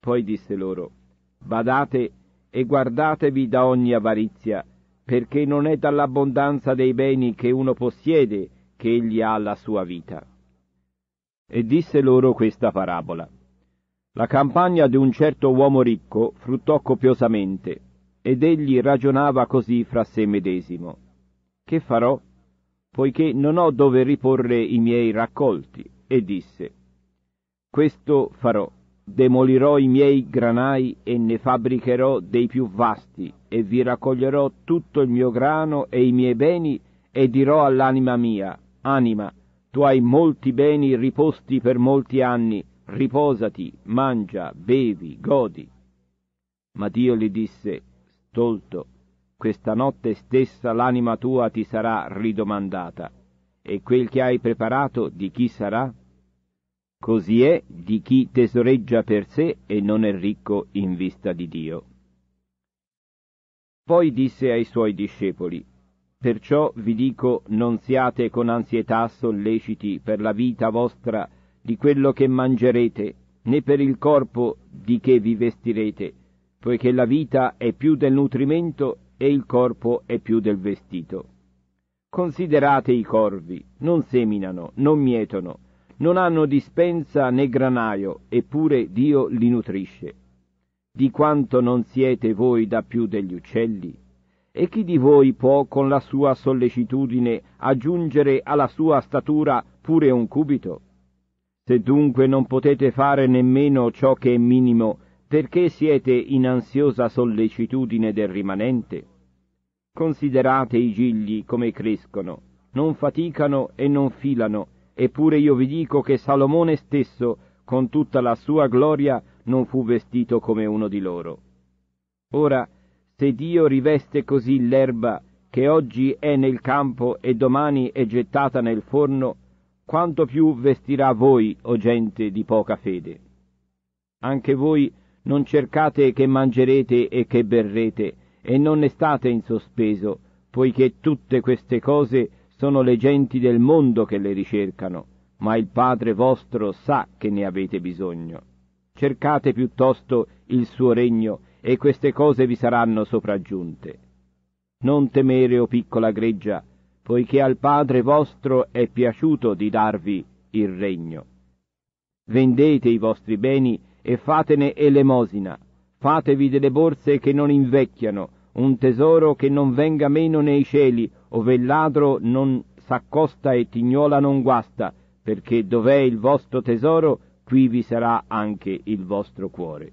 Poi disse loro, Badate e guardatevi da ogni avarizia, perché non è dall'abbondanza dei beni che uno possiede che egli ha la sua vita. E disse loro questa parabola. La campagna di un certo uomo ricco fruttò copiosamente, ed egli ragionava così fra sé medesimo. Che farò? Poiché non ho dove riporre i miei raccolti, e disse, Questo farò Demolirò i miei granai e ne fabbricherò dei più vasti, e vi raccoglierò tutto il mio grano e i miei beni, e dirò all'anima mia, anima, tu hai molti beni riposti per molti anni, riposati, mangia, bevi, godi. Ma Dio gli disse, stolto, questa notte stessa l'anima tua ti sarà ridomandata, e quel che hai preparato di chi sarà? Così è di chi tesoreggia per sé e non è ricco in vista di Dio. Poi disse ai suoi discepoli, Perciò vi dico non siate con ansietà solleciti per la vita vostra di quello che mangerete, né per il corpo di che vi vestirete, poiché la vita è più del nutrimento e il corpo è più del vestito. Considerate i corvi, non seminano, non mietono, non hanno dispensa né granaio, eppure Dio li nutrisce. Di quanto non siete voi da più degli uccelli? E chi di voi può con la sua sollecitudine aggiungere alla sua statura pure un cubito? Se dunque non potete fare nemmeno ciò che è minimo, perché siete in ansiosa sollecitudine del rimanente? Considerate i gigli come crescono, non faticano e non filano, Eppure io vi dico che Salomone stesso, con tutta la sua gloria, non fu vestito come uno di loro. Ora, se Dio riveste così l'erba, che oggi è nel campo e domani è gettata nel forno, quanto più vestirà voi, o gente di poca fede. Anche voi non cercate che mangerete e che berrete, e non ne state in sospeso, poiché tutte queste cose sono le genti del mondo che le ricercano, ma il Padre vostro sa che ne avete bisogno. Cercate piuttosto il suo regno e queste cose vi saranno sopraggiunte. Non temere, o piccola greggia, poiché al Padre vostro è piaciuto di darvi il regno. Vendete i vostri beni e fatene elemosina, fatevi delle borse che non invecchiano, un tesoro che non venga meno nei cieli, ove il ladro non s'accosta e tignola non guasta, perché dov'è il vostro tesoro, qui vi sarà anche il vostro cuore.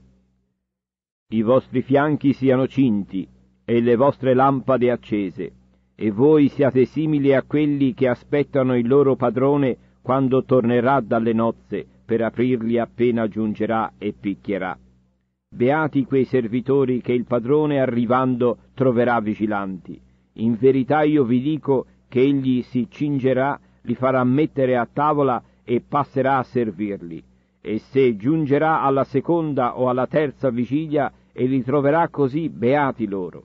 I vostri fianchi siano cinti e le vostre lampade accese, e voi siate simili a quelli che aspettano il loro padrone quando tornerà dalle nozze per aprirli appena giungerà e picchierà. Beati quei servitori che il padrone arrivando troverà vigilanti. In verità io vi dico che egli si cingerà, li farà mettere a tavola e passerà a servirli. E se giungerà alla seconda o alla terza vigilia e li troverà così, beati loro.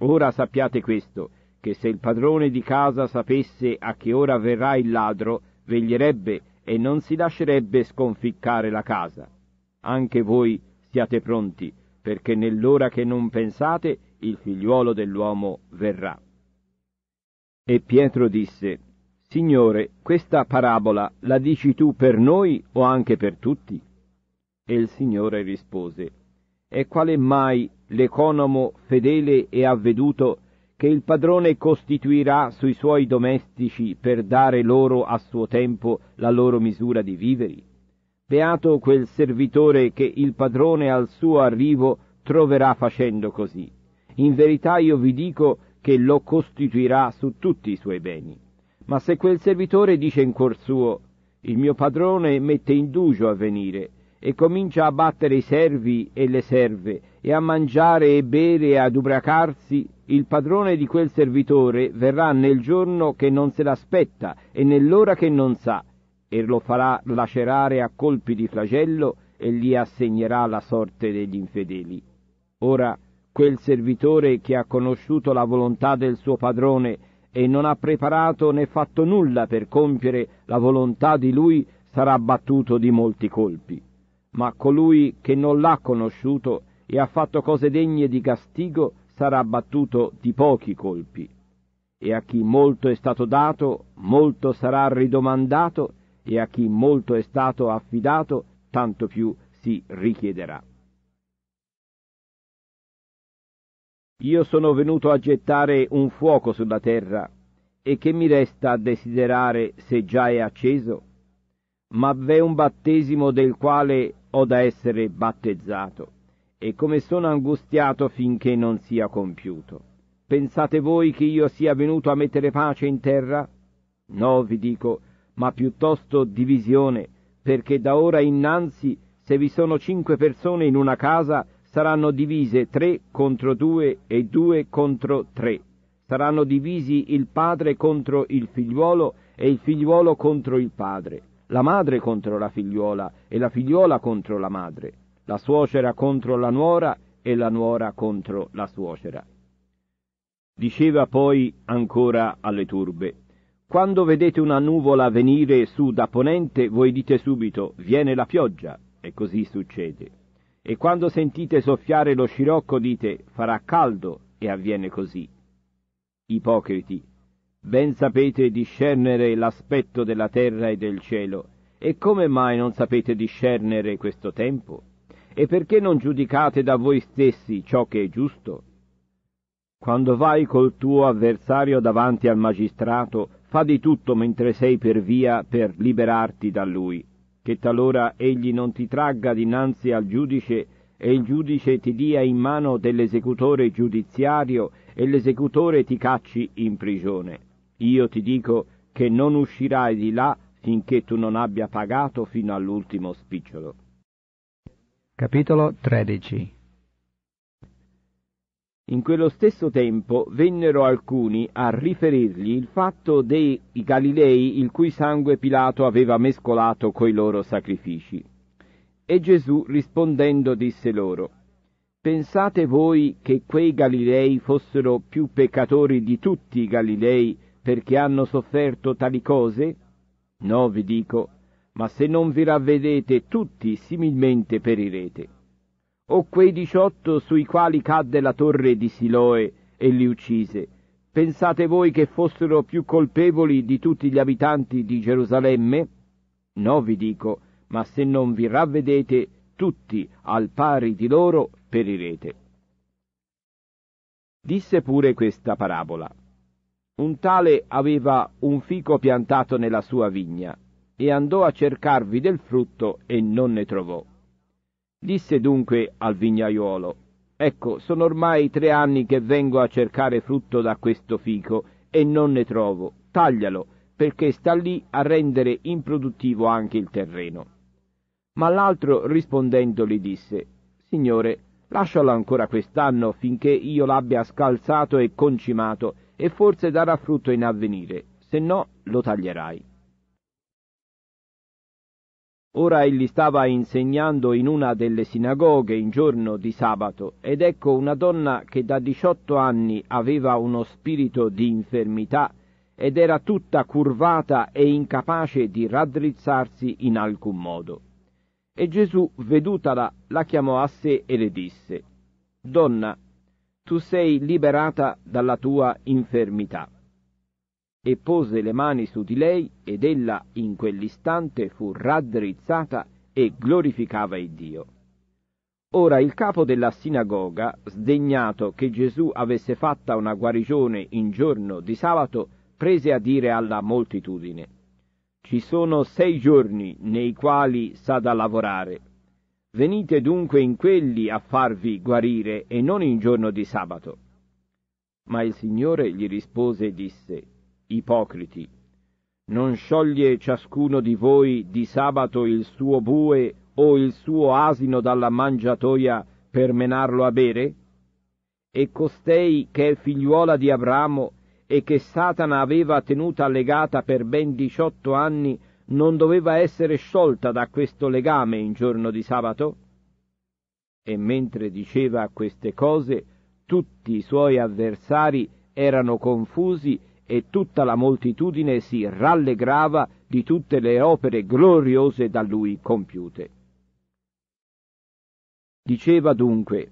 Ora sappiate questo, che se il padrone di casa sapesse a che ora verrà il ladro, veglierebbe e non si lascerebbe sconficcare la casa. Anche voi siate pronti, perché nell'ora che non pensate il figliuolo dell'uomo verrà. E Pietro disse, Signore, questa parabola la dici tu per noi o anche per tutti? E il Signore rispose, E quale mai l'economo fedele e avveduto che il padrone costituirà sui suoi domestici per dare loro a suo tempo la loro misura di viveri? Beato quel servitore che il padrone al suo arrivo troverà facendo così. In verità io vi dico che lo costituirà su tutti i suoi beni. Ma se quel servitore dice in cuor suo, il mio padrone mette indugio a venire, e comincia a battere i servi e le serve, e a mangiare e bere e ad ubriacarsi, il padrone di quel servitore verrà nel giorno che non se l'aspetta e nell'ora che non sa, e lo farà lacerare a colpi di flagello e gli assegnerà la sorte degli infedeli. Ora, quel servitore che ha conosciuto la volontà del suo padrone e non ha preparato né fatto nulla per compiere la volontà di lui sarà battuto di molti colpi. Ma colui che non l'ha conosciuto e ha fatto cose degne di castigo sarà battuto di pochi colpi. E a chi molto è stato dato, molto sarà ridomandato, e a chi molto è stato affidato, tanto più si richiederà. Io sono venuto a gettare un fuoco sulla terra, e che mi resta a desiderare se già è acceso? Ma v'è un battesimo del quale ho da essere battezzato, e come sono angustiato finché non sia compiuto. Pensate voi che io sia venuto a mettere pace in terra? No, vi dico, ma piuttosto divisione, perché da ora innanzi, se vi sono cinque persone in una casa, saranno divise tre contro due e due contro tre. Saranno divisi il padre contro il figliuolo e il figliuolo contro il padre, la madre contro la figliuola e la figliuola contro la madre, la suocera contro la nuora e la nuora contro la suocera. Diceva poi ancora alle turbe, quando vedete una nuvola venire su da ponente, voi dite subito, viene la pioggia, e così succede. E quando sentite soffiare lo scirocco dite farà caldo e avviene così. Ipocriti, ben sapete discernere l'aspetto della terra e del cielo, e come mai non sapete discernere questo tempo? E perché non giudicate da voi stessi ciò che è giusto? Quando vai col tuo avversario davanti al magistrato, fa di tutto mentre sei per via per liberarti da lui che talora egli non ti tragga dinanzi al giudice e il giudice ti dia in mano dell'esecutore giudiziario e l'esecutore ti cacci in prigione. Io ti dico che non uscirai di là finché tu non abbia pagato fino all'ultimo spicciolo. Capitolo 13 in quello stesso tempo vennero alcuni a riferirgli il fatto dei Galilei il cui sangue Pilato aveva mescolato coi loro sacrifici. E Gesù rispondendo disse loro, Pensate voi che quei Galilei fossero più peccatori di tutti i Galilei perché hanno sofferto tali cose? No, vi dico, ma se non vi ravvedete tutti similmente perirete o quei diciotto sui quali cadde la torre di Siloe e li uccise, pensate voi che fossero più colpevoli di tutti gli abitanti di Gerusalemme? No, vi dico, ma se non vi ravvedete, tutti al pari di loro perirete. Disse pure questa parabola. Un tale aveva un fico piantato nella sua vigna e andò a cercarvi del frutto e non ne trovò. Disse dunque al vignaiuolo, Ecco, sono ormai tre anni che vengo a cercare frutto da questo fico e non ne trovo. Taglialo, perché sta lì a rendere improduttivo anche il terreno. Ma l'altro rispondendogli disse, Signore, lascialo ancora quest'anno finché io l'abbia scalzato e concimato e forse darà frutto in avvenire, se no lo taglierai. Ora egli stava insegnando in una delle sinagoghe in giorno di sabato ed ecco una donna che da diciotto anni aveva uno spirito di infermità ed era tutta curvata e incapace di raddrizzarsi in alcun modo. E Gesù, vedutala, la chiamò a sé e le disse, Donna, tu sei liberata dalla tua infermità e pose le mani su di lei ed ella in quell'istante fu raddrizzata e glorificava il Dio. Ora il capo della sinagoga, sdegnato che Gesù avesse fatta una guarigione in giorno di sabato, prese a dire alla moltitudine Ci sono sei giorni nei quali s'ha da lavorare. Venite dunque in quelli a farvi guarire e non in giorno di sabato. Ma il Signore gli rispose e disse ipocriti. Non scioglie ciascuno di voi di sabato il suo bue o il suo asino dalla mangiatoia per menarlo a bere? E costei che è figliuola di Abramo e che Satana aveva tenuta legata per ben diciotto anni non doveva essere sciolta da questo legame in giorno di sabato? E mentre diceva queste cose, tutti i suoi avversari erano confusi e tutta la moltitudine si rallegrava di tutte le opere gloriose da lui compiute. Diceva dunque,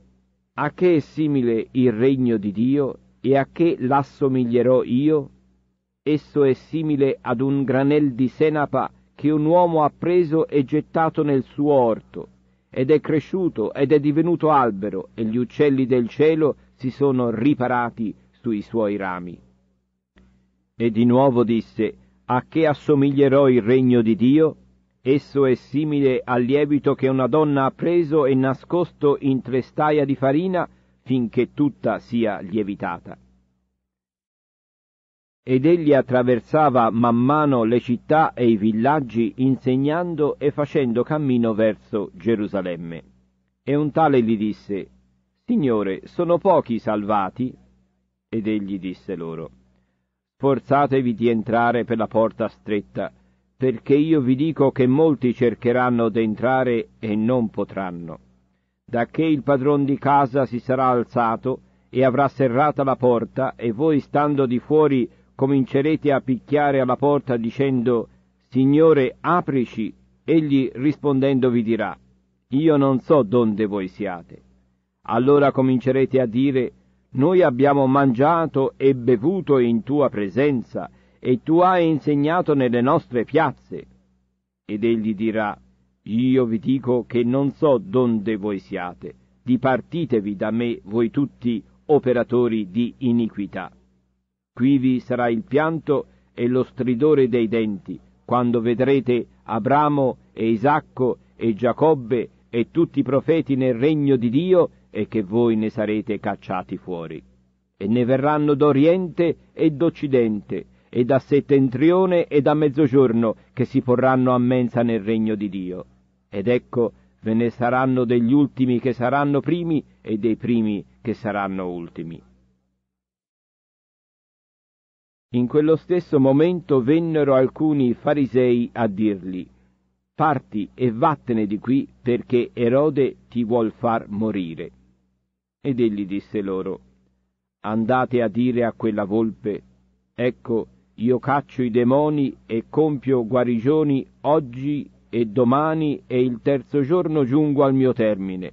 a che è simile il regno di Dio e a che l'assomiglierò io? Esso è simile ad un granel di senapa che un uomo ha preso e gettato nel suo orto, ed è cresciuto ed è divenuto albero, e gli uccelli del cielo si sono riparati sui suoi rami. E di nuovo disse, A che assomiglierò il regno di Dio? Esso è simile al lievito che una donna ha preso e nascosto in tre staia di farina finché tutta sia lievitata. Ed egli attraversava man mano le città e i villaggi insegnando e facendo cammino verso Gerusalemme. E un tale gli disse, Signore, sono pochi salvati? Ed egli disse loro, sforzatevi di entrare per la porta stretta, perché io vi dico che molti cercheranno d'entrare e non potranno. Dacché il padron di casa si sarà alzato e avrà serrata la porta, e voi stando di fuori comincerete a picchiare alla porta dicendo Signore, aprici, egli rispondendo vi dirà Io non so donde voi siate. Allora comincerete a dire noi abbiamo mangiato e bevuto in tua presenza, e tu hai insegnato nelle nostre piazze. Ed egli dirà, io vi dico che non so donde voi siate, dipartitevi da me voi tutti operatori di iniquità. Qui vi sarà il pianto e lo stridore dei denti, quando vedrete Abramo e Isacco e Giacobbe e tutti i profeti nel regno di Dio e che voi ne sarete cacciati fuori. E ne verranno d'Oriente e d'Occidente, e da settentrione e da mezzogiorno, che si porranno a mensa nel regno di Dio. Ed ecco, ve ne saranno degli ultimi che saranno primi e dei primi che saranno ultimi. In quello stesso momento vennero alcuni farisei a dirgli, Parti e vattene di qui perché Erode ti vuol far morire. Ed egli disse loro, Andate a dire a quella volpe, ecco, io caccio i demoni e compio guarigioni oggi e domani e il terzo giorno giungo al mio termine.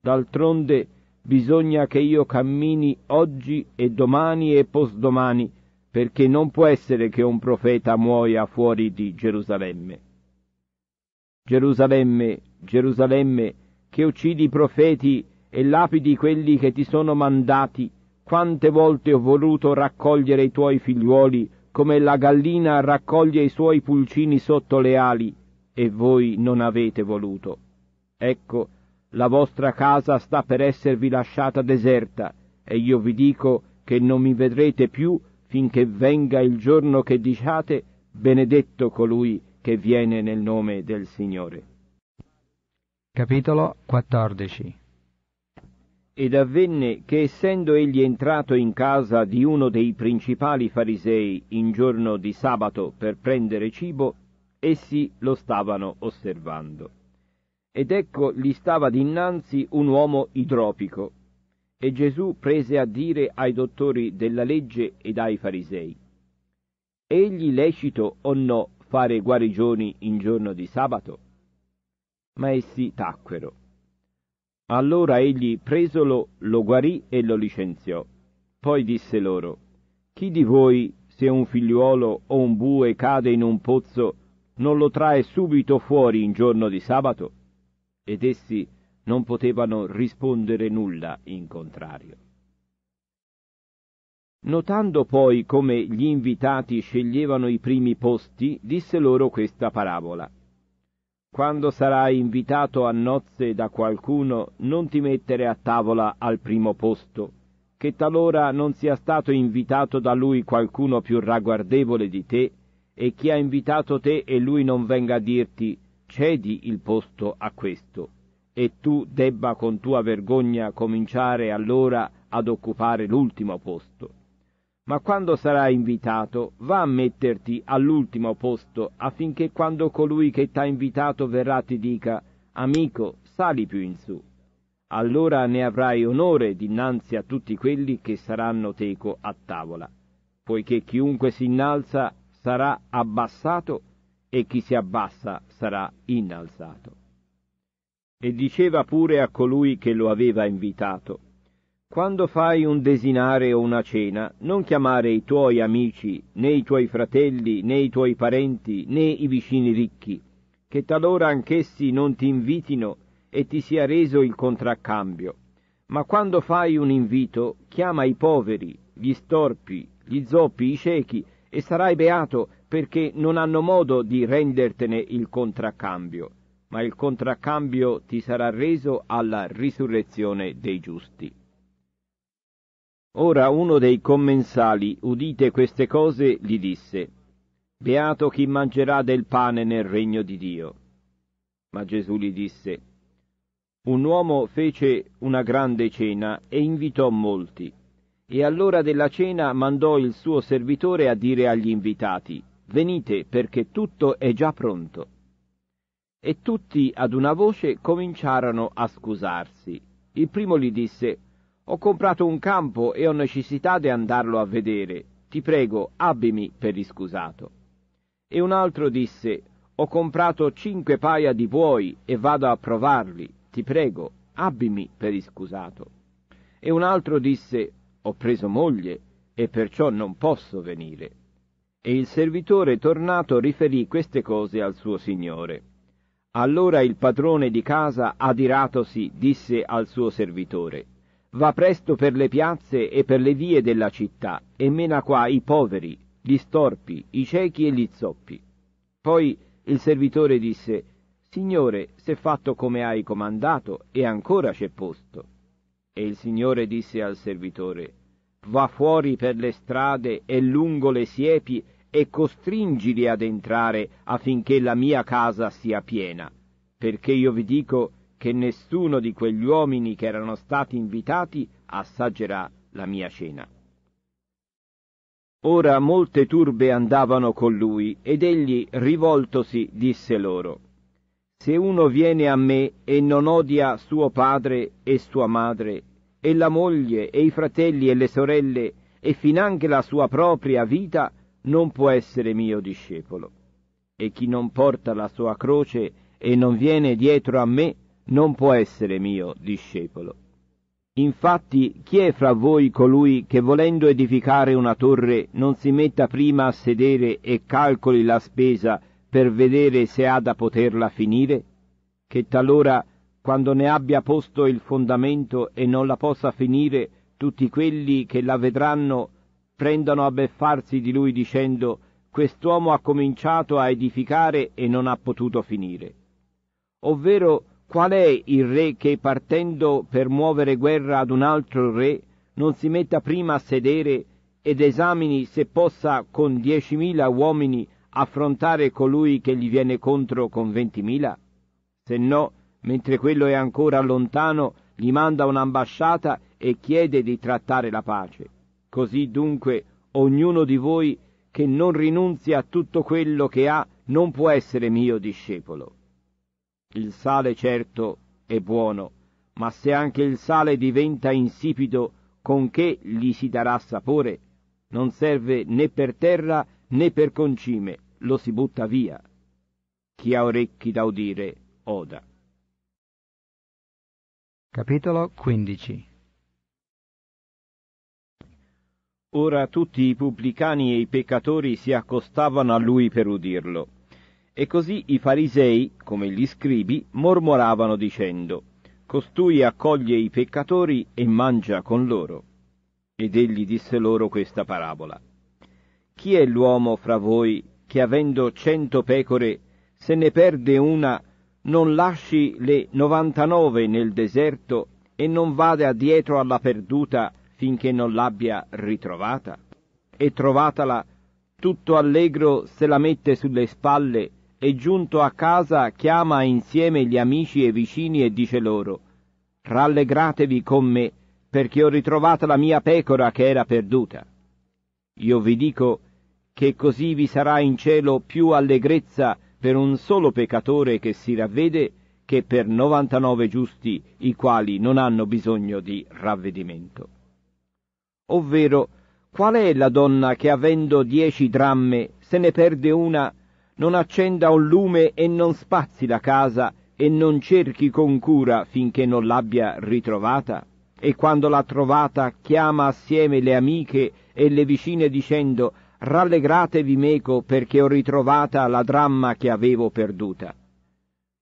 D'altronde bisogna che io cammini oggi e domani e posdomani, perché non può essere che un profeta muoia fuori di Gerusalemme. Gerusalemme, Gerusalemme, che uccidi i profeti e lapidi quelli che ti sono mandati, quante volte ho voluto raccogliere i tuoi figliuoli, come la gallina raccoglie i suoi pulcini sotto le ali, e voi non avete voluto. Ecco, la vostra casa sta per esservi lasciata deserta, e io vi dico che non mi vedrete più finché venga il giorno che diciate, benedetto colui che viene nel nome del Signore. Capitolo 14 ed avvenne che essendo egli entrato in casa di uno dei principali farisei in giorno di sabato per prendere cibo, essi lo stavano osservando. Ed ecco gli stava dinanzi un uomo idropico, e Gesù prese a dire ai dottori della legge ed ai farisei, Egli lecito o no fare guarigioni in giorno di sabato? Ma essi tacquero. Allora egli presolo lo guarì e lo licenziò. Poi disse loro, Chi di voi, se un figliuolo o un bue cade in un pozzo, non lo trae subito fuori in giorno di sabato? Ed essi non potevano rispondere nulla in contrario. Notando poi come gli invitati sceglievano i primi posti, disse loro questa parabola quando sarai invitato a nozze da qualcuno, non ti mettere a tavola al primo posto, che talora non sia stato invitato da lui qualcuno più ragguardevole di te, e chi ha invitato te e lui non venga a dirti cedi il posto a questo, e tu debba con tua vergogna cominciare allora ad occupare l'ultimo posto ma quando sarai invitato va a metterti all'ultimo posto affinché quando colui che t'ha invitato verrà ti dica amico sali più in su. Allora ne avrai onore dinanzi a tutti quelli che saranno teco a tavola, poiché chiunque si innalza sarà abbassato e chi si abbassa sarà innalzato. E diceva pure a colui che lo aveva invitato, quando fai un desinare o una cena, non chiamare i tuoi amici, né i tuoi fratelli, né i tuoi parenti, né i vicini ricchi, che talora anch'essi non ti invitino e ti sia reso il contraccambio. Ma quando fai un invito, chiama i poveri, gli storpi, gli zoppi, i ciechi, e sarai beato perché non hanno modo di rendertene il contraccambio, ma il contraccambio ti sarà reso alla risurrezione dei giusti. Ora uno dei commensali, udite queste cose, gli disse, Beato chi mangerà del pane nel regno di Dio. Ma Gesù gli disse, Un uomo fece una grande cena e invitò molti. E all'ora della cena mandò il suo servitore a dire agli invitati, Venite perché tutto è già pronto. E tutti ad una voce cominciarono a scusarsi. Il primo gli disse, ho comprato un campo e ho necessità di andarlo a vedere. Ti prego, abbimi per iscusato. E un altro disse, ho comprato cinque paia di buoi e vado a provarli. Ti prego, abbimi per iscusato. E un altro disse, ho preso moglie e perciò non posso venire. E il servitore tornato riferì queste cose al suo signore. Allora il padrone di casa, adiratosi, disse al suo servitore, Va presto per le piazze e per le vie della città e mena qua i poveri, gli storpi, i ciechi e gli zoppi. Poi il servitore disse, Signore, se fatto come hai comandato, e ancora c'è posto. E il Signore disse al servitore, Va fuori per le strade e lungo le siepi e costringili ad entrare affinché la mia casa sia piena, perché io vi dico, che nessuno di quegli uomini che erano stati invitati assaggerà la mia cena. Ora molte turbe andavano con lui ed egli, rivoltosi, disse loro, Se uno viene a me e non odia suo padre e sua madre, e la moglie e i fratelli e le sorelle, e finanche la sua propria vita, non può essere mio discepolo. E chi non porta la sua croce e non viene dietro a me, non può essere mio discepolo. Infatti, chi è fra voi colui che volendo edificare una torre non si metta prima a sedere e calcoli la spesa per vedere se ha da poterla finire? Che talora, quando ne abbia posto il fondamento e non la possa finire, tutti quelli che la vedranno prendano a beffarsi di lui dicendo quest'uomo ha cominciato a edificare e non ha potuto finire. Ovvero Qual è il re che partendo per muovere guerra ad un altro re non si metta prima a sedere ed esamini se possa con diecimila uomini affrontare colui che gli viene contro con ventimila? Se no, mentre quello è ancora lontano, gli manda un'ambasciata e chiede di trattare la pace. Così dunque ognuno di voi che non rinunzia a tutto quello che ha non può essere mio discepolo. Il sale certo è buono, ma se anche il sale diventa insipido, con che gli si darà sapore? Non serve né per terra né per concime, lo si butta via. Chi ha orecchi da udire, oda. Capitolo 15 Ora tutti i pubblicani e i peccatori si accostavano a lui per udirlo. E così i farisei, come gli scribi, mormoravano dicendo, Costui accoglie i peccatori e mangia con loro. Ed egli disse loro questa parabola. Chi è l'uomo fra voi che avendo cento pecore, se ne perde una, non lasci le novantanove nel deserto e non vada dietro alla perduta finché non l'abbia ritrovata? E trovatala tutto allegro se la mette sulle spalle e giunto a casa chiama insieme gli amici e vicini e dice loro Rallegratevi con me, perché ho ritrovata la mia pecora che era perduta. Io vi dico che così vi sarà in cielo più allegrezza per un solo peccatore che si ravvede che per novantanove giusti i quali non hanno bisogno di ravvedimento. Ovvero, qual è la donna che avendo dieci dramme se ne perde una non accenda un lume e non spazi la casa e non cerchi con cura finché non l'abbia ritrovata? E quando l'ha trovata chiama assieme le amiche e le vicine dicendo rallegratevi meco perché ho ritrovata la dramma che avevo perduta.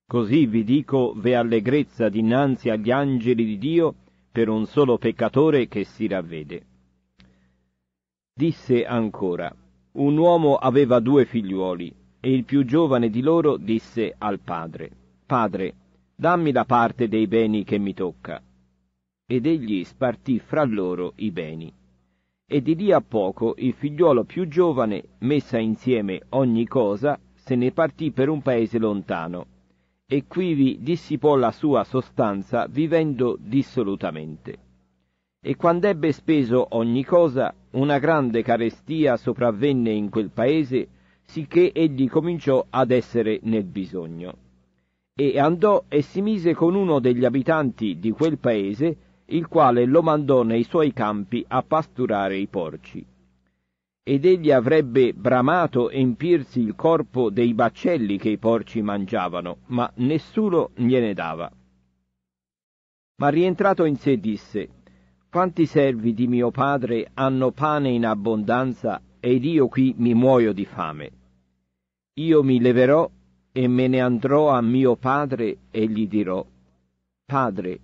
Così vi dico ve allegrezza dinanzi agli angeli di Dio per un solo peccatore che si ravvede. Disse ancora, un uomo aveva due figliuoli, e il più giovane di loro disse al padre, Padre, dammi la parte dei beni che mi tocca. Ed egli spartì fra loro i beni. E di lì a poco il figliuolo più giovane, messa insieme ogni cosa, se ne partì per un paese lontano, e quivi dissipò la sua sostanza vivendo dissolutamente. E quando ebbe speso ogni cosa, una grande carestia sopravvenne in quel paese sicché egli cominciò ad essere nel bisogno. E andò e si mise con uno degli abitanti di quel paese, il quale lo mandò nei suoi campi a pasturare i porci. Ed egli avrebbe bramato empirsi il corpo dei baccelli che i porci mangiavano, ma nessuno gliene dava. Ma rientrato in sé disse, Quanti servi di mio padre hanno pane in abbondanza ed io qui mi muoio di fame. Io mi leverò e me ne andrò a mio padre e gli dirò, Padre,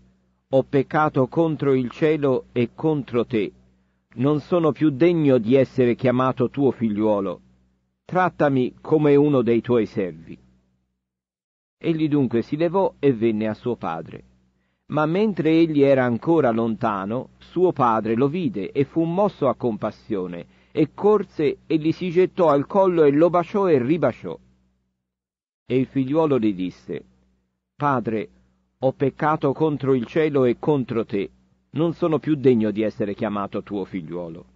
ho peccato contro il cielo e contro te, non sono più degno di essere chiamato tuo figliuolo, trattami come uno dei tuoi servi. Egli dunque si levò e venne a suo padre. Ma mentre egli era ancora lontano, suo padre lo vide e fu mosso a compassione, e corse e gli si gettò al collo e lo baciò e ribaciò. E il figliuolo gli disse, Padre, ho peccato contro il cielo e contro te, non sono più degno di essere chiamato tuo figliuolo.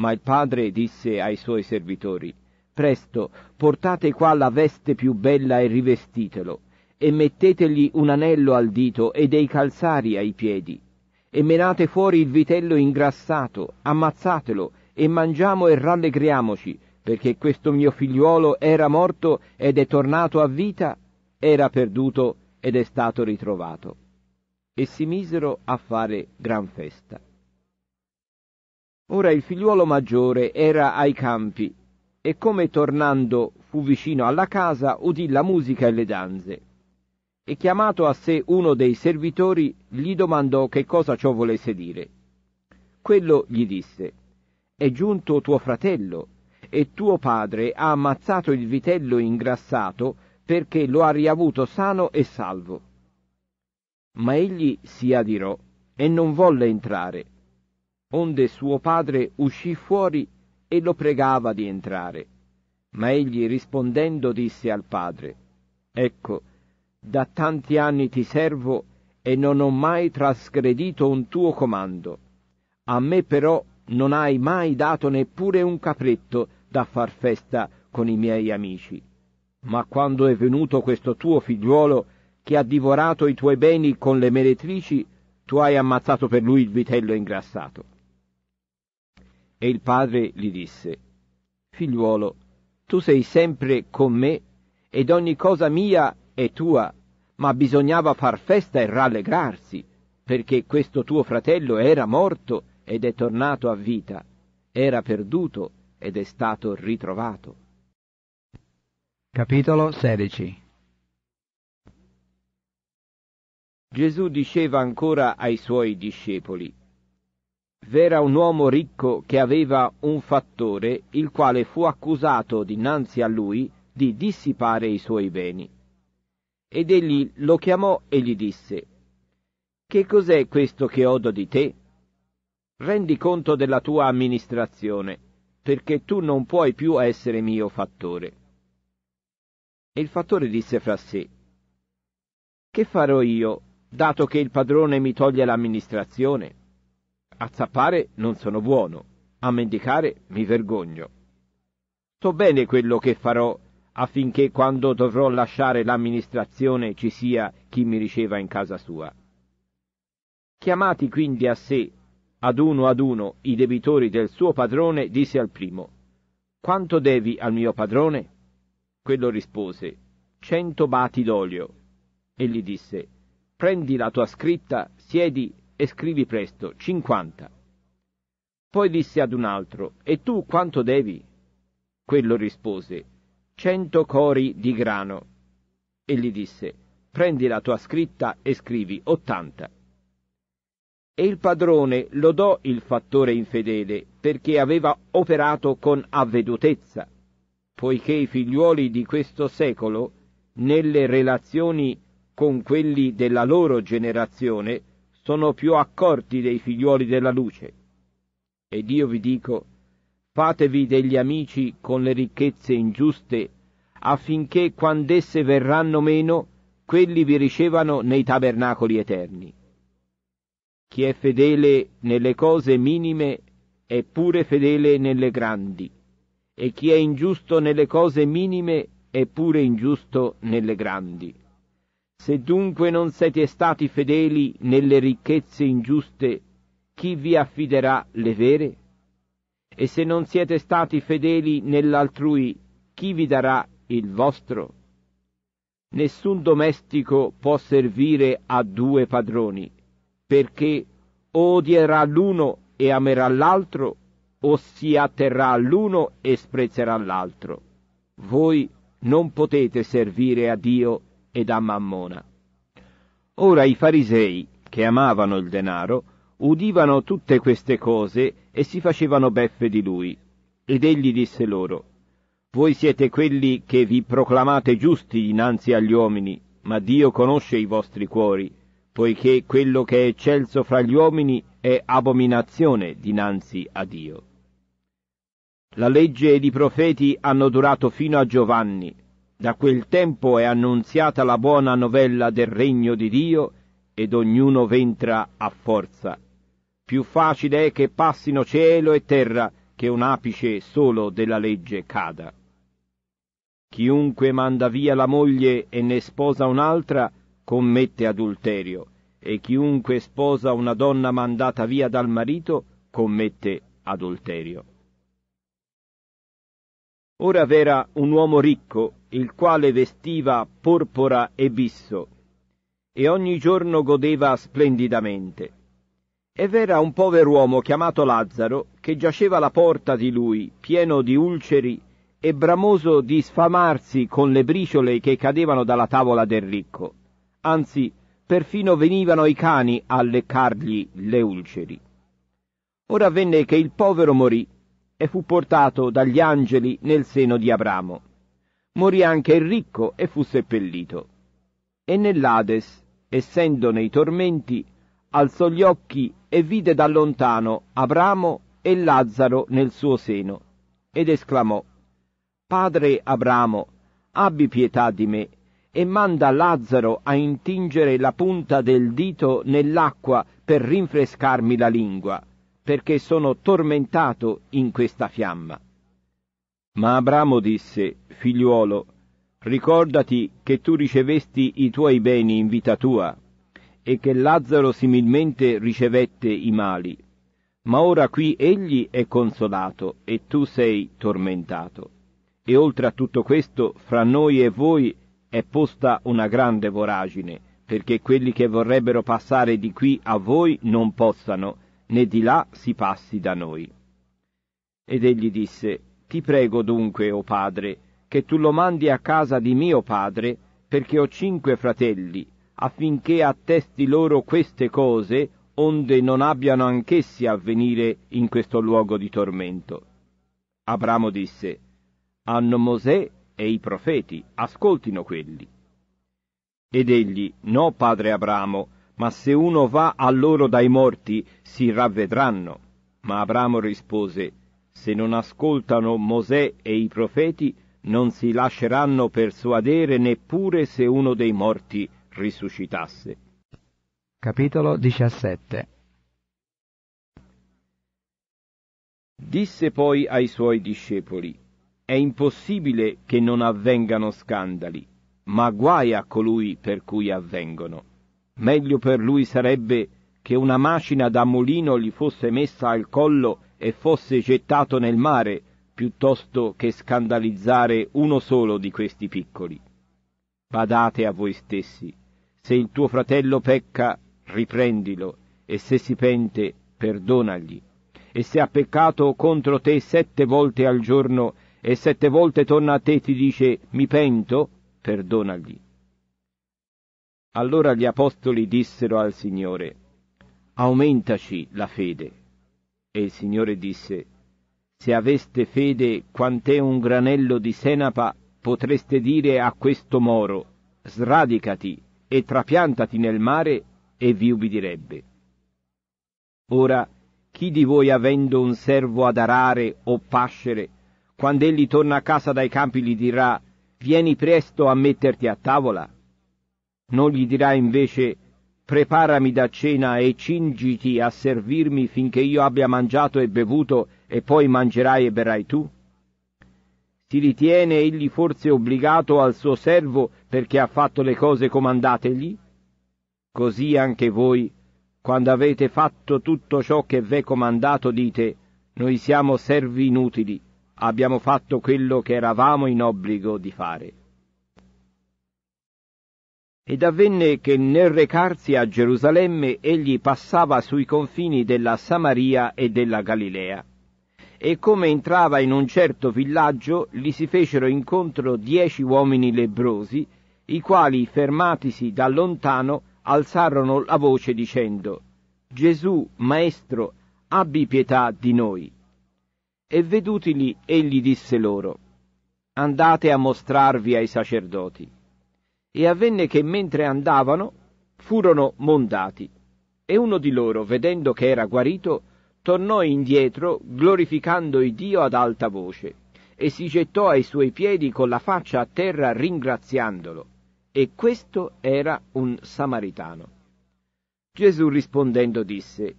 Ma il padre disse ai suoi servitori, Presto, portate qua la veste più bella e rivestitelo, e mettetegli un anello al dito e dei calzari ai piedi, e menate fuori il vitello ingrassato, ammazzatelo, e mangiamo e rallegriamoci, perché questo mio figliuolo era morto ed è tornato a vita, era perduto ed è stato ritrovato. E si misero a fare gran festa. Ora il figliuolo maggiore era ai campi, e come tornando fu vicino alla casa, udì la musica e le danze. E chiamato a sé uno dei servitori, gli domandò che cosa ciò volesse dire. Quello gli disse, è giunto tuo fratello, e tuo padre ha ammazzato il vitello ingrassato perché lo ha riavuto sano e salvo. Ma egli si adirò e non volle entrare. Onde suo padre uscì fuori e lo pregava di entrare. Ma egli rispondendo disse al padre, Ecco, da tanti anni ti servo e non ho mai trasgredito un tuo comando. A me però non hai mai dato neppure un capretto da far festa con i miei amici. Ma quando è venuto questo tuo figliuolo che ha divorato i tuoi beni con le meretrici, tu hai ammazzato per lui il vitello ingrassato. E il padre gli disse, Figliuolo, tu sei sempre con me ed ogni cosa mia è tua, ma bisognava far festa e rallegrarsi, perché questo tuo fratello era morto ed è tornato a vita, era perduto ed è stato ritrovato. Capitolo 16 Gesù diceva ancora ai suoi discepoli, V'era un uomo ricco che aveva un fattore, il quale fu accusato dinanzi a lui di dissipare i suoi beni. Ed egli lo chiamò e gli disse, Che cos'è questo che odo di te? rendi conto della tua amministrazione, perché tu non puoi più essere mio fattore. E il fattore disse fra sé, Che farò io, dato che il padrone mi toglie l'amministrazione? A zappare non sono buono, a mendicare mi vergogno. So bene quello che farò affinché quando dovrò lasciare l'amministrazione ci sia chi mi riceva in casa sua. Chiamati quindi a sé ad uno ad uno i debitori del suo padrone disse al primo, Quanto devi al mio padrone? Quello rispose, Cento bati d'olio. Egli disse, Prendi la tua scritta, siedi e scrivi presto, cinquanta. Poi disse ad un altro, E tu quanto devi? Quello rispose, Cento cori di grano. Egli disse, Prendi la tua scritta e scrivi ottanta e il padrone lodò il fattore infedele perché aveva operato con avvedutezza, poiché i figliuoli di questo secolo, nelle relazioni con quelli della loro generazione, sono più accorti dei figliuoli della luce. Ed io vi dico, fatevi degli amici con le ricchezze ingiuste, affinché quand'esse verranno meno, quelli vi ricevano nei tabernacoli eterni. Chi è fedele nelle cose minime è pure fedele nelle grandi, e chi è ingiusto nelle cose minime è pure ingiusto nelle grandi. Se dunque non siete stati fedeli nelle ricchezze ingiuste, chi vi affiderà le vere? E se non siete stati fedeli nell'altrui, chi vi darà il vostro? Nessun domestico può servire a due padroni perché o odierà l'uno e amerà l'altro, o si atterrà all'uno e sprezzerà l'altro. Voi non potete servire a Dio ed a Mammona. Ora i farisei, che amavano il denaro, udivano tutte queste cose e si facevano beffe di lui. Ed egli disse loro, Voi siete quelli che vi proclamate giusti innanzi agli uomini, ma Dio conosce i vostri cuori, poiché quello che è eccelso fra gli uomini è abominazione dinanzi a Dio. La legge ed i profeti hanno durato fino a Giovanni. Da quel tempo è annunziata la buona novella del regno di Dio ed ognuno v'entra a forza. Più facile è che passino cielo e terra che un apice solo della legge cada. Chiunque manda via la moglie e ne sposa un'altra, commette adulterio e chiunque sposa una donna mandata via dal marito commette adulterio. Ora v'era un uomo ricco, il quale vestiva porpora e bisso, e ogni giorno godeva splendidamente. E v'era un povero uomo chiamato Lazzaro, che giaceva alla porta di lui, pieno di ulceri e bramoso di sfamarsi con le briciole che cadevano dalla tavola del ricco anzi perfino venivano i cani a leccargli le ulceri. Ora avvenne che il povero morì e fu portato dagli angeli nel seno di Abramo. Morì anche il ricco e fu seppellito. E nell'Ades, essendo nei tormenti, alzò gli occhi e vide da lontano Abramo e Lazzaro nel suo seno, ed esclamò, Padre Abramo, abbi pietà di me e manda Lazzaro a intingere la punta del dito nell'acqua per rinfrescarmi la lingua, perché sono tormentato in questa fiamma. Ma Abramo disse, figliuolo, ricordati che tu ricevesti i tuoi beni in vita tua, e che Lazzaro similmente ricevette i mali. Ma ora qui egli è consolato e tu sei tormentato. E oltre a tutto questo, fra noi e voi è posta una grande voragine, perché quelli che vorrebbero passare di qui a voi non possano, né di là si passi da noi. Ed egli disse, Ti prego dunque, o oh padre, che tu lo mandi a casa di mio padre, perché ho cinque fratelli, affinché attesti loro queste cose, onde non abbiano anch'essi a venire in questo luogo di tormento. Abramo disse, Hanno Mosè e i profeti, ascoltino quelli. Ed egli, no, padre Abramo, ma se uno va a loro dai morti, si ravvedranno. Ma Abramo rispose, se non ascoltano Mosè e i profeti, non si lasceranno persuadere neppure se uno dei morti risuscitasse. Capitolo 17 Disse poi ai suoi discepoli, è impossibile che non avvengano scandali, ma guai a colui per cui avvengono. Meglio per lui sarebbe che una macina da mulino gli fosse messa al collo e fosse gettato nel mare, piuttosto che scandalizzare uno solo di questi piccoli. Badate a voi stessi, se il tuo fratello pecca, riprendilo, e se si pente, perdonagli. E se ha peccato contro te sette volte al giorno, e sette volte torna a te e ti dice mi pento, perdonagli. Allora gli apostoli dissero al Signore, aumentaci la fede. E il Signore disse, se aveste fede quant'è un granello di senapa, potreste dire a questo moro, sradicati e trapiantati nel mare, e vi ubbidirebbe. Ora, chi di voi avendo un servo ad arare o pascere, quando egli torna a casa dai campi gli dirà vieni presto a metterti a tavola? Non gli dirà invece preparami da cena e cingiti a servirmi finché io abbia mangiato e bevuto e poi mangerai e berrai tu? Si ritiene egli forse obbligato al suo servo perché ha fatto le cose comandategli? Così anche voi, quando avete fatto tutto ciò che v'è comandato, dite, noi siamo servi inutili, abbiamo fatto quello che eravamo in obbligo di fare. Ed avvenne che nel recarsi a Gerusalemme egli passava sui confini della Samaria e della Galilea. E come entrava in un certo villaggio, gli si fecero incontro dieci uomini lebrosi, i quali, fermatisi da lontano, alzarono la voce dicendo, Gesù, Maestro, abbi pietà di noi. E vedutili egli disse loro, andate a mostrarvi ai sacerdoti. E avvenne che mentre andavano, furono mondati. E uno di loro, vedendo che era guarito, tornò indietro, glorificando il Dio ad alta voce, e si gettò ai suoi piedi con la faccia a terra ringraziandolo. E questo era un samaritano. Gesù rispondendo disse,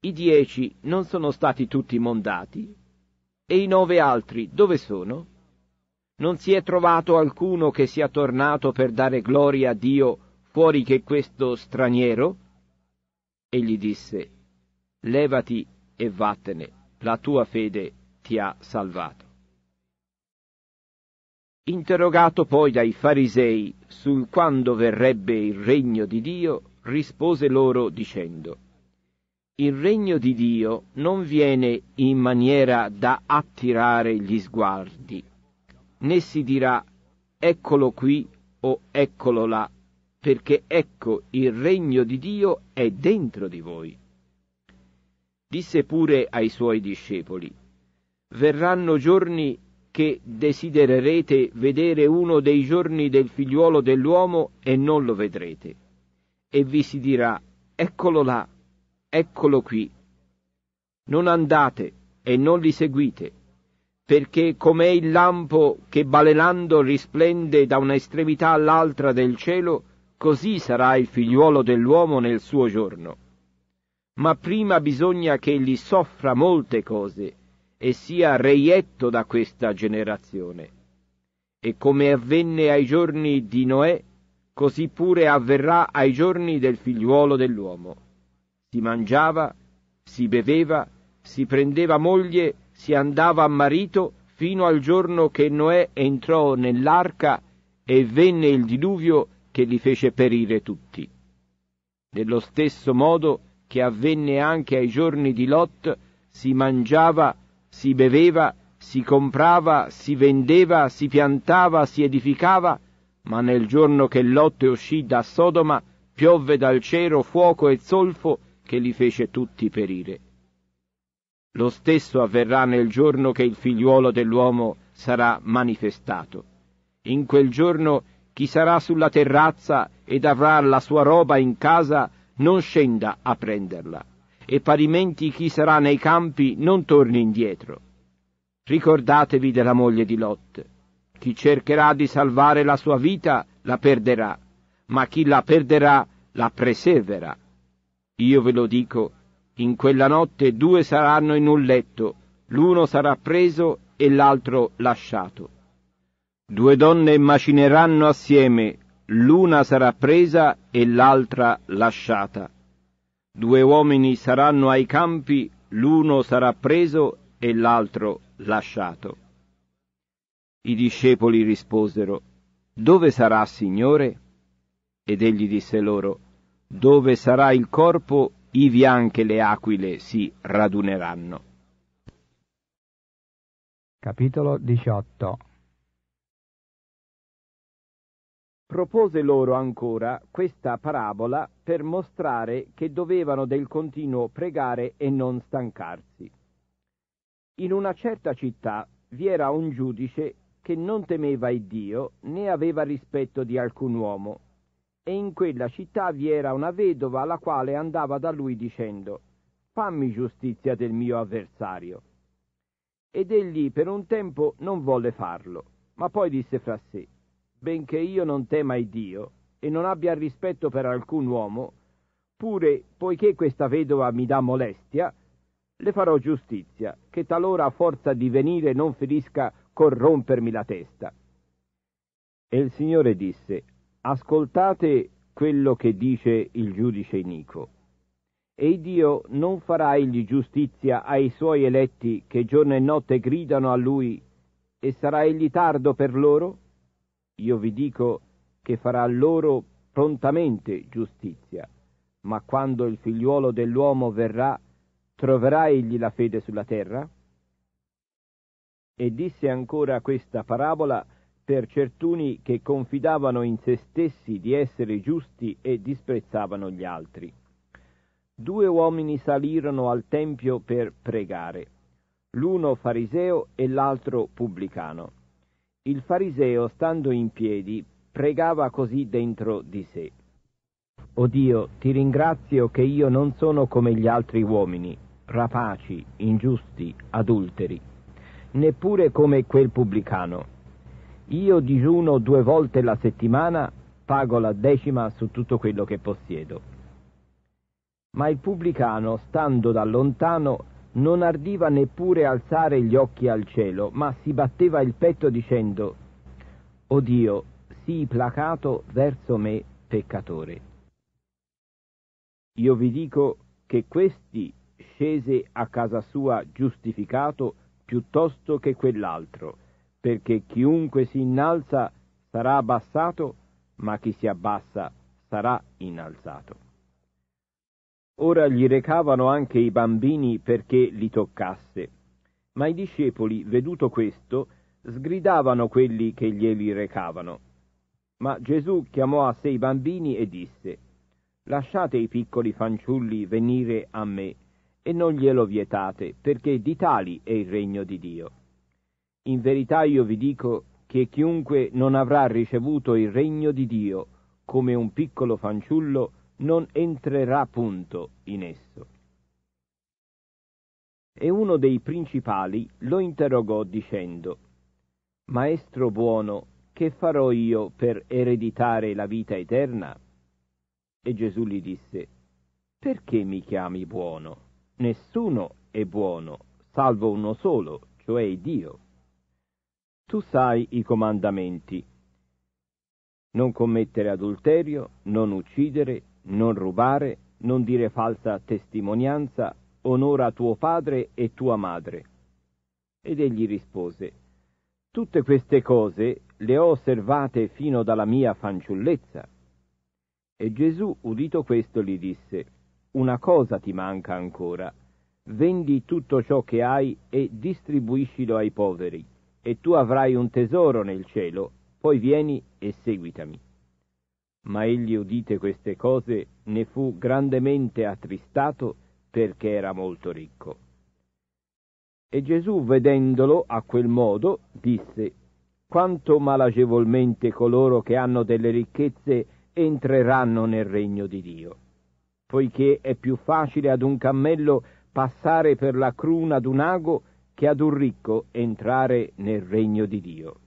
I dieci non sono stati tutti mondati, e i nove altri dove sono? Non si è trovato alcuno che sia tornato per dare gloria a Dio fuori che questo straniero? Egli disse, levati e vattene, la tua fede ti ha salvato. Interrogato poi dai farisei sul quando verrebbe il regno di Dio, rispose loro dicendo, il regno di Dio non viene in maniera da attirare gli sguardi, né si dirà eccolo qui o eccolo là, perché ecco il regno di Dio è dentro di voi. Disse pure ai suoi discepoli, verranno giorni che desidererete vedere uno dei giorni del figliuolo dell'uomo e non lo vedrete. E vi si dirà, eccolo là, eccolo qui. Non andate e non li seguite, perché com'è il lampo che balenando risplende da un'estremità all'altra del cielo, così sarà il figliuolo dell'uomo nel suo giorno. Ma prima bisogna che egli soffra molte cose e sia reietto da questa generazione. E come avvenne ai giorni di Noè, così pure avverrà ai giorni del figliuolo dell'uomo si mangiava, si beveva, si prendeva moglie, si andava a marito, fino al giorno che Noè entrò nell'arca e venne il diluvio che li fece perire tutti. Dello stesso modo che avvenne anche ai giorni di Lot, si mangiava, si beveva, si comprava, si vendeva, si piantava, si edificava, ma nel giorno che Lot uscì da Sodoma, piovve dal cielo fuoco e zolfo che li fece tutti perire. Lo stesso avverrà nel giorno che il figliuolo dell'uomo sarà manifestato. In quel giorno chi sarà sulla terrazza ed avrà la sua roba in casa non scenda a prenderla, e parimenti chi sarà nei campi non torni indietro. Ricordatevi della moglie di Lot. Chi cercherà di salvare la sua vita la perderà, ma chi la perderà la preserverà. Io ve lo dico, in quella notte due saranno in un letto, l'uno sarà preso e l'altro lasciato. Due donne macineranno assieme, l'una sarà presa e l'altra lasciata. Due uomini saranno ai campi, l'uno sarà preso e l'altro lasciato. I discepoli risposero, Dove sarà, Signore? Ed egli disse loro, dove sarà il corpo, ivi anche le aquile si raduneranno. Capitolo 18 Propose loro ancora questa parabola per mostrare che dovevano del continuo pregare e non stancarsi. In una certa città vi era un giudice che non temeva il Dio né aveva rispetto di alcun uomo e in quella città vi era una vedova la quale andava da lui dicendo fammi giustizia del mio avversario. Ed egli per un tempo non volle farlo, ma poi disse fra sé benché io non tema il Dio e non abbia rispetto per alcun uomo, pure poiché questa vedova mi dà molestia, le farò giustizia, che talora a forza di venire non ferisca corrompermi la testa. E il Signore disse, Ascoltate quello che dice il giudice iniquo. E Dio non farà egli giustizia ai suoi eletti che giorno e notte gridano a lui e sarà egli tardo per loro? Io vi dico che farà loro prontamente giustizia, ma quando il figliuolo dell'uomo verrà, troverà egli la fede sulla terra? E disse ancora questa parabola per certuni che confidavano in se stessi di essere giusti e disprezzavano gli altri. Due uomini salirono al Tempio per pregare, l'uno fariseo e l'altro pubblicano. Il fariseo, stando in piedi, pregava così dentro di sé. O Dio, ti ringrazio che io non sono come gli altri uomini, rapaci, ingiusti, adulteri, neppure come quel pubblicano. Io digiuno due volte la settimana, pago la decima su tutto quello che possiedo. Ma il pubblicano, stando da lontano, non ardiva neppure alzare gli occhi al cielo, ma si batteva il petto dicendo, O «Oh Dio, sii placato verso me, peccatore. Io vi dico che questi scese a casa sua giustificato piuttosto che quell'altro perché chiunque si innalza sarà abbassato, ma chi si abbassa sarà innalzato. Ora gli recavano anche i bambini perché li toccasse, ma i discepoli, veduto questo, sgridavano quelli che glieli recavano. Ma Gesù chiamò a sé i bambini e disse, Lasciate i piccoli fanciulli venire a me, e non glielo vietate, perché di tali è il regno di Dio. In verità io vi dico che chiunque non avrà ricevuto il regno di Dio come un piccolo fanciullo non entrerà punto in esso. E uno dei principali lo interrogò dicendo, Maestro buono, che farò io per ereditare la vita eterna? E Gesù gli disse, Perché mi chiami buono? Nessuno è buono, salvo uno solo, cioè Dio tu sai i comandamenti. Non commettere adulterio, non uccidere, non rubare, non dire falsa testimonianza, onora tuo padre e tua madre. Ed egli rispose, Tutte queste cose le ho osservate fino dalla mia fanciullezza. E Gesù, udito questo, gli disse, Una cosa ti manca ancora, vendi tutto ciò che hai e distribuiscilo ai poveri e tu avrai un tesoro nel cielo, poi vieni e seguitami. Ma egli udite queste cose, ne fu grandemente attristato perché era molto ricco. E Gesù, vedendolo a quel modo, disse, quanto malagevolmente coloro che hanno delle ricchezze entreranno nel regno di Dio, poiché è più facile ad un cammello passare per la cruna d'un ago che ad un ricco entrare nel regno di Dio.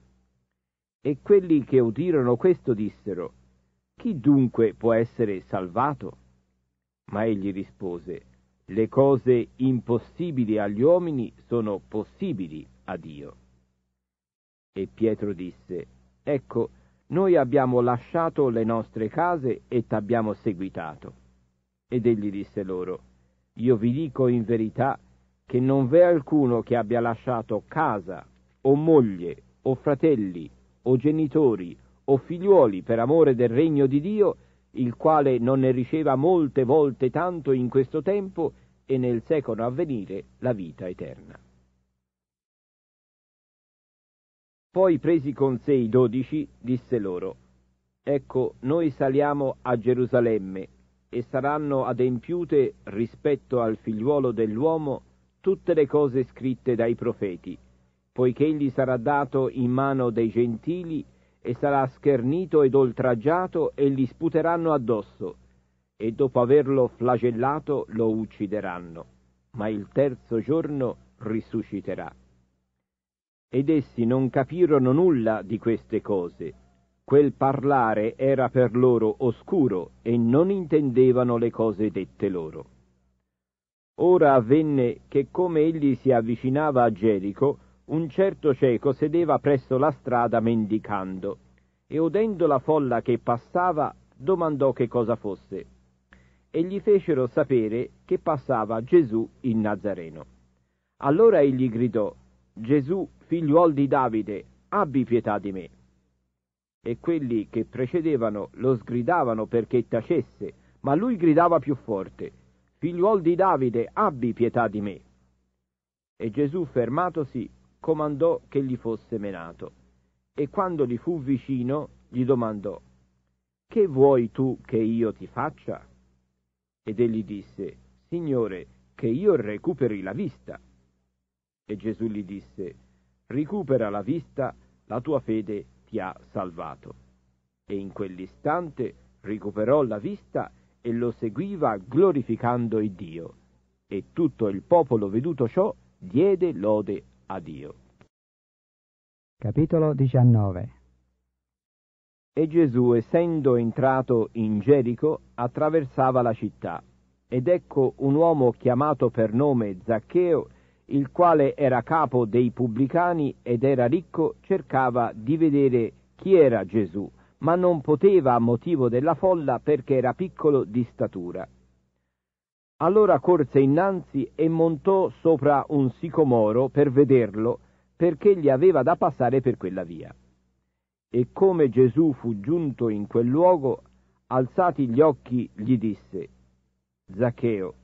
E quelli che udirono questo dissero, Chi dunque può essere salvato? Ma egli rispose, Le cose impossibili agli uomini sono possibili a Dio. E Pietro disse, Ecco, noi abbiamo lasciato le nostre case e t'abbiamo seguitato. Ed egli disse loro, Io vi dico in verità, che non v'è alcuno che abbia lasciato casa, o moglie, o fratelli, o genitori, o figliuoli per amore del regno di Dio, il quale non ne riceva molte volte tanto in questo tempo e nel secolo a venire la vita eterna. Poi presi con sé i dodici, disse loro, Ecco, noi saliamo a Gerusalemme, e saranno adempiute rispetto al figliuolo dell'uomo tutte le cose scritte dai profeti, poiché egli sarà dato in mano dei gentili e sarà schernito ed oltraggiato e gli sputeranno addosso, e dopo averlo flagellato lo uccideranno, ma il terzo giorno risusciterà. Ed essi non capirono nulla di queste cose. Quel parlare era per loro oscuro e non intendevano le cose dette loro. Ora avvenne che come egli si avvicinava a Gerico, un certo cieco sedeva presso la strada mendicando e udendo la folla che passava domandò che cosa fosse e gli fecero sapere che passava Gesù in Nazareno. Allora egli gridò, Gesù, figliuol di Davide, abbi pietà di me. E quelli che precedevano lo sgridavano perché tacesse, ma lui gridava più forte, figliuol di Davide, abbi pietà di me. E Gesù, fermatosi, comandò che gli fosse menato. E quando gli fu vicino, gli domandò, Che vuoi tu che io ti faccia? Ed egli disse, Signore, che io recuperi la vista. E Gesù gli disse, Recupera la vista, la tua fede ti ha salvato. E in quell'istante recuperò la vista e lo seguiva glorificando il Dio. E tutto il popolo veduto ciò diede lode a Dio. Capitolo 19 E Gesù, essendo entrato in Gerico, attraversava la città. Ed ecco un uomo chiamato per nome Zaccheo, il quale era capo dei pubblicani ed era ricco, cercava di vedere chi era Gesù ma non poteva a motivo della folla perché era piccolo di statura. Allora corse innanzi e montò sopra un sicomoro per vederlo, perché gli aveva da passare per quella via. E come Gesù fu giunto in quel luogo, alzati gli occhi gli disse, Zaccheo,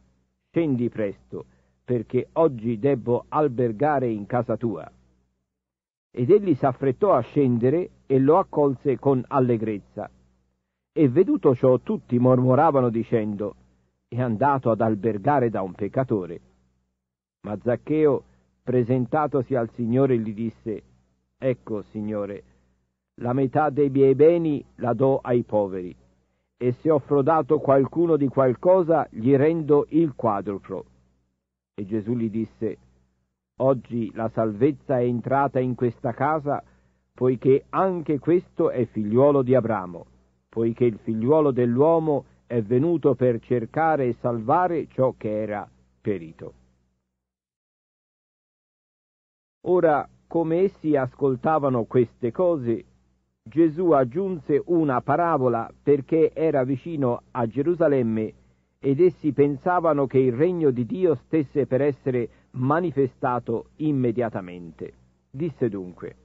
scendi presto, perché oggi debbo albergare in casa tua. Ed egli s'affrettò a scendere e lo accolse con allegrezza. E veduto ciò tutti mormoravano dicendo, è andato ad albergare da un peccatore. Ma Zaccheo, presentatosi al Signore, gli disse, ecco, Signore, la metà dei miei beni la do ai poveri, e se ho frodato qualcuno di qualcosa gli rendo il quadruplo. E Gesù gli disse, oggi la salvezza è entrata in questa casa, poiché anche questo è figliuolo di Abramo, poiché il figliuolo dell'uomo è venuto per cercare e salvare ciò che era perito. Ora, come essi ascoltavano queste cose, Gesù aggiunse una parabola perché era vicino a Gerusalemme ed essi pensavano che il regno di Dio stesse per essere manifestato immediatamente. Disse dunque,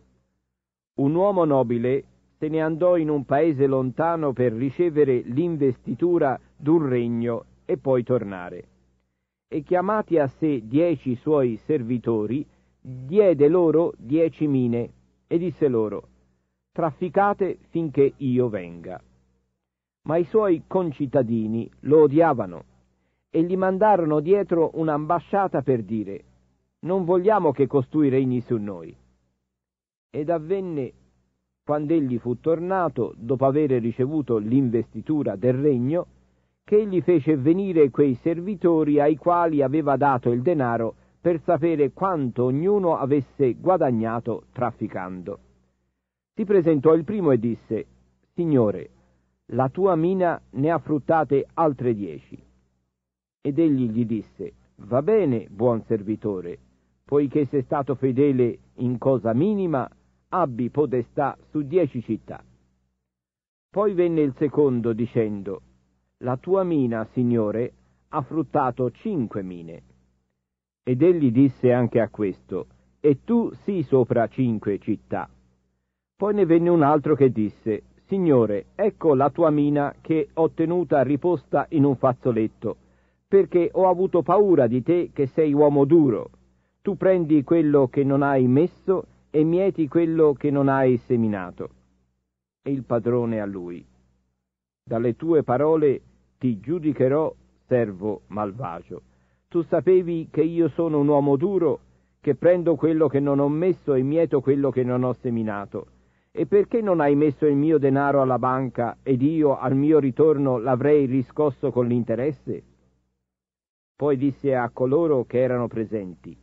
un uomo nobile se ne andò in un paese lontano per ricevere l'investitura d'un regno e poi tornare. E chiamati a sé dieci suoi servitori, diede loro dieci mine e disse loro, trafficate finché io venga. Ma i suoi concittadini lo odiavano e gli mandarono dietro un'ambasciata per dire, non vogliamo che costui regni su noi ed avvenne quando egli fu tornato, dopo avere ricevuto l'investitura del regno, che egli fece venire quei servitori ai quali aveva dato il denaro per sapere quanto ognuno avesse guadagnato trafficando. Si presentò il primo e disse, Signore, la tua mina ne ha fruttate altre dieci. Ed egli gli disse, Va bene, buon servitore, poiché sei stato fedele in cosa minima, abbi podestà su dieci città. Poi venne il secondo dicendo, La tua mina, Signore, ha fruttato cinque mine. Ed egli disse anche a questo, E tu sii sopra cinque città. Poi ne venne un altro che disse, Signore, ecco la tua mina che ho tenuta riposta in un fazzoletto, perché ho avuto paura di te che sei uomo duro. Tu prendi quello che non hai messo e mieti quello che non hai seminato. E il padrone a lui. Dalle tue parole ti giudicherò, servo malvagio. Tu sapevi che io sono un uomo duro, che prendo quello che non ho messo e mieto quello che non ho seminato. E perché non hai messo il mio denaro alla banca ed io al mio ritorno l'avrei riscosso con l'interesse? Poi disse a coloro che erano presenti,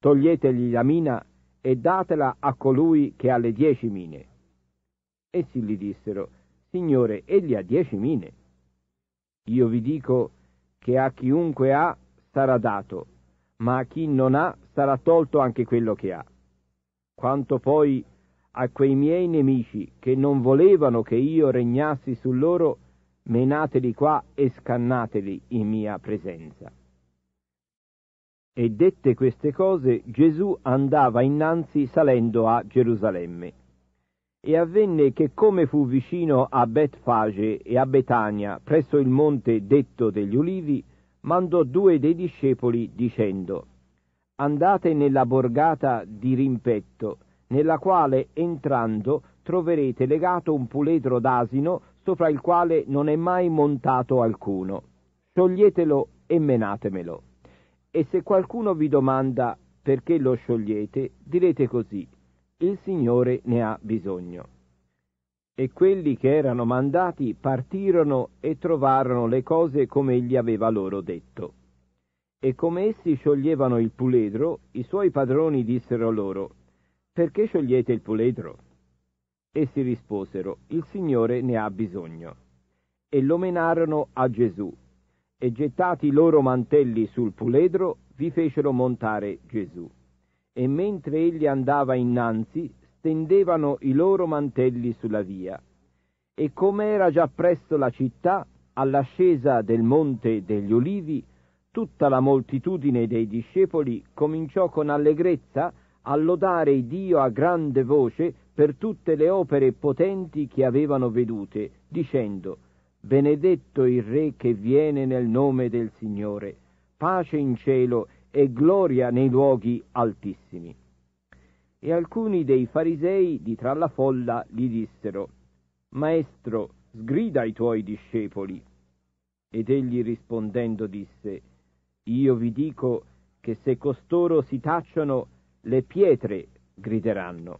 toglietegli la mina e datela a colui che ha le dieci mine. Essi gli dissero, Signore, egli ha dieci mine. Io vi dico che a chiunque ha sarà dato, ma a chi non ha sarà tolto anche quello che ha. Quanto poi a quei miei nemici che non volevano che io regnassi su loro, menateli qua e scannateli in mia presenza. E dette queste cose Gesù andava innanzi salendo a Gerusalemme. E avvenne che come fu vicino a Betfage e a Betania, presso il monte detto degli ulivi, mandò due dei discepoli dicendo Andate nella borgata di rimpetto, nella quale entrando troverete legato un puledro d'asino sopra il quale non è mai montato alcuno. Scioglietelo e menatemelo. E se qualcuno vi domanda perché lo sciogliete, direte così, il Signore ne ha bisogno. E quelli che erano mandati partirono e trovarono le cose come egli aveva loro detto. E come essi scioglievano il puledro, i suoi padroni dissero loro, perché sciogliete il puledro? Essi risposero, il Signore ne ha bisogno. E lo menarono a Gesù, e gettati i loro mantelli sul puledro, vi fecero montare Gesù. E mentre egli andava innanzi, stendevano i loro mantelli sulla via. E come era già presso la città, all'ascesa del monte degli olivi, tutta la moltitudine dei discepoli cominciò con allegrezza a lodare Dio a grande voce per tutte le opere potenti che avevano vedute, dicendo benedetto il Re che viene nel nome del Signore, pace in cielo e gloria nei luoghi altissimi. E alcuni dei farisei di tra la folla gli dissero, Maestro, sgrida i tuoi discepoli. Ed egli rispondendo disse, Io vi dico che se costoro si tacciano, le pietre grideranno.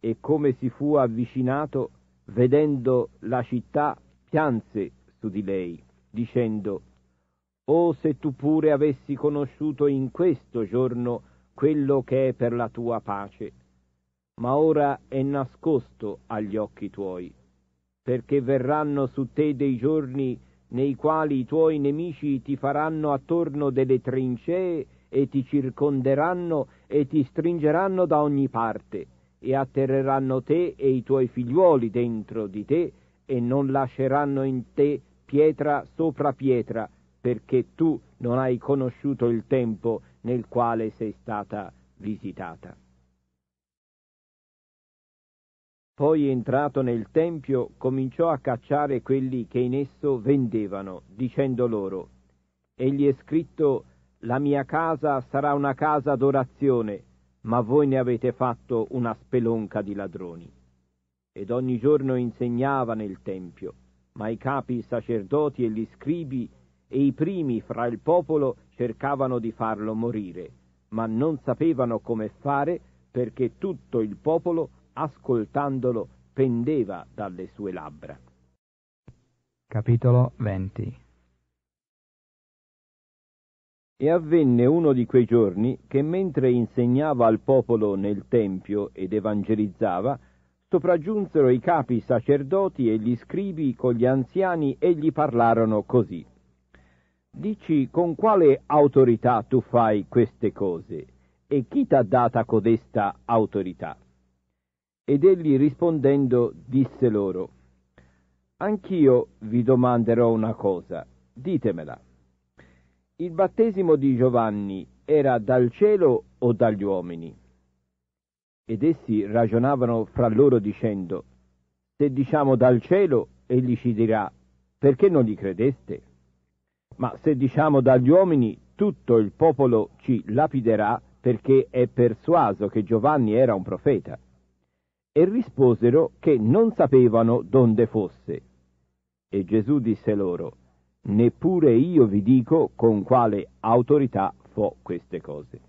E come si fu avvicinato, vedendo la città, pianse su di lei, dicendo Oh se tu pure avessi conosciuto in questo giorno quello che è per la tua pace, ma ora è nascosto agli occhi tuoi, perché verranno su te dei giorni nei quali i tuoi nemici ti faranno attorno delle trincee e ti circonderanno e ti stringeranno da ogni parte e atterreranno te e i tuoi figliuoli dentro di te e non lasceranno in te pietra sopra pietra, perché tu non hai conosciuto il tempo nel quale sei stata visitata. Poi entrato nel Tempio cominciò a cacciare quelli che in esso vendevano, dicendo loro, Egli è scritto, la mia casa sarà una casa d'orazione, ma voi ne avete fatto una spelonca di ladroni ed ogni giorno insegnava nel Tempio, ma i capi i sacerdoti e gli scribi e i primi fra il popolo cercavano di farlo morire, ma non sapevano come fare perché tutto il popolo, ascoltandolo, pendeva dalle sue labbra. Capitolo 20 E avvenne uno di quei giorni che mentre insegnava al popolo nel Tempio ed evangelizzava, sopraggiunsero i capi sacerdoti e gli scribi con gli anziani e gli parlarono così. Dici con quale autorità tu fai queste cose e chi t'ha data codesta autorità? Ed egli rispondendo disse loro, Anch'io vi domanderò una cosa, ditemela. Il battesimo di Giovanni era dal cielo o dagli uomini? Ed essi ragionavano fra loro dicendo, se diciamo dal cielo, egli ci dirà, perché non gli credeste? Ma se diciamo dagli uomini, tutto il popolo ci lapiderà perché è persuaso che Giovanni era un profeta. E risposero che non sapevano donde fosse. E Gesù disse loro, neppure io vi dico con quale autorità fo queste cose.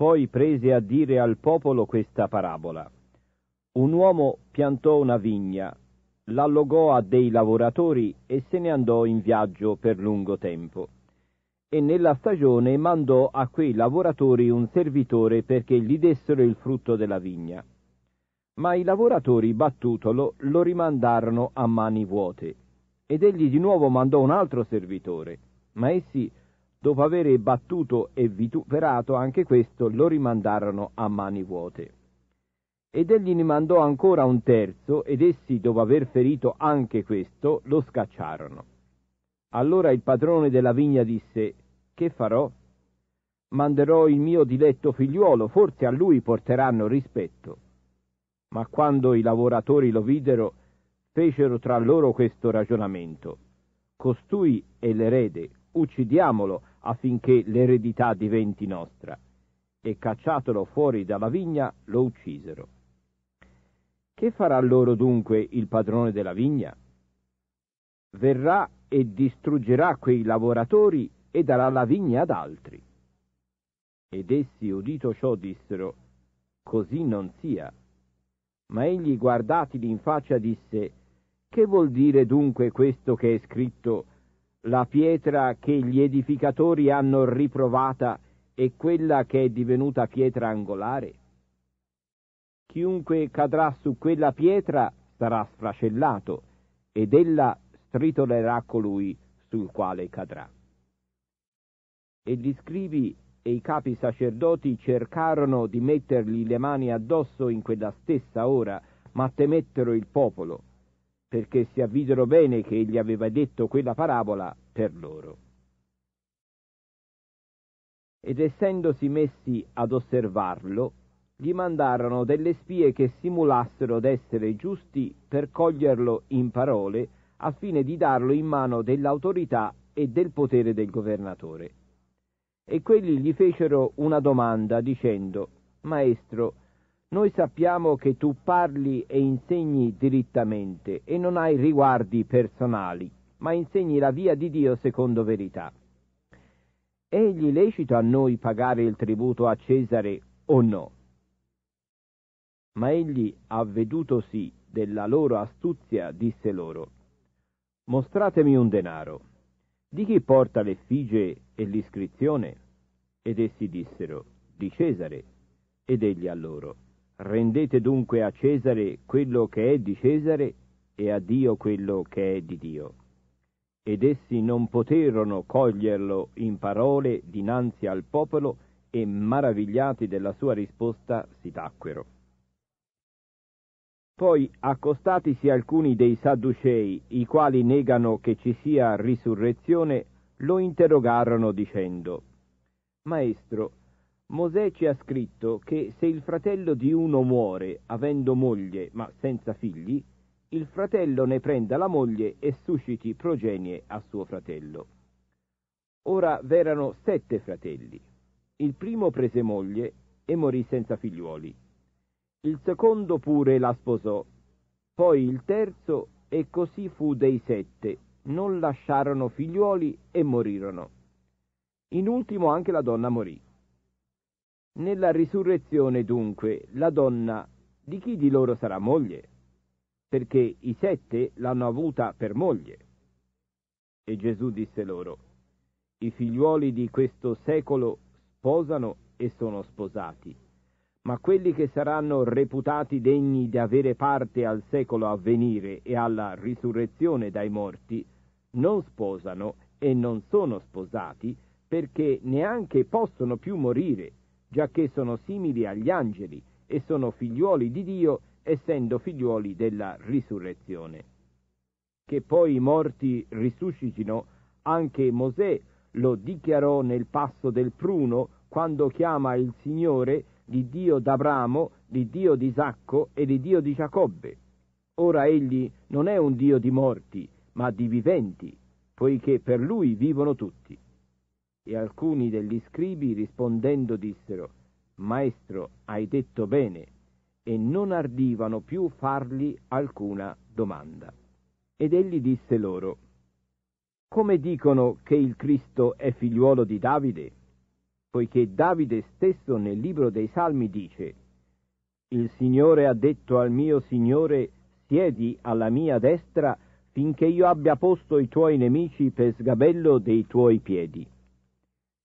Poi prese a dire al popolo questa parabola. Un uomo piantò una vigna, l'allogò a dei lavoratori e se ne andò in viaggio per lungo tempo. E nella stagione mandò a quei lavoratori un servitore perché gli dessero il frutto della vigna. Ma i lavoratori, battutolo, lo rimandarono a mani vuote. Ed egli di nuovo mandò un altro servitore, ma essi Dopo aver battuto e vituperato anche questo, lo rimandarono a mani vuote. Ed egli ne mandò ancora un terzo, ed essi, dopo aver ferito anche questo, lo scacciarono. Allora il padrone della vigna disse, Che farò? Manderò il mio diletto figliuolo, forse a lui porteranno rispetto. Ma quando i lavoratori lo videro, fecero tra loro questo ragionamento. Costui è l'erede, uccidiamolo affinché l'eredità diventi nostra. E cacciatolo fuori dalla vigna, lo uccisero. Che farà loro dunque il padrone della vigna? Verrà e distruggerà quei lavoratori e darà la vigna ad altri. Ed essi, udito ciò, dissero, così non sia. Ma egli, guardatili in faccia, disse, che vuol dire dunque questo che è scritto, la pietra che gli edificatori hanno riprovata e quella che è divenuta pietra angolare? Chiunque cadrà su quella pietra sarà sfracellato ed ella stritolerà colui sul quale cadrà. E gli scrivi e i capi sacerdoti cercarono di mettergli le mani addosso in quella stessa ora, ma temettero il popolo perché si avvisero bene che egli aveva detto quella parabola per loro. Ed essendosi messi ad osservarlo, gli mandarono delle spie che simulassero d'essere giusti per coglierlo in parole, al fine di darlo in mano dell'autorità e del potere del governatore. E quelli gli fecero una domanda dicendo, Maestro, noi sappiamo che tu parli e insegni direttamente e non hai riguardi personali, ma insegni la via di Dio secondo verità. È gli lecito a noi pagare il tributo a Cesare o no? Ma egli, avvedutosi della loro astuzia, disse loro, Mostratemi un denaro. Di chi porta l'effigie e l'iscrizione? Ed essi dissero, Di Cesare. Ed egli a loro, Rendete dunque a Cesare quello che è di Cesare e a Dio quello che è di Dio. Ed essi non poterono coglierlo in parole dinanzi al popolo e maravigliati della sua risposta si tacquero. Poi accostatisi alcuni dei Sadducei, i quali negano che ci sia risurrezione, lo interrogarono dicendo Maestro, Mosè ci ha scritto che se il fratello di uno muore avendo moglie ma senza figli, il fratello ne prenda la moglie e susciti progenie a suo fratello. Ora v'erano sette fratelli. Il primo prese moglie e morì senza figliuoli. Il secondo pure la sposò. Poi il terzo e così fu dei sette. Non lasciarono figliuoli e morirono. In ultimo anche la donna morì. Nella risurrezione dunque la donna di chi di loro sarà moglie? Perché i sette l'hanno avuta per moglie. E Gesù disse loro, i figliuoli di questo secolo sposano e sono sposati, ma quelli che saranno reputati degni di avere parte al secolo a venire e alla risurrezione dai morti, non sposano e non sono sposati perché neanche possono più morire giacché sono simili agli angeli e sono figliuoli di Dio, essendo figliuoli della risurrezione. Che poi i morti risuscitino, anche Mosè lo dichiarò nel passo del pruno, quando chiama il Signore di Dio d'Abramo, di Dio di Isacco e di Dio di Giacobbe. Ora egli non è un Dio di morti, ma di viventi, poiché per lui vivono tutti. E alcuni degli scribi rispondendo dissero, Maestro, hai detto bene, e non ardivano più fargli alcuna domanda. Ed egli disse loro, Come dicono che il Cristo è figliuolo di Davide? Poiché Davide stesso nel libro dei Salmi dice, Il Signore ha detto al mio Signore, siedi alla mia destra, finché io abbia posto i tuoi nemici per sgabello dei tuoi piedi.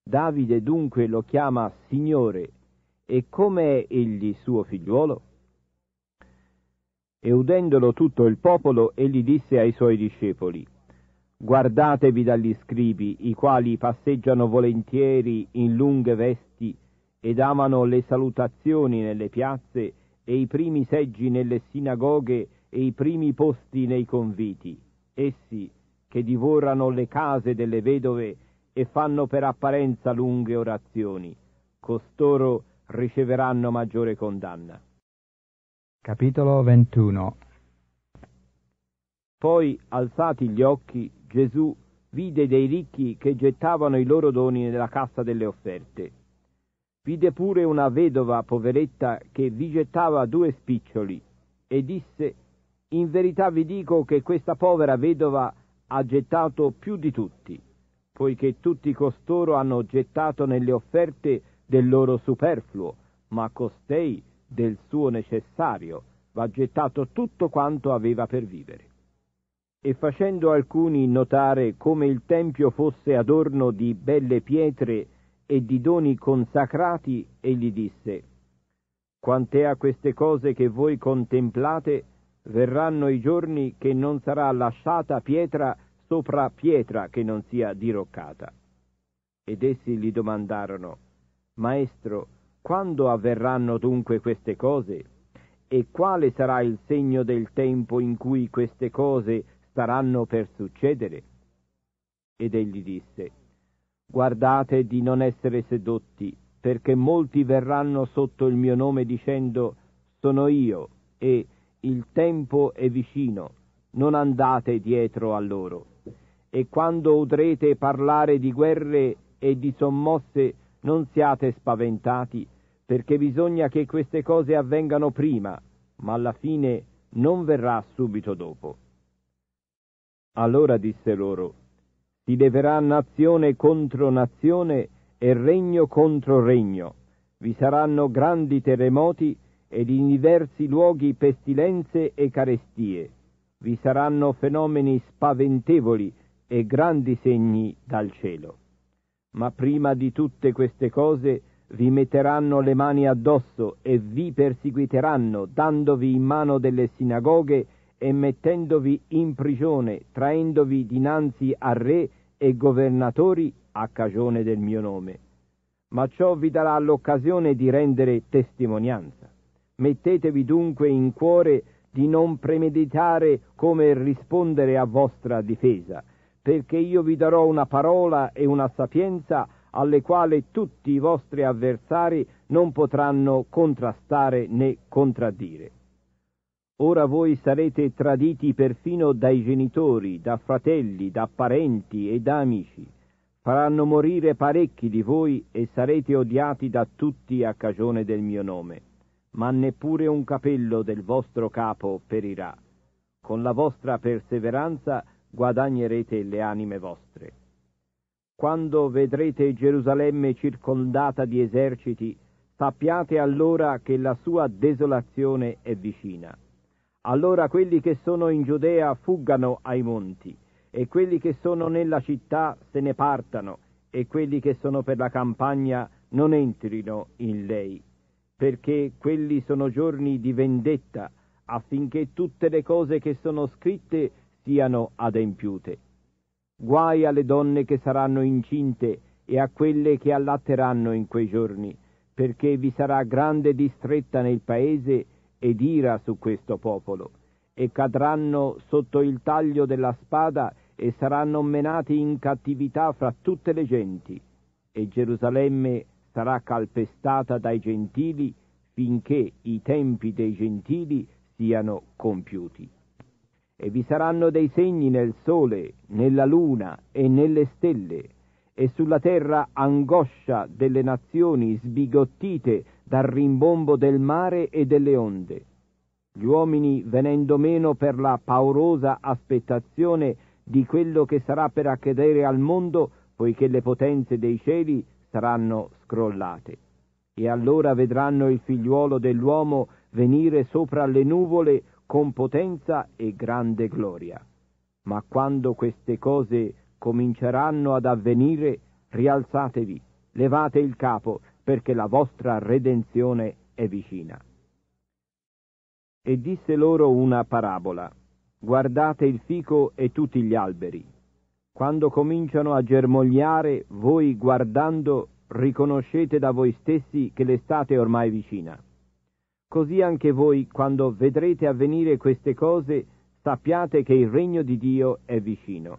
Davide dunque lo chiama Signore e com'è egli suo figliuolo? E udendolo tutto il popolo, egli disse ai suoi discepoli, Guardatevi dagli scribi, i quali passeggiano volentieri in lunghe vesti ed amano le salutazioni nelle piazze e i primi seggi nelle sinagoghe e i primi posti nei conviti. Essi che divorano le case delle vedove e fanno per apparenza lunghe orazioni, costoro riceveranno maggiore condanna. Capitolo 21 Poi, alzati gli occhi, Gesù vide dei ricchi che gettavano i loro doni nella cassa delle offerte. Vide pure una vedova poveretta che vi gettava due spiccioli e disse, In verità vi dico che questa povera vedova ha gettato più di tutti poiché tutti costoro hanno gettato nelle offerte del loro superfluo, ma costei del suo necessario va gettato tutto quanto aveva per vivere. E facendo alcuni notare come il Tempio fosse adorno di belle pietre e di doni consacrati, egli disse, Quant'è a queste cose che voi contemplate, verranno i giorni che non sarà lasciata pietra sopra pietra che non sia diroccata. Ed essi gli domandarono, Maestro, quando avverranno dunque queste cose? E quale sarà il segno del tempo in cui queste cose staranno per succedere? Ed egli disse, Guardate di non essere sedotti, perché molti verranno sotto il mio nome dicendo, Sono io, e il tempo è vicino, non andate dietro a loro e quando udrete parlare di guerre e di sommosse non siate spaventati, perché bisogna che queste cose avvengano prima, ma alla fine non verrà subito dopo. Allora disse loro, si leverà nazione contro nazione e regno contro regno, vi saranno grandi terremoti ed in diversi luoghi pestilenze e carestie, vi saranno fenomeni spaventevoli, e grandi segni dal cielo. Ma prima di tutte queste cose vi metteranno le mani addosso e vi perseguiteranno, dandovi in mano delle sinagoghe e mettendovi in prigione, traendovi dinanzi a re e governatori a cagione del mio nome. Ma ciò vi darà l'occasione di rendere testimonianza. Mettetevi dunque in cuore di non premeditare come rispondere a vostra difesa, perché io vi darò una parola e una sapienza alle quali tutti i vostri avversari non potranno contrastare né contraddire. Ora voi sarete traditi perfino dai genitori, da fratelli, da parenti e da amici. Faranno morire parecchi di voi e sarete odiati da tutti a cagione del mio nome. Ma neppure un capello del vostro capo perirà. Con la vostra perseveranza guadagnerete le anime vostre. Quando vedrete Gerusalemme circondata di eserciti, sappiate allora che la sua desolazione è vicina. Allora quelli che sono in Giudea fuggano ai monti, e quelli che sono nella città se ne partano, e quelli che sono per la campagna non entrino in lei, perché quelli sono giorni di vendetta, affinché tutte le cose che sono scritte siano adempiute. Guai alle donne che saranno incinte e a quelle che allatteranno in quei giorni, perché vi sarà grande distretta nel paese ed ira su questo popolo, e cadranno sotto il taglio della spada e saranno menati in cattività fra tutte le genti, e Gerusalemme sarà calpestata dai gentili finché i tempi dei gentili siano compiuti e vi saranno dei segni nel sole, nella luna e nelle stelle, e sulla terra angoscia delle nazioni sbigottite dal rimbombo del mare e delle onde. Gli uomini venendo meno per la paurosa aspettazione di quello che sarà per accadere al mondo, poiché le potenze dei cieli saranno scrollate. E allora vedranno il figliuolo dell'uomo venire sopra le nuvole con potenza e grande gloria. Ma quando queste cose cominceranno ad avvenire, rialzatevi, levate il capo, perché la vostra redenzione è vicina. E disse loro una parabola, guardate il fico e tutti gli alberi. Quando cominciano a germogliare, voi guardando riconoscete da voi stessi che l'estate è ormai vicina. Così anche voi, quando vedrete avvenire queste cose, sappiate che il regno di Dio è vicino.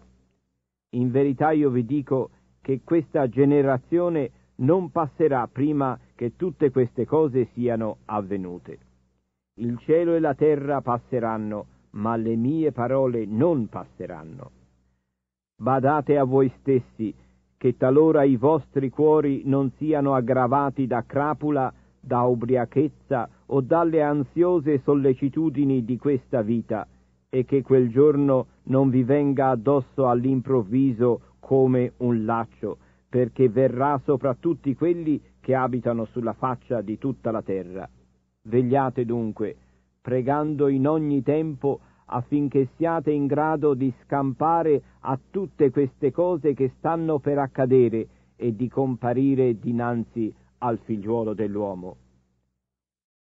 In verità io vi dico che questa generazione non passerà prima che tutte queste cose siano avvenute. Il cielo e la terra passeranno, ma le mie parole non passeranno. Badate a voi stessi che talora i vostri cuori non siano aggravati da crapula, da ubriachezza o dalle ansiose sollecitudini di questa vita e che quel giorno non vi venga addosso all'improvviso come un laccio, perché verrà sopra tutti quelli che abitano sulla faccia di tutta la terra. Vegliate dunque, pregando in ogni tempo affinché siate in grado di scampare a tutte queste cose che stanno per accadere e di comparire dinanzi a al figliuolo dell'uomo.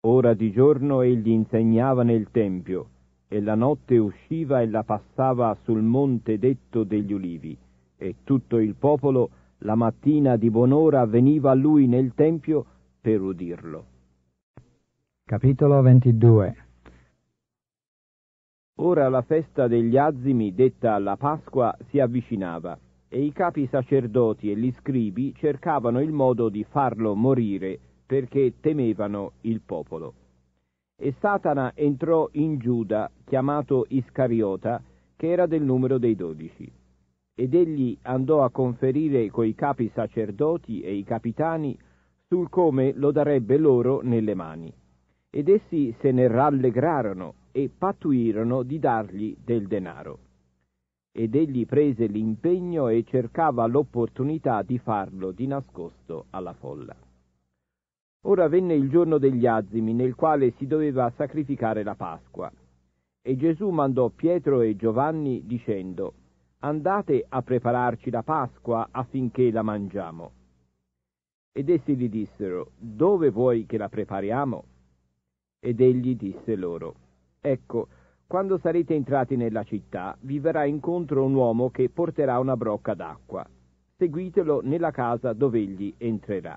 Ora di giorno egli insegnava nel Tempio, e la notte usciva e la passava sul monte detto degli ulivi, e tutto il popolo la mattina di buon'ora veniva a lui nel Tempio per udirlo. Capitolo 22 Ora la festa degli azimi, detta la Pasqua, si avvicinava e i capi sacerdoti e gli scribi cercavano il modo di farlo morire perché temevano il popolo. E Satana entrò in Giuda, chiamato Iscariota, che era del numero dei dodici. Ed egli andò a conferire coi capi sacerdoti e i capitani sul come lo darebbe loro nelle mani. Ed essi se ne rallegrarono e pattuirono di dargli del denaro ed egli prese l'impegno e cercava l'opportunità di farlo di nascosto alla folla. Ora venne il giorno degli azimi nel quale si doveva sacrificare la Pasqua. E Gesù mandò Pietro e Giovanni dicendo, andate a prepararci la Pasqua affinché la mangiamo. Ed essi gli dissero, dove vuoi che la prepariamo? Ed egli disse loro, ecco, quando sarete entrati nella città, vi verrà incontro un uomo che porterà una brocca d'acqua. Seguitelo nella casa dove egli entrerà.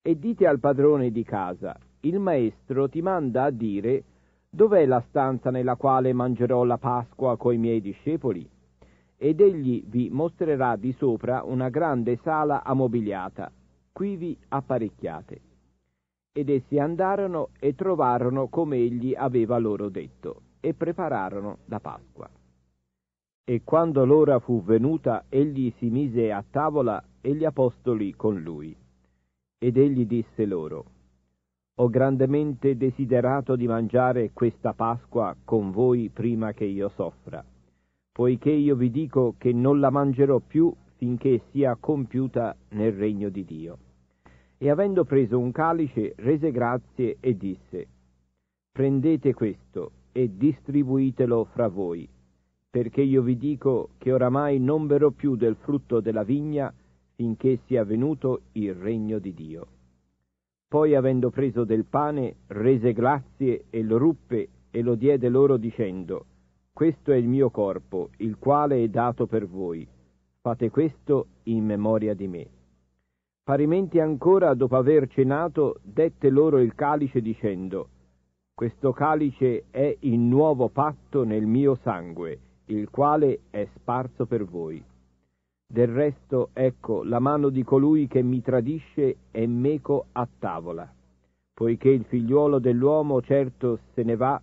E dite al padrone di casa, il maestro ti manda a dire dov'è la stanza nella quale mangerò la Pasqua coi miei discepoli? Ed egli vi mostrerà di sopra una grande sala ammobiliata, quivi apparecchiate. Ed essi andarono e trovarono come egli aveva loro detto e prepararono la Pasqua. E quando l'ora fu venuta, egli si mise a tavola e gli apostoli con lui. Ed egli disse loro, Ho grandemente desiderato di mangiare questa Pasqua con voi prima che io soffra, poiché io vi dico che non la mangerò più finché sia compiuta nel regno di Dio. E avendo preso un calice, rese grazie e disse, Prendete questo e distribuitelo fra voi, perché io vi dico che oramai non verrò più del frutto della vigna finché sia venuto il regno di Dio. Poi avendo preso del pane, rese grazie e lo ruppe e lo diede loro dicendo, questo è il mio corpo, il quale è dato per voi. Fate questo in memoria di me. Parimenti ancora, dopo aver cenato, dette loro il calice dicendo, questo calice è il nuovo patto nel mio sangue, il quale è sparso per voi. Del resto, ecco, la mano di colui che mi tradisce è meco a tavola, poiché il figliuolo dell'uomo certo se ne va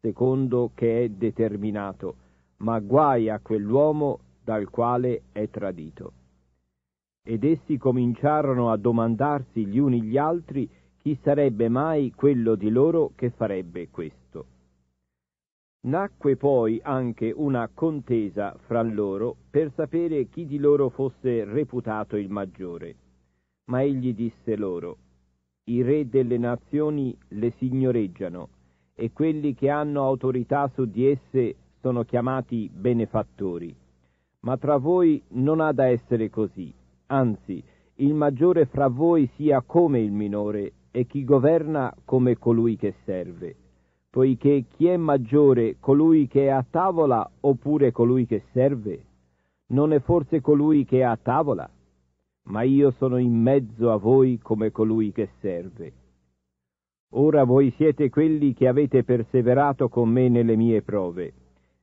secondo che è determinato, ma guai a quell'uomo dal quale è tradito. Ed essi cominciarono a domandarsi gli uni gli altri chi sarebbe mai quello di loro che farebbe questo? Nacque poi anche una contesa fra loro per sapere chi di loro fosse reputato il maggiore. Ma egli disse loro, i re delle nazioni le signoreggiano e quelli che hanno autorità su di esse sono chiamati benefattori. Ma tra voi non ha da essere così, anzi, il maggiore fra voi sia come il minore e chi governa come colui che serve, poiché chi è maggiore colui che è a tavola oppure colui che serve? Non è forse colui che è a tavola? Ma io sono in mezzo a voi come colui che serve. Ora voi siete quelli che avete perseverato con me nelle mie prove,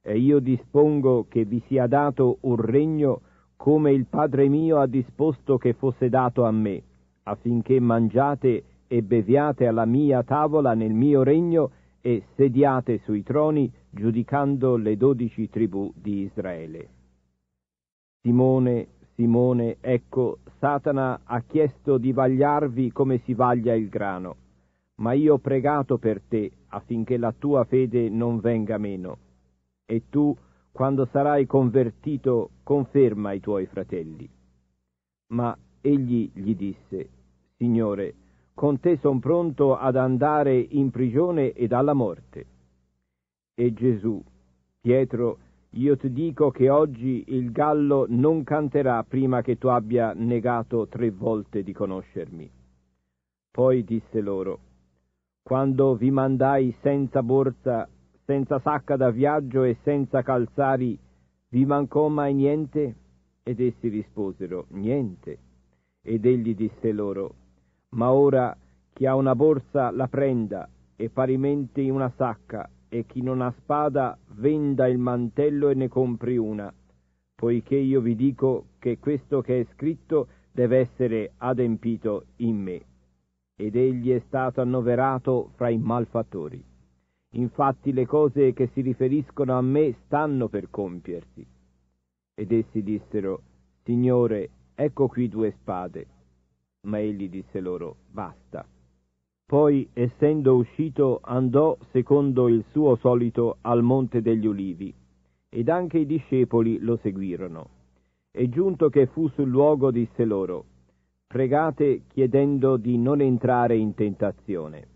e io dispongo che vi sia dato un regno come il Padre mio ha disposto che fosse dato a me, affinché mangiate e e beviate alla mia tavola nel mio regno e sediate sui troni giudicando le dodici tribù di Israele. Simone, Simone, ecco, Satana ha chiesto di vagliarvi come si vaglia il grano, ma io ho pregato per te affinché la tua fede non venga meno. E tu, quando sarai convertito, conferma i tuoi fratelli. Ma egli gli disse, Signore, con te son pronto ad andare in prigione ed alla morte. E Gesù, Pietro, io ti dico che oggi il gallo non canterà prima che tu abbia negato tre volte di conoscermi. Poi disse loro, quando vi mandai senza borsa, senza sacca da viaggio e senza calzari, vi mancò mai niente? Ed essi risposero, niente. Ed egli disse loro, ma ora chi ha una borsa la prenda e parimenti una sacca, e chi non ha spada venda il mantello e ne compri una, poiché io vi dico che questo che è scritto deve essere adempito in me. Ed egli è stato annoverato fra i malfattori. Infatti le cose che si riferiscono a me stanno per compiersi. Ed essi dissero, Signore, ecco qui due spade ma egli disse loro, basta. Poi, essendo uscito, andò secondo il suo solito al monte degli ulivi, ed anche i discepoli lo seguirono. E giunto che fu sul luogo, disse loro, pregate chiedendo di non entrare in tentazione.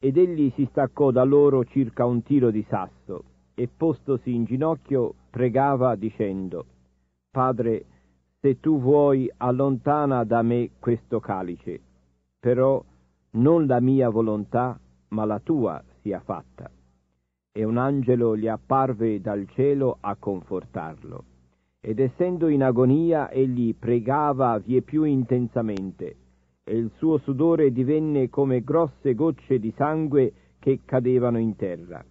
Ed egli si staccò da loro circa un tiro di sasso, e postosi in ginocchio, pregava dicendo, Padre, se tu vuoi allontana da me questo calice, però non la mia volontà, ma la tua sia fatta. E un angelo gli apparve dal cielo a confortarlo. Ed essendo in agonia, egli pregava vie più intensamente, e il suo sudore divenne come grosse gocce di sangue che cadevano in terra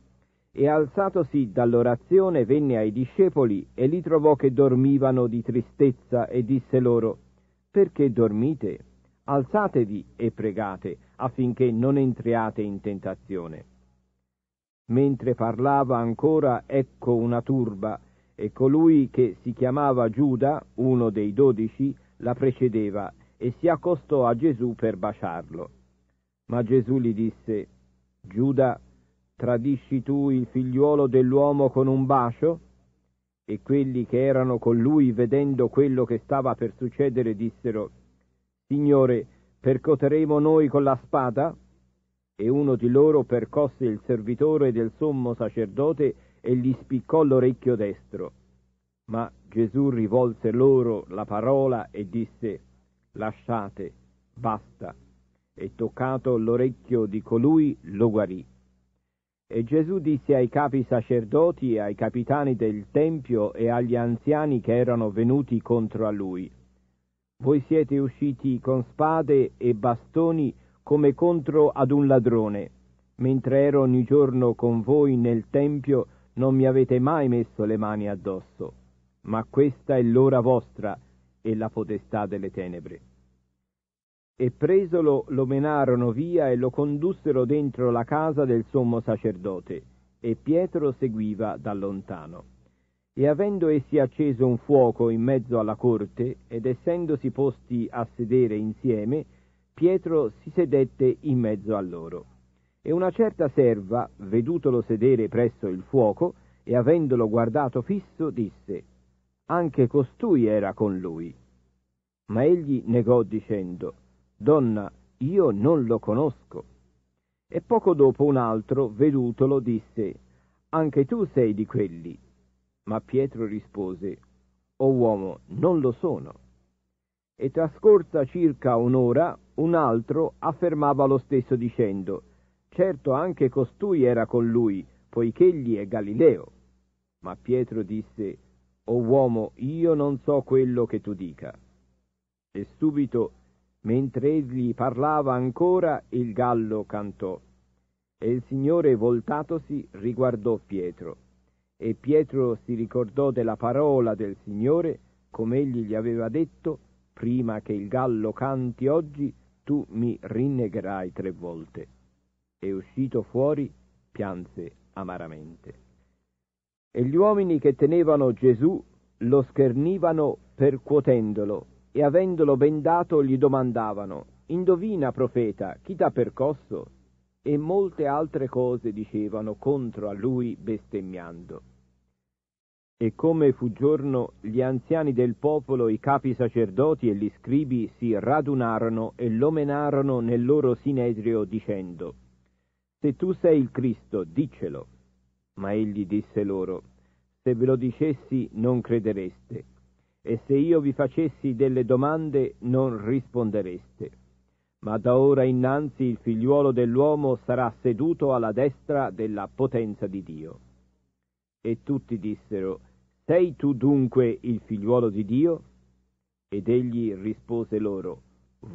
e alzatosi dall'orazione venne ai discepoli e li trovò che dormivano di tristezza e disse loro, perché dormite? Alzatevi e pregate affinché non entriate in tentazione. Mentre parlava ancora, ecco una turba, e colui che si chiamava Giuda, uno dei dodici, la precedeva e si accostò a Gesù per baciarlo. Ma Gesù gli disse, Giuda, tradisci tu il figliuolo dell'uomo con un bacio? E quelli che erano con lui, vedendo quello che stava per succedere, dissero, Signore, percoteremo noi con la spada? E uno di loro percosse il servitore del sommo sacerdote e gli spiccò l'orecchio destro. Ma Gesù rivolse loro la parola e disse, Lasciate, basta. E toccato l'orecchio di colui, lo guarì. E Gesù disse ai capi sacerdoti, ai capitani del Tempio e agli anziani che erano venuti contro a lui, Voi siete usciti con spade e bastoni come contro ad un ladrone. Mentre ero ogni giorno con voi nel Tempio, non mi avete mai messo le mani addosso. Ma questa è l'ora vostra e la potestà delle tenebre e presolo lo menarono via e lo condussero dentro la casa del sommo sacerdote, e Pietro seguiva da lontano. E avendo essi acceso un fuoco in mezzo alla corte, ed essendosi posti a sedere insieme, Pietro si sedette in mezzo a loro. E una certa serva, vedutolo sedere presso il fuoco, e avendolo guardato fisso, disse, anche costui era con lui. Ma egli negò dicendo, Donna, io non lo conosco. E poco dopo un altro, vedutolo, disse, Anche tu sei di quelli. Ma Pietro rispose, O uomo, non lo sono. E trascorsa circa un'ora, un altro affermava lo stesso dicendo, Certo anche costui era con lui, poiché egli è Galileo. Ma Pietro disse, O uomo, io non so quello che tu dica. E subito Mentre egli parlava ancora, il gallo cantò. E il Signore voltatosi riguardò Pietro. E Pietro si ricordò della parola del Signore, come egli gli aveva detto, prima che il gallo canti oggi, tu mi rinnegherai tre volte. E uscito fuori, pianse amaramente. E gli uomini che tenevano Gesù lo schernivano percuotendolo e avendolo bendato gli domandavano, Indovina, profeta, chi t'ha percosso? E molte altre cose dicevano contro a lui bestemmiando. E come fu giorno, gli anziani del popolo, i capi sacerdoti e gli scribi si radunarono e lo menarono nel loro sinedrio dicendo, Se tu sei il Cristo, diccelo. Ma egli disse loro, Se ve lo dicessi non credereste e se io vi facessi delle domande non rispondereste. Ma da ora innanzi il figliuolo dell'uomo sarà seduto alla destra della potenza di Dio. E tutti dissero, Sei tu dunque il figliuolo di Dio? Ed egli rispose loro,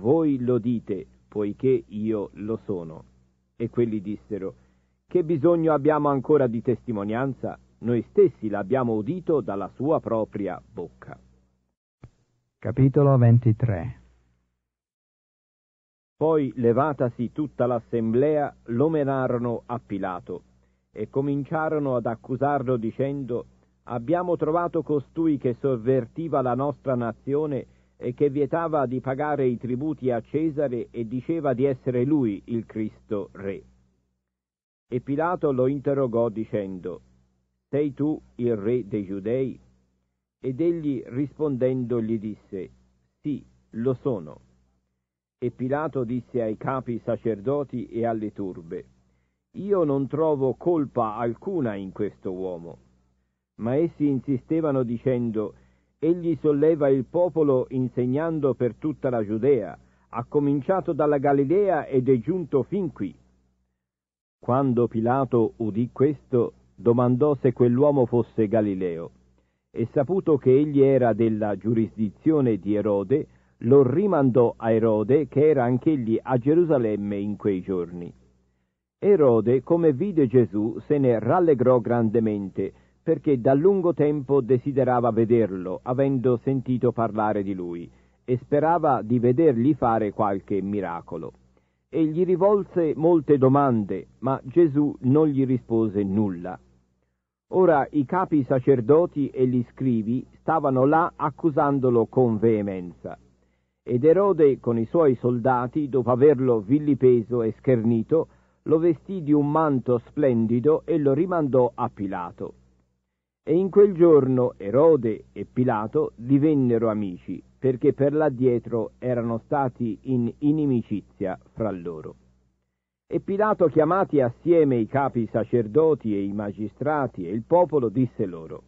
Voi lo dite, poiché io lo sono. E quelli dissero, Che bisogno abbiamo ancora di testimonianza? Noi stessi l'abbiamo udito dalla sua propria bocca. Capitolo 23 Poi, levatasi tutta l'assemblea, lo menarono a Pilato e cominciarono ad accusarlo dicendo Abbiamo trovato costui che sovvertiva la nostra nazione e che vietava di pagare i tributi a Cesare e diceva di essere lui il Cristo Re. E Pilato lo interrogò dicendo Sei tu il Re dei Giudei? Ed egli rispondendo gli disse, Sì, lo sono. E Pilato disse ai capi sacerdoti e alle turbe, Io non trovo colpa alcuna in questo uomo. Ma essi insistevano dicendo, Egli solleva il popolo insegnando per tutta la Giudea, ha cominciato dalla Galilea ed è giunto fin qui. Quando Pilato udì questo, domandò se quell'uomo fosse Galileo e saputo che egli era della giurisdizione di Erode, lo rimandò a Erode, che era anch'egli a Gerusalemme in quei giorni. Erode, come vide Gesù, se ne rallegrò grandemente, perché da lungo tempo desiderava vederlo, avendo sentito parlare di lui, e sperava di vedergli fare qualche miracolo. E gli rivolse molte domande, ma Gesù non gli rispose nulla. Ora i capi sacerdoti e gli scrivi stavano là accusandolo con veemenza. Ed Erode con i suoi soldati, dopo averlo vilipeso e schernito, lo vestì di un manto splendido e lo rimandò a Pilato. E in quel giorno Erode e Pilato divennero amici, perché per l'addietro erano stati in inimicizia fra loro. E Pilato chiamati assieme i capi sacerdoti e i magistrati e il popolo disse loro,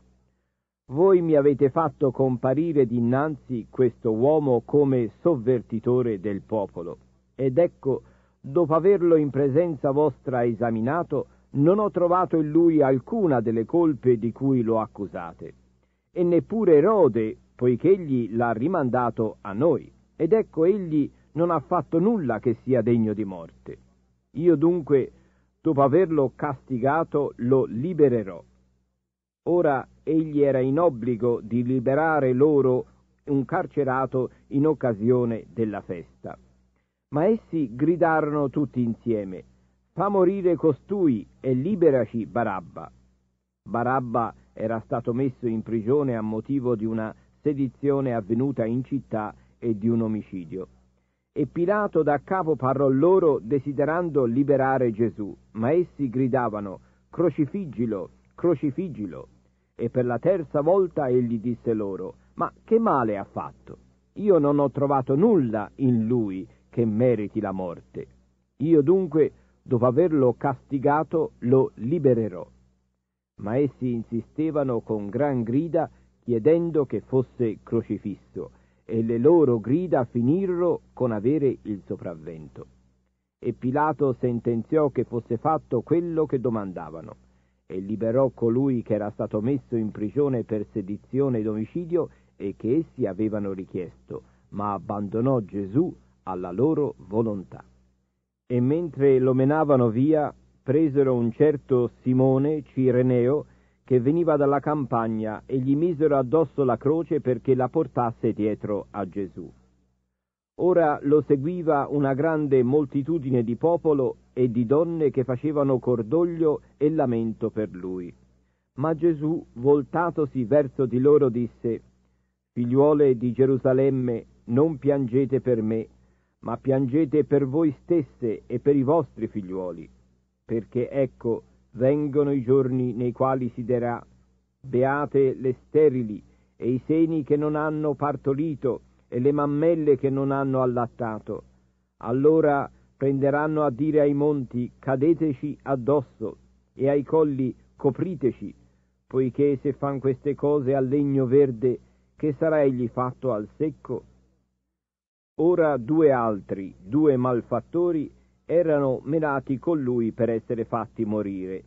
Voi mi avete fatto comparire dinanzi questo uomo come sovvertitore del popolo, ed ecco, dopo averlo in presenza vostra esaminato, non ho trovato in lui alcuna delle colpe di cui lo accusate, e neppure Erode, poiché egli l'ha rimandato a noi, ed ecco egli non ha fatto nulla che sia degno di morte. Io dunque, dopo averlo castigato, lo libererò. Ora egli era in obbligo di liberare loro un carcerato in occasione della festa. Ma essi gridarono tutti insieme, fa morire costui e liberaci Barabba. Barabba era stato messo in prigione a motivo di una sedizione avvenuta in città e di un omicidio e Pilato da capo parlò loro desiderando liberare Gesù, ma essi gridavano Crocifiggilo, crocifiggilo. E per la terza volta egli disse loro Ma che male ha fatto? Io non ho trovato nulla in lui che meriti la morte. Io dunque, dopo averlo castigato, lo libererò. Ma essi insistevano con gran grida chiedendo che fosse crocifisso e le loro grida finirono con avere il sopravvento. E Pilato sentenziò che fosse fatto quello che domandavano, e liberò colui che era stato messo in prigione per sedizione ed omicidio e che essi avevano richiesto, ma abbandonò Gesù alla loro volontà. E mentre lo menavano via, presero un certo Simone Cireneo, che veniva dalla campagna e gli misero addosso la croce perché la portasse dietro a Gesù. Ora lo seguiva una grande moltitudine di popolo e di donne che facevano cordoglio e lamento per lui. Ma Gesù, voltatosi verso di loro, disse, Figliuole di Gerusalemme, non piangete per me, ma piangete per voi stesse e per i vostri figliuoli, perché ecco, vengono i giorni nei quali si dirà, beate le sterili e i seni che non hanno partorito e le mammelle che non hanno allattato. Allora prenderanno a dire ai monti, cadeteci addosso, e ai colli, copriteci, poiché se fan queste cose al legno verde, che sarà egli fatto al secco? Ora due altri, due malfattori, erano menati con lui per essere fatti morire.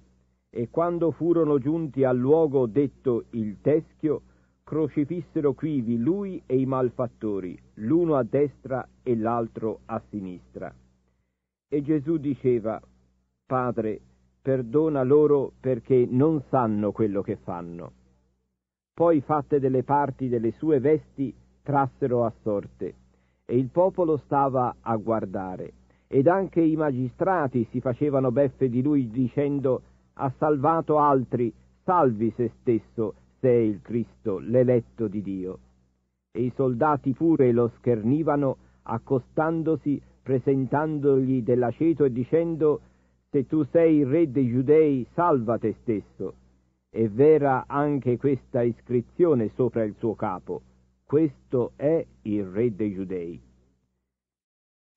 E quando furono giunti al luogo detto il teschio, crocifissero quivi lui e i malfattori, l'uno a destra e l'altro a sinistra. E Gesù diceva, Padre, perdona loro perché non sanno quello che fanno. Poi fatte delle parti delle sue vesti, trassero a sorte, e il popolo stava a guardare ed anche i magistrati si facevano beffe di lui dicendo ha salvato altri, salvi se stesso, se è il Cristo, l'eletto di Dio. E i soldati pure lo schernivano, accostandosi, presentandogli dell'aceto e dicendo se tu sei il re dei giudei, salva te stesso. E vera anche questa iscrizione sopra il suo capo. Questo è il re dei giudei.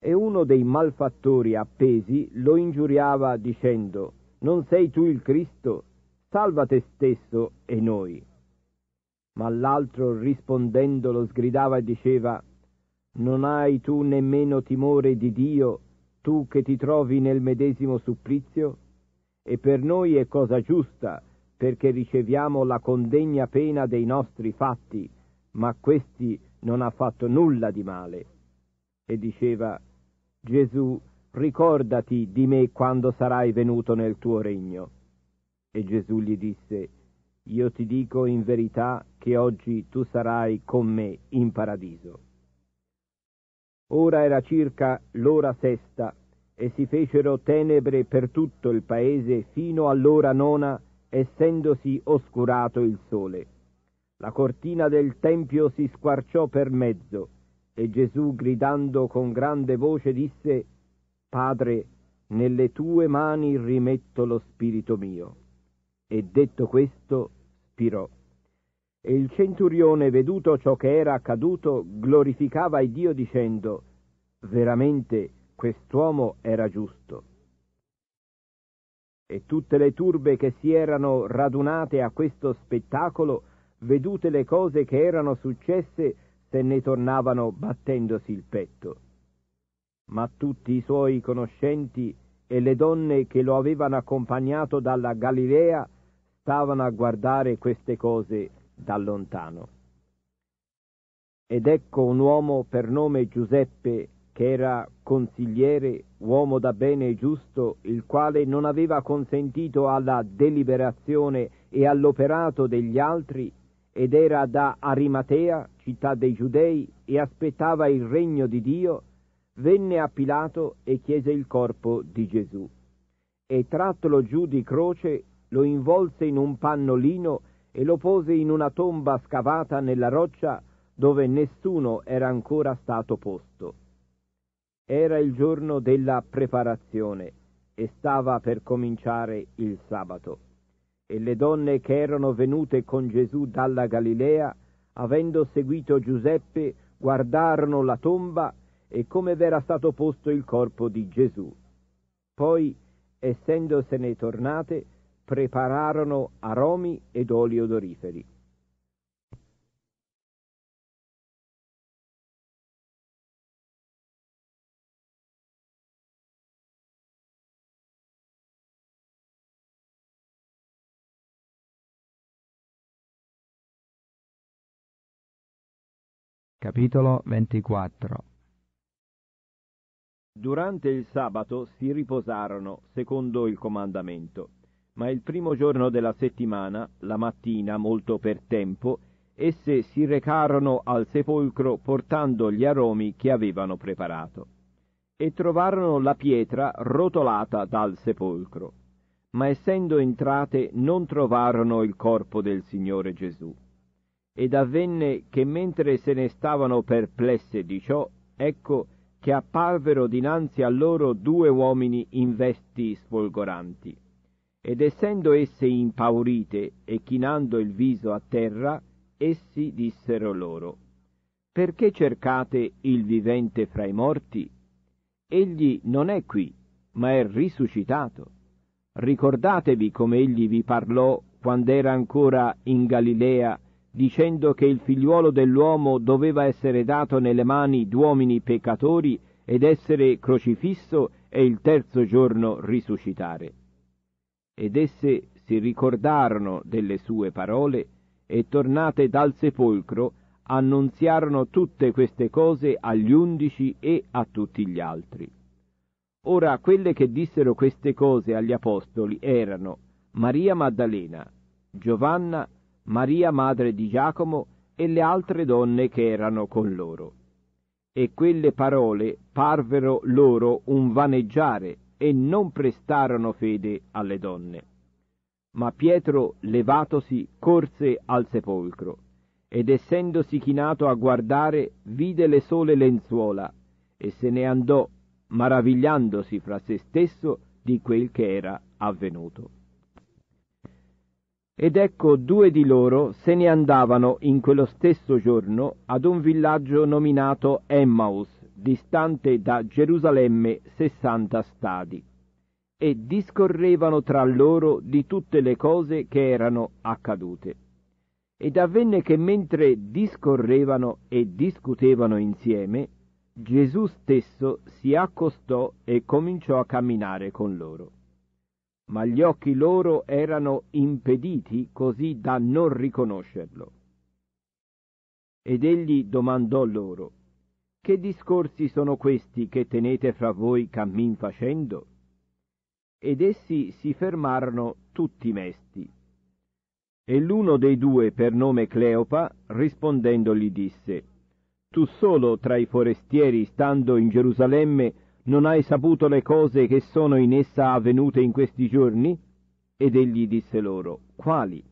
E uno dei malfattori appesi lo ingiuriava dicendo, Non sei tu il Cristo? Salva te stesso e noi. Ma l'altro rispondendo lo sgridava e diceva, Non hai tu nemmeno timore di Dio, tu che ti trovi nel medesimo supplizio? E per noi è cosa giusta, perché riceviamo la condegna pena dei nostri fatti, ma questi non ha fatto nulla di male. E diceva, Gesù, ricordati di me quando sarai venuto nel tuo regno. E Gesù gli disse, io ti dico in verità che oggi tu sarai con me in paradiso. Ora era circa l'ora sesta e si fecero tenebre per tutto il paese fino all'ora nona, essendosi oscurato il sole. La cortina del tempio si squarciò per mezzo e Gesù gridando con grande voce disse, Padre, nelle tue mani rimetto lo spirito mio. E detto questo, spirò. E il centurione, veduto ciò che era accaduto, glorificava il Dio dicendo, veramente quest'uomo era giusto. E tutte le turbe che si erano radunate a questo spettacolo, vedute le cose che erano successe, se ne tornavano battendosi il petto. Ma tutti i suoi conoscenti e le donne che lo avevano accompagnato dalla Galilea stavano a guardare queste cose da lontano. Ed ecco un uomo per nome Giuseppe, che era consigliere, uomo da bene e giusto, il quale non aveva consentito alla deliberazione e all'operato degli altri, ed era da Arimatea, città dei Giudei, e aspettava il regno di Dio, venne a Pilato e chiese il corpo di Gesù. E trattolo giù di croce, lo involse in un pannolino e lo pose in una tomba scavata nella roccia dove nessuno era ancora stato posto. Era il giorno della preparazione e stava per cominciare il sabato. E le donne che erano venute con Gesù dalla Galilea avendo seguito Giuseppe, guardarono la tomba e come v'era stato posto il corpo di Gesù. Poi, essendosene tornate, prepararono aromi ed oli odoriferi. Capitolo 24 Durante il sabato si riposarono, secondo il comandamento, ma il primo giorno della settimana, la mattina, molto per tempo, esse si recarono al sepolcro portando gli aromi che avevano preparato. E trovarono la pietra rotolata dal sepolcro. Ma essendo entrate non trovarono il corpo del Signore Gesù. Ed avvenne che mentre se ne stavano perplesse di ciò, ecco che apparvero dinanzi a loro due uomini in vesti sfolgoranti. Ed essendo esse impaurite e chinando il viso a terra, essi dissero loro, Perché cercate il vivente fra i morti? Egli non è qui, ma è risuscitato. Ricordatevi come egli vi parlò quando era ancora in Galilea dicendo che il figliuolo dell'uomo doveva essere dato nelle mani d'uomini peccatori ed essere crocifisso e il terzo giorno risuscitare. Ed esse si ricordarono delle sue parole e tornate dal sepolcro annunziarono tutte queste cose agli undici e a tutti gli altri. Ora quelle che dissero queste cose agli apostoli erano Maria Maddalena, Giovanna, Maria madre di Giacomo e le altre donne che erano con loro. E quelle parole parvero loro un vaneggiare e non prestarono fede alle donne. Ma Pietro, levatosi, corse al sepolcro ed essendosi chinato a guardare, vide le sole lenzuola e se ne andò, maravigliandosi fra se stesso di quel che era avvenuto. Ed ecco due di loro se ne andavano in quello stesso giorno ad un villaggio nominato Emmaus, distante da Gerusalemme sessanta stadi, e discorrevano tra loro di tutte le cose che erano accadute. Ed avvenne che mentre discorrevano e discutevano insieme, Gesù stesso si accostò e cominciò a camminare con loro ma gli occhi loro erano impediti così da non riconoscerlo. Ed egli domandò loro, Che discorsi sono questi che tenete fra voi cammin facendo? Ed essi si fermarono tutti mesti. E l'uno dei due, per nome Cleopa, rispondendogli disse, Tu solo tra i forestieri, stando in Gerusalemme, non hai saputo le cose che sono in essa avvenute in questi giorni? Ed egli disse loro, quali?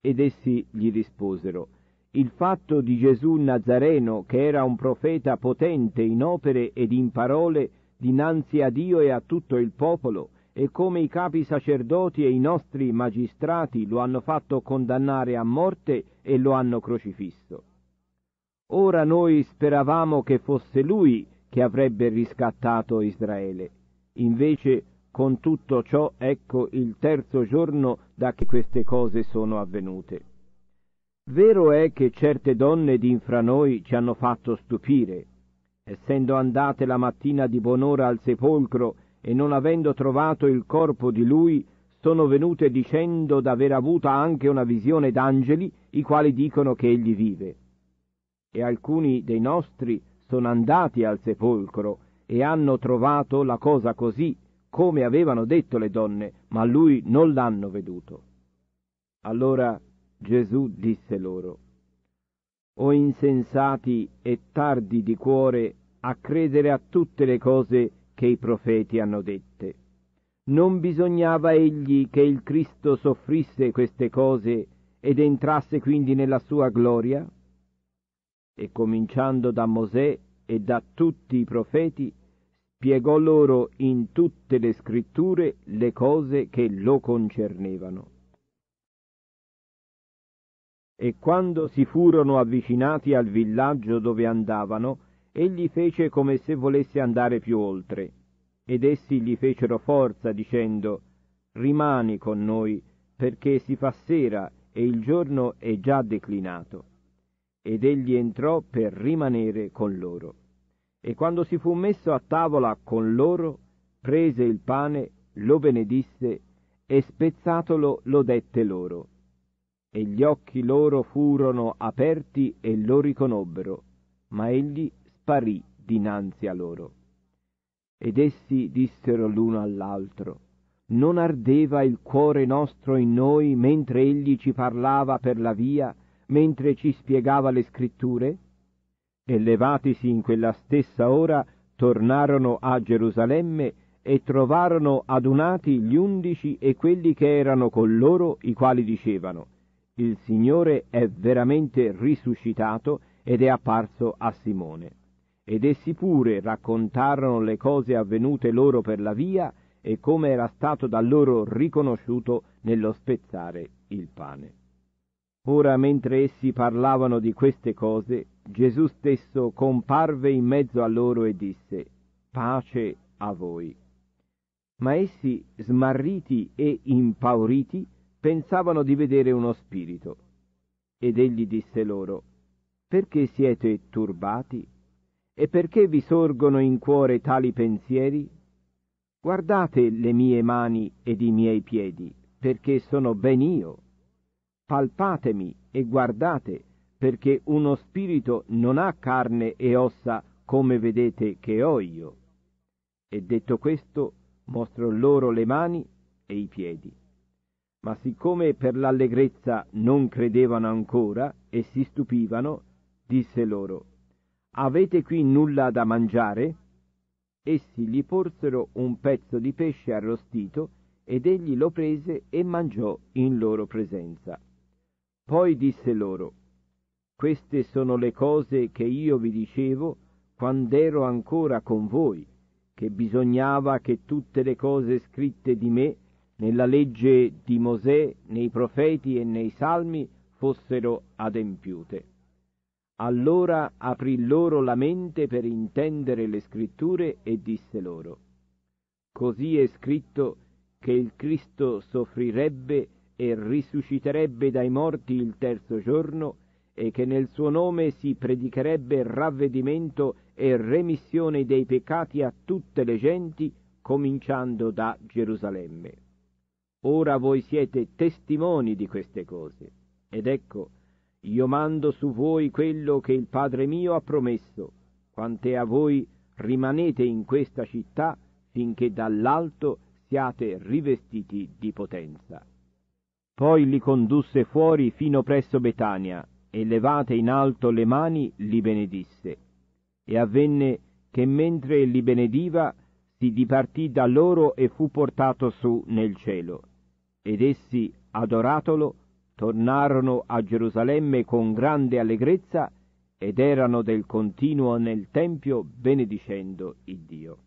Ed essi gli risposero, il fatto di Gesù Nazareno, che era un profeta potente in opere ed in parole dinanzi a Dio e a tutto il popolo, e come i capi sacerdoti e i nostri magistrati lo hanno fatto condannare a morte e lo hanno crocifisso. Ora noi speravamo che fosse lui che avrebbe riscattato Israele. Invece, con tutto ciò, ecco il terzo giorno da che queste cose sono avvenute. Vero è che certe donne d'infra noi ci hanno fatto stupire, essendo andate la mattina di buon'ora al sepolcro e non avendo trovato il corpo di lui, sono venute dicendo d'aver avuta anche una visione d'angeli, i quali dicono che egli vive. E alcuni dei nostri sono andati al sepolcro e hanno trovato la cosa così come avevano detto le donne, ma lui non l'hanno veduto. Allora Gesù disse loro, O insensati e tardi di cuore a credere a tutte le cose che i profeti hanno dette. Non bisognava egli che il Cristo soffrisse queste cose ed entrasse quindi nella sua gloria? e cominciando da Mosè e da tutti i profeti, spiegò loro in tutte le scritture le cose che lo concernevano. E quando si furono avvicinati al villaggio dove andavano, egli fece come se volesse andare più oltre. Ed essi gli fecero forza, dicendo, Rimani con noi, perché si fa sera e il giorno è già declinato ed egli entrò per rimanere con loro. E quando si fu messo a tavola con loro, prese il pane, lo benedisse e spezzatolo lo dette loro. E gli occhi loro furono aperti e lo riconobbero, ma egli sparì dinanzi a loro. Ed essi dissero l'uno all'altro, non ardeva il cuore nostro in noi mentre egli ci parlava per la via mentre ci spiegava le scritture? E levatisi in quella stessa ora, tornarono a Gerusalemme e trovarono adunati gli undici e quelli che erano con loro, i quali dicevano, il Signore è veramente risuscitato ed è apparso a Simone. Ed essi pure raccontarono le cose avvenute loro per la via e come era stato da loro riconosciuto nello spezzare il pane. Ora mentre essi parlavano di queste cose, Gesù stesso comparve in mezzo a loro e disse, pace a voi. Ma essi, smarriti e impauriti, pensavano di vedere uno spirito. Ed egli disse loro, perché siete turbati? E perché vi sorgono in cuore tali pensieri? Guardate le mie mani ed i miei piedi, perché sono ben io palpatemi e guardate, perché uno spirito non ha carne e ossa come vedete che ho io. E detto questo, mostrò loro le mani e i piedi. Ma siccome per l'allegrezza non credevano ancora e si stupivano, disse loro, Avete qui nulla da mangiare? Essi gli porsero un pezzo di pesce arrostito ed egli lo prese e mangiò in loro presenza. Poi disse loro, queste sono le cose che io vi dicevo quando ero ancora con voi, che bisognava che tutte le cose scritte di me nella legge di Mosè, nei profeti e nei salmi fossero adempiute. Allora aprì loro la mente per intendere le scritture e disse loro, Così è scritto che il Cristo soffrirebbe e risusciterebbe dai morti il terzo giorno e che nel suo nome si predicherebbe ravvedimento e remissione dei peccati a tutte le genti, cominciando da Gerusalemme. Ora voi siete testimoni di queste cose. Ed ecco, io mando su voi quello che il Padre mio ha promesso. Quante a voi rimanete in questa città finché dall'alto siate rivestiti di potenza. Poi li condusse fuori fino presso Betania, e levate in alto le mani li benedisse. E avvenne che mentre li benediva, si dipartì da loro e fu portato su nel cielo. Ed essi, adoratolo, tornarono a Gerusalemme con grande allegrezza ed erano del continuo nel Tempio benedicendo il Dio.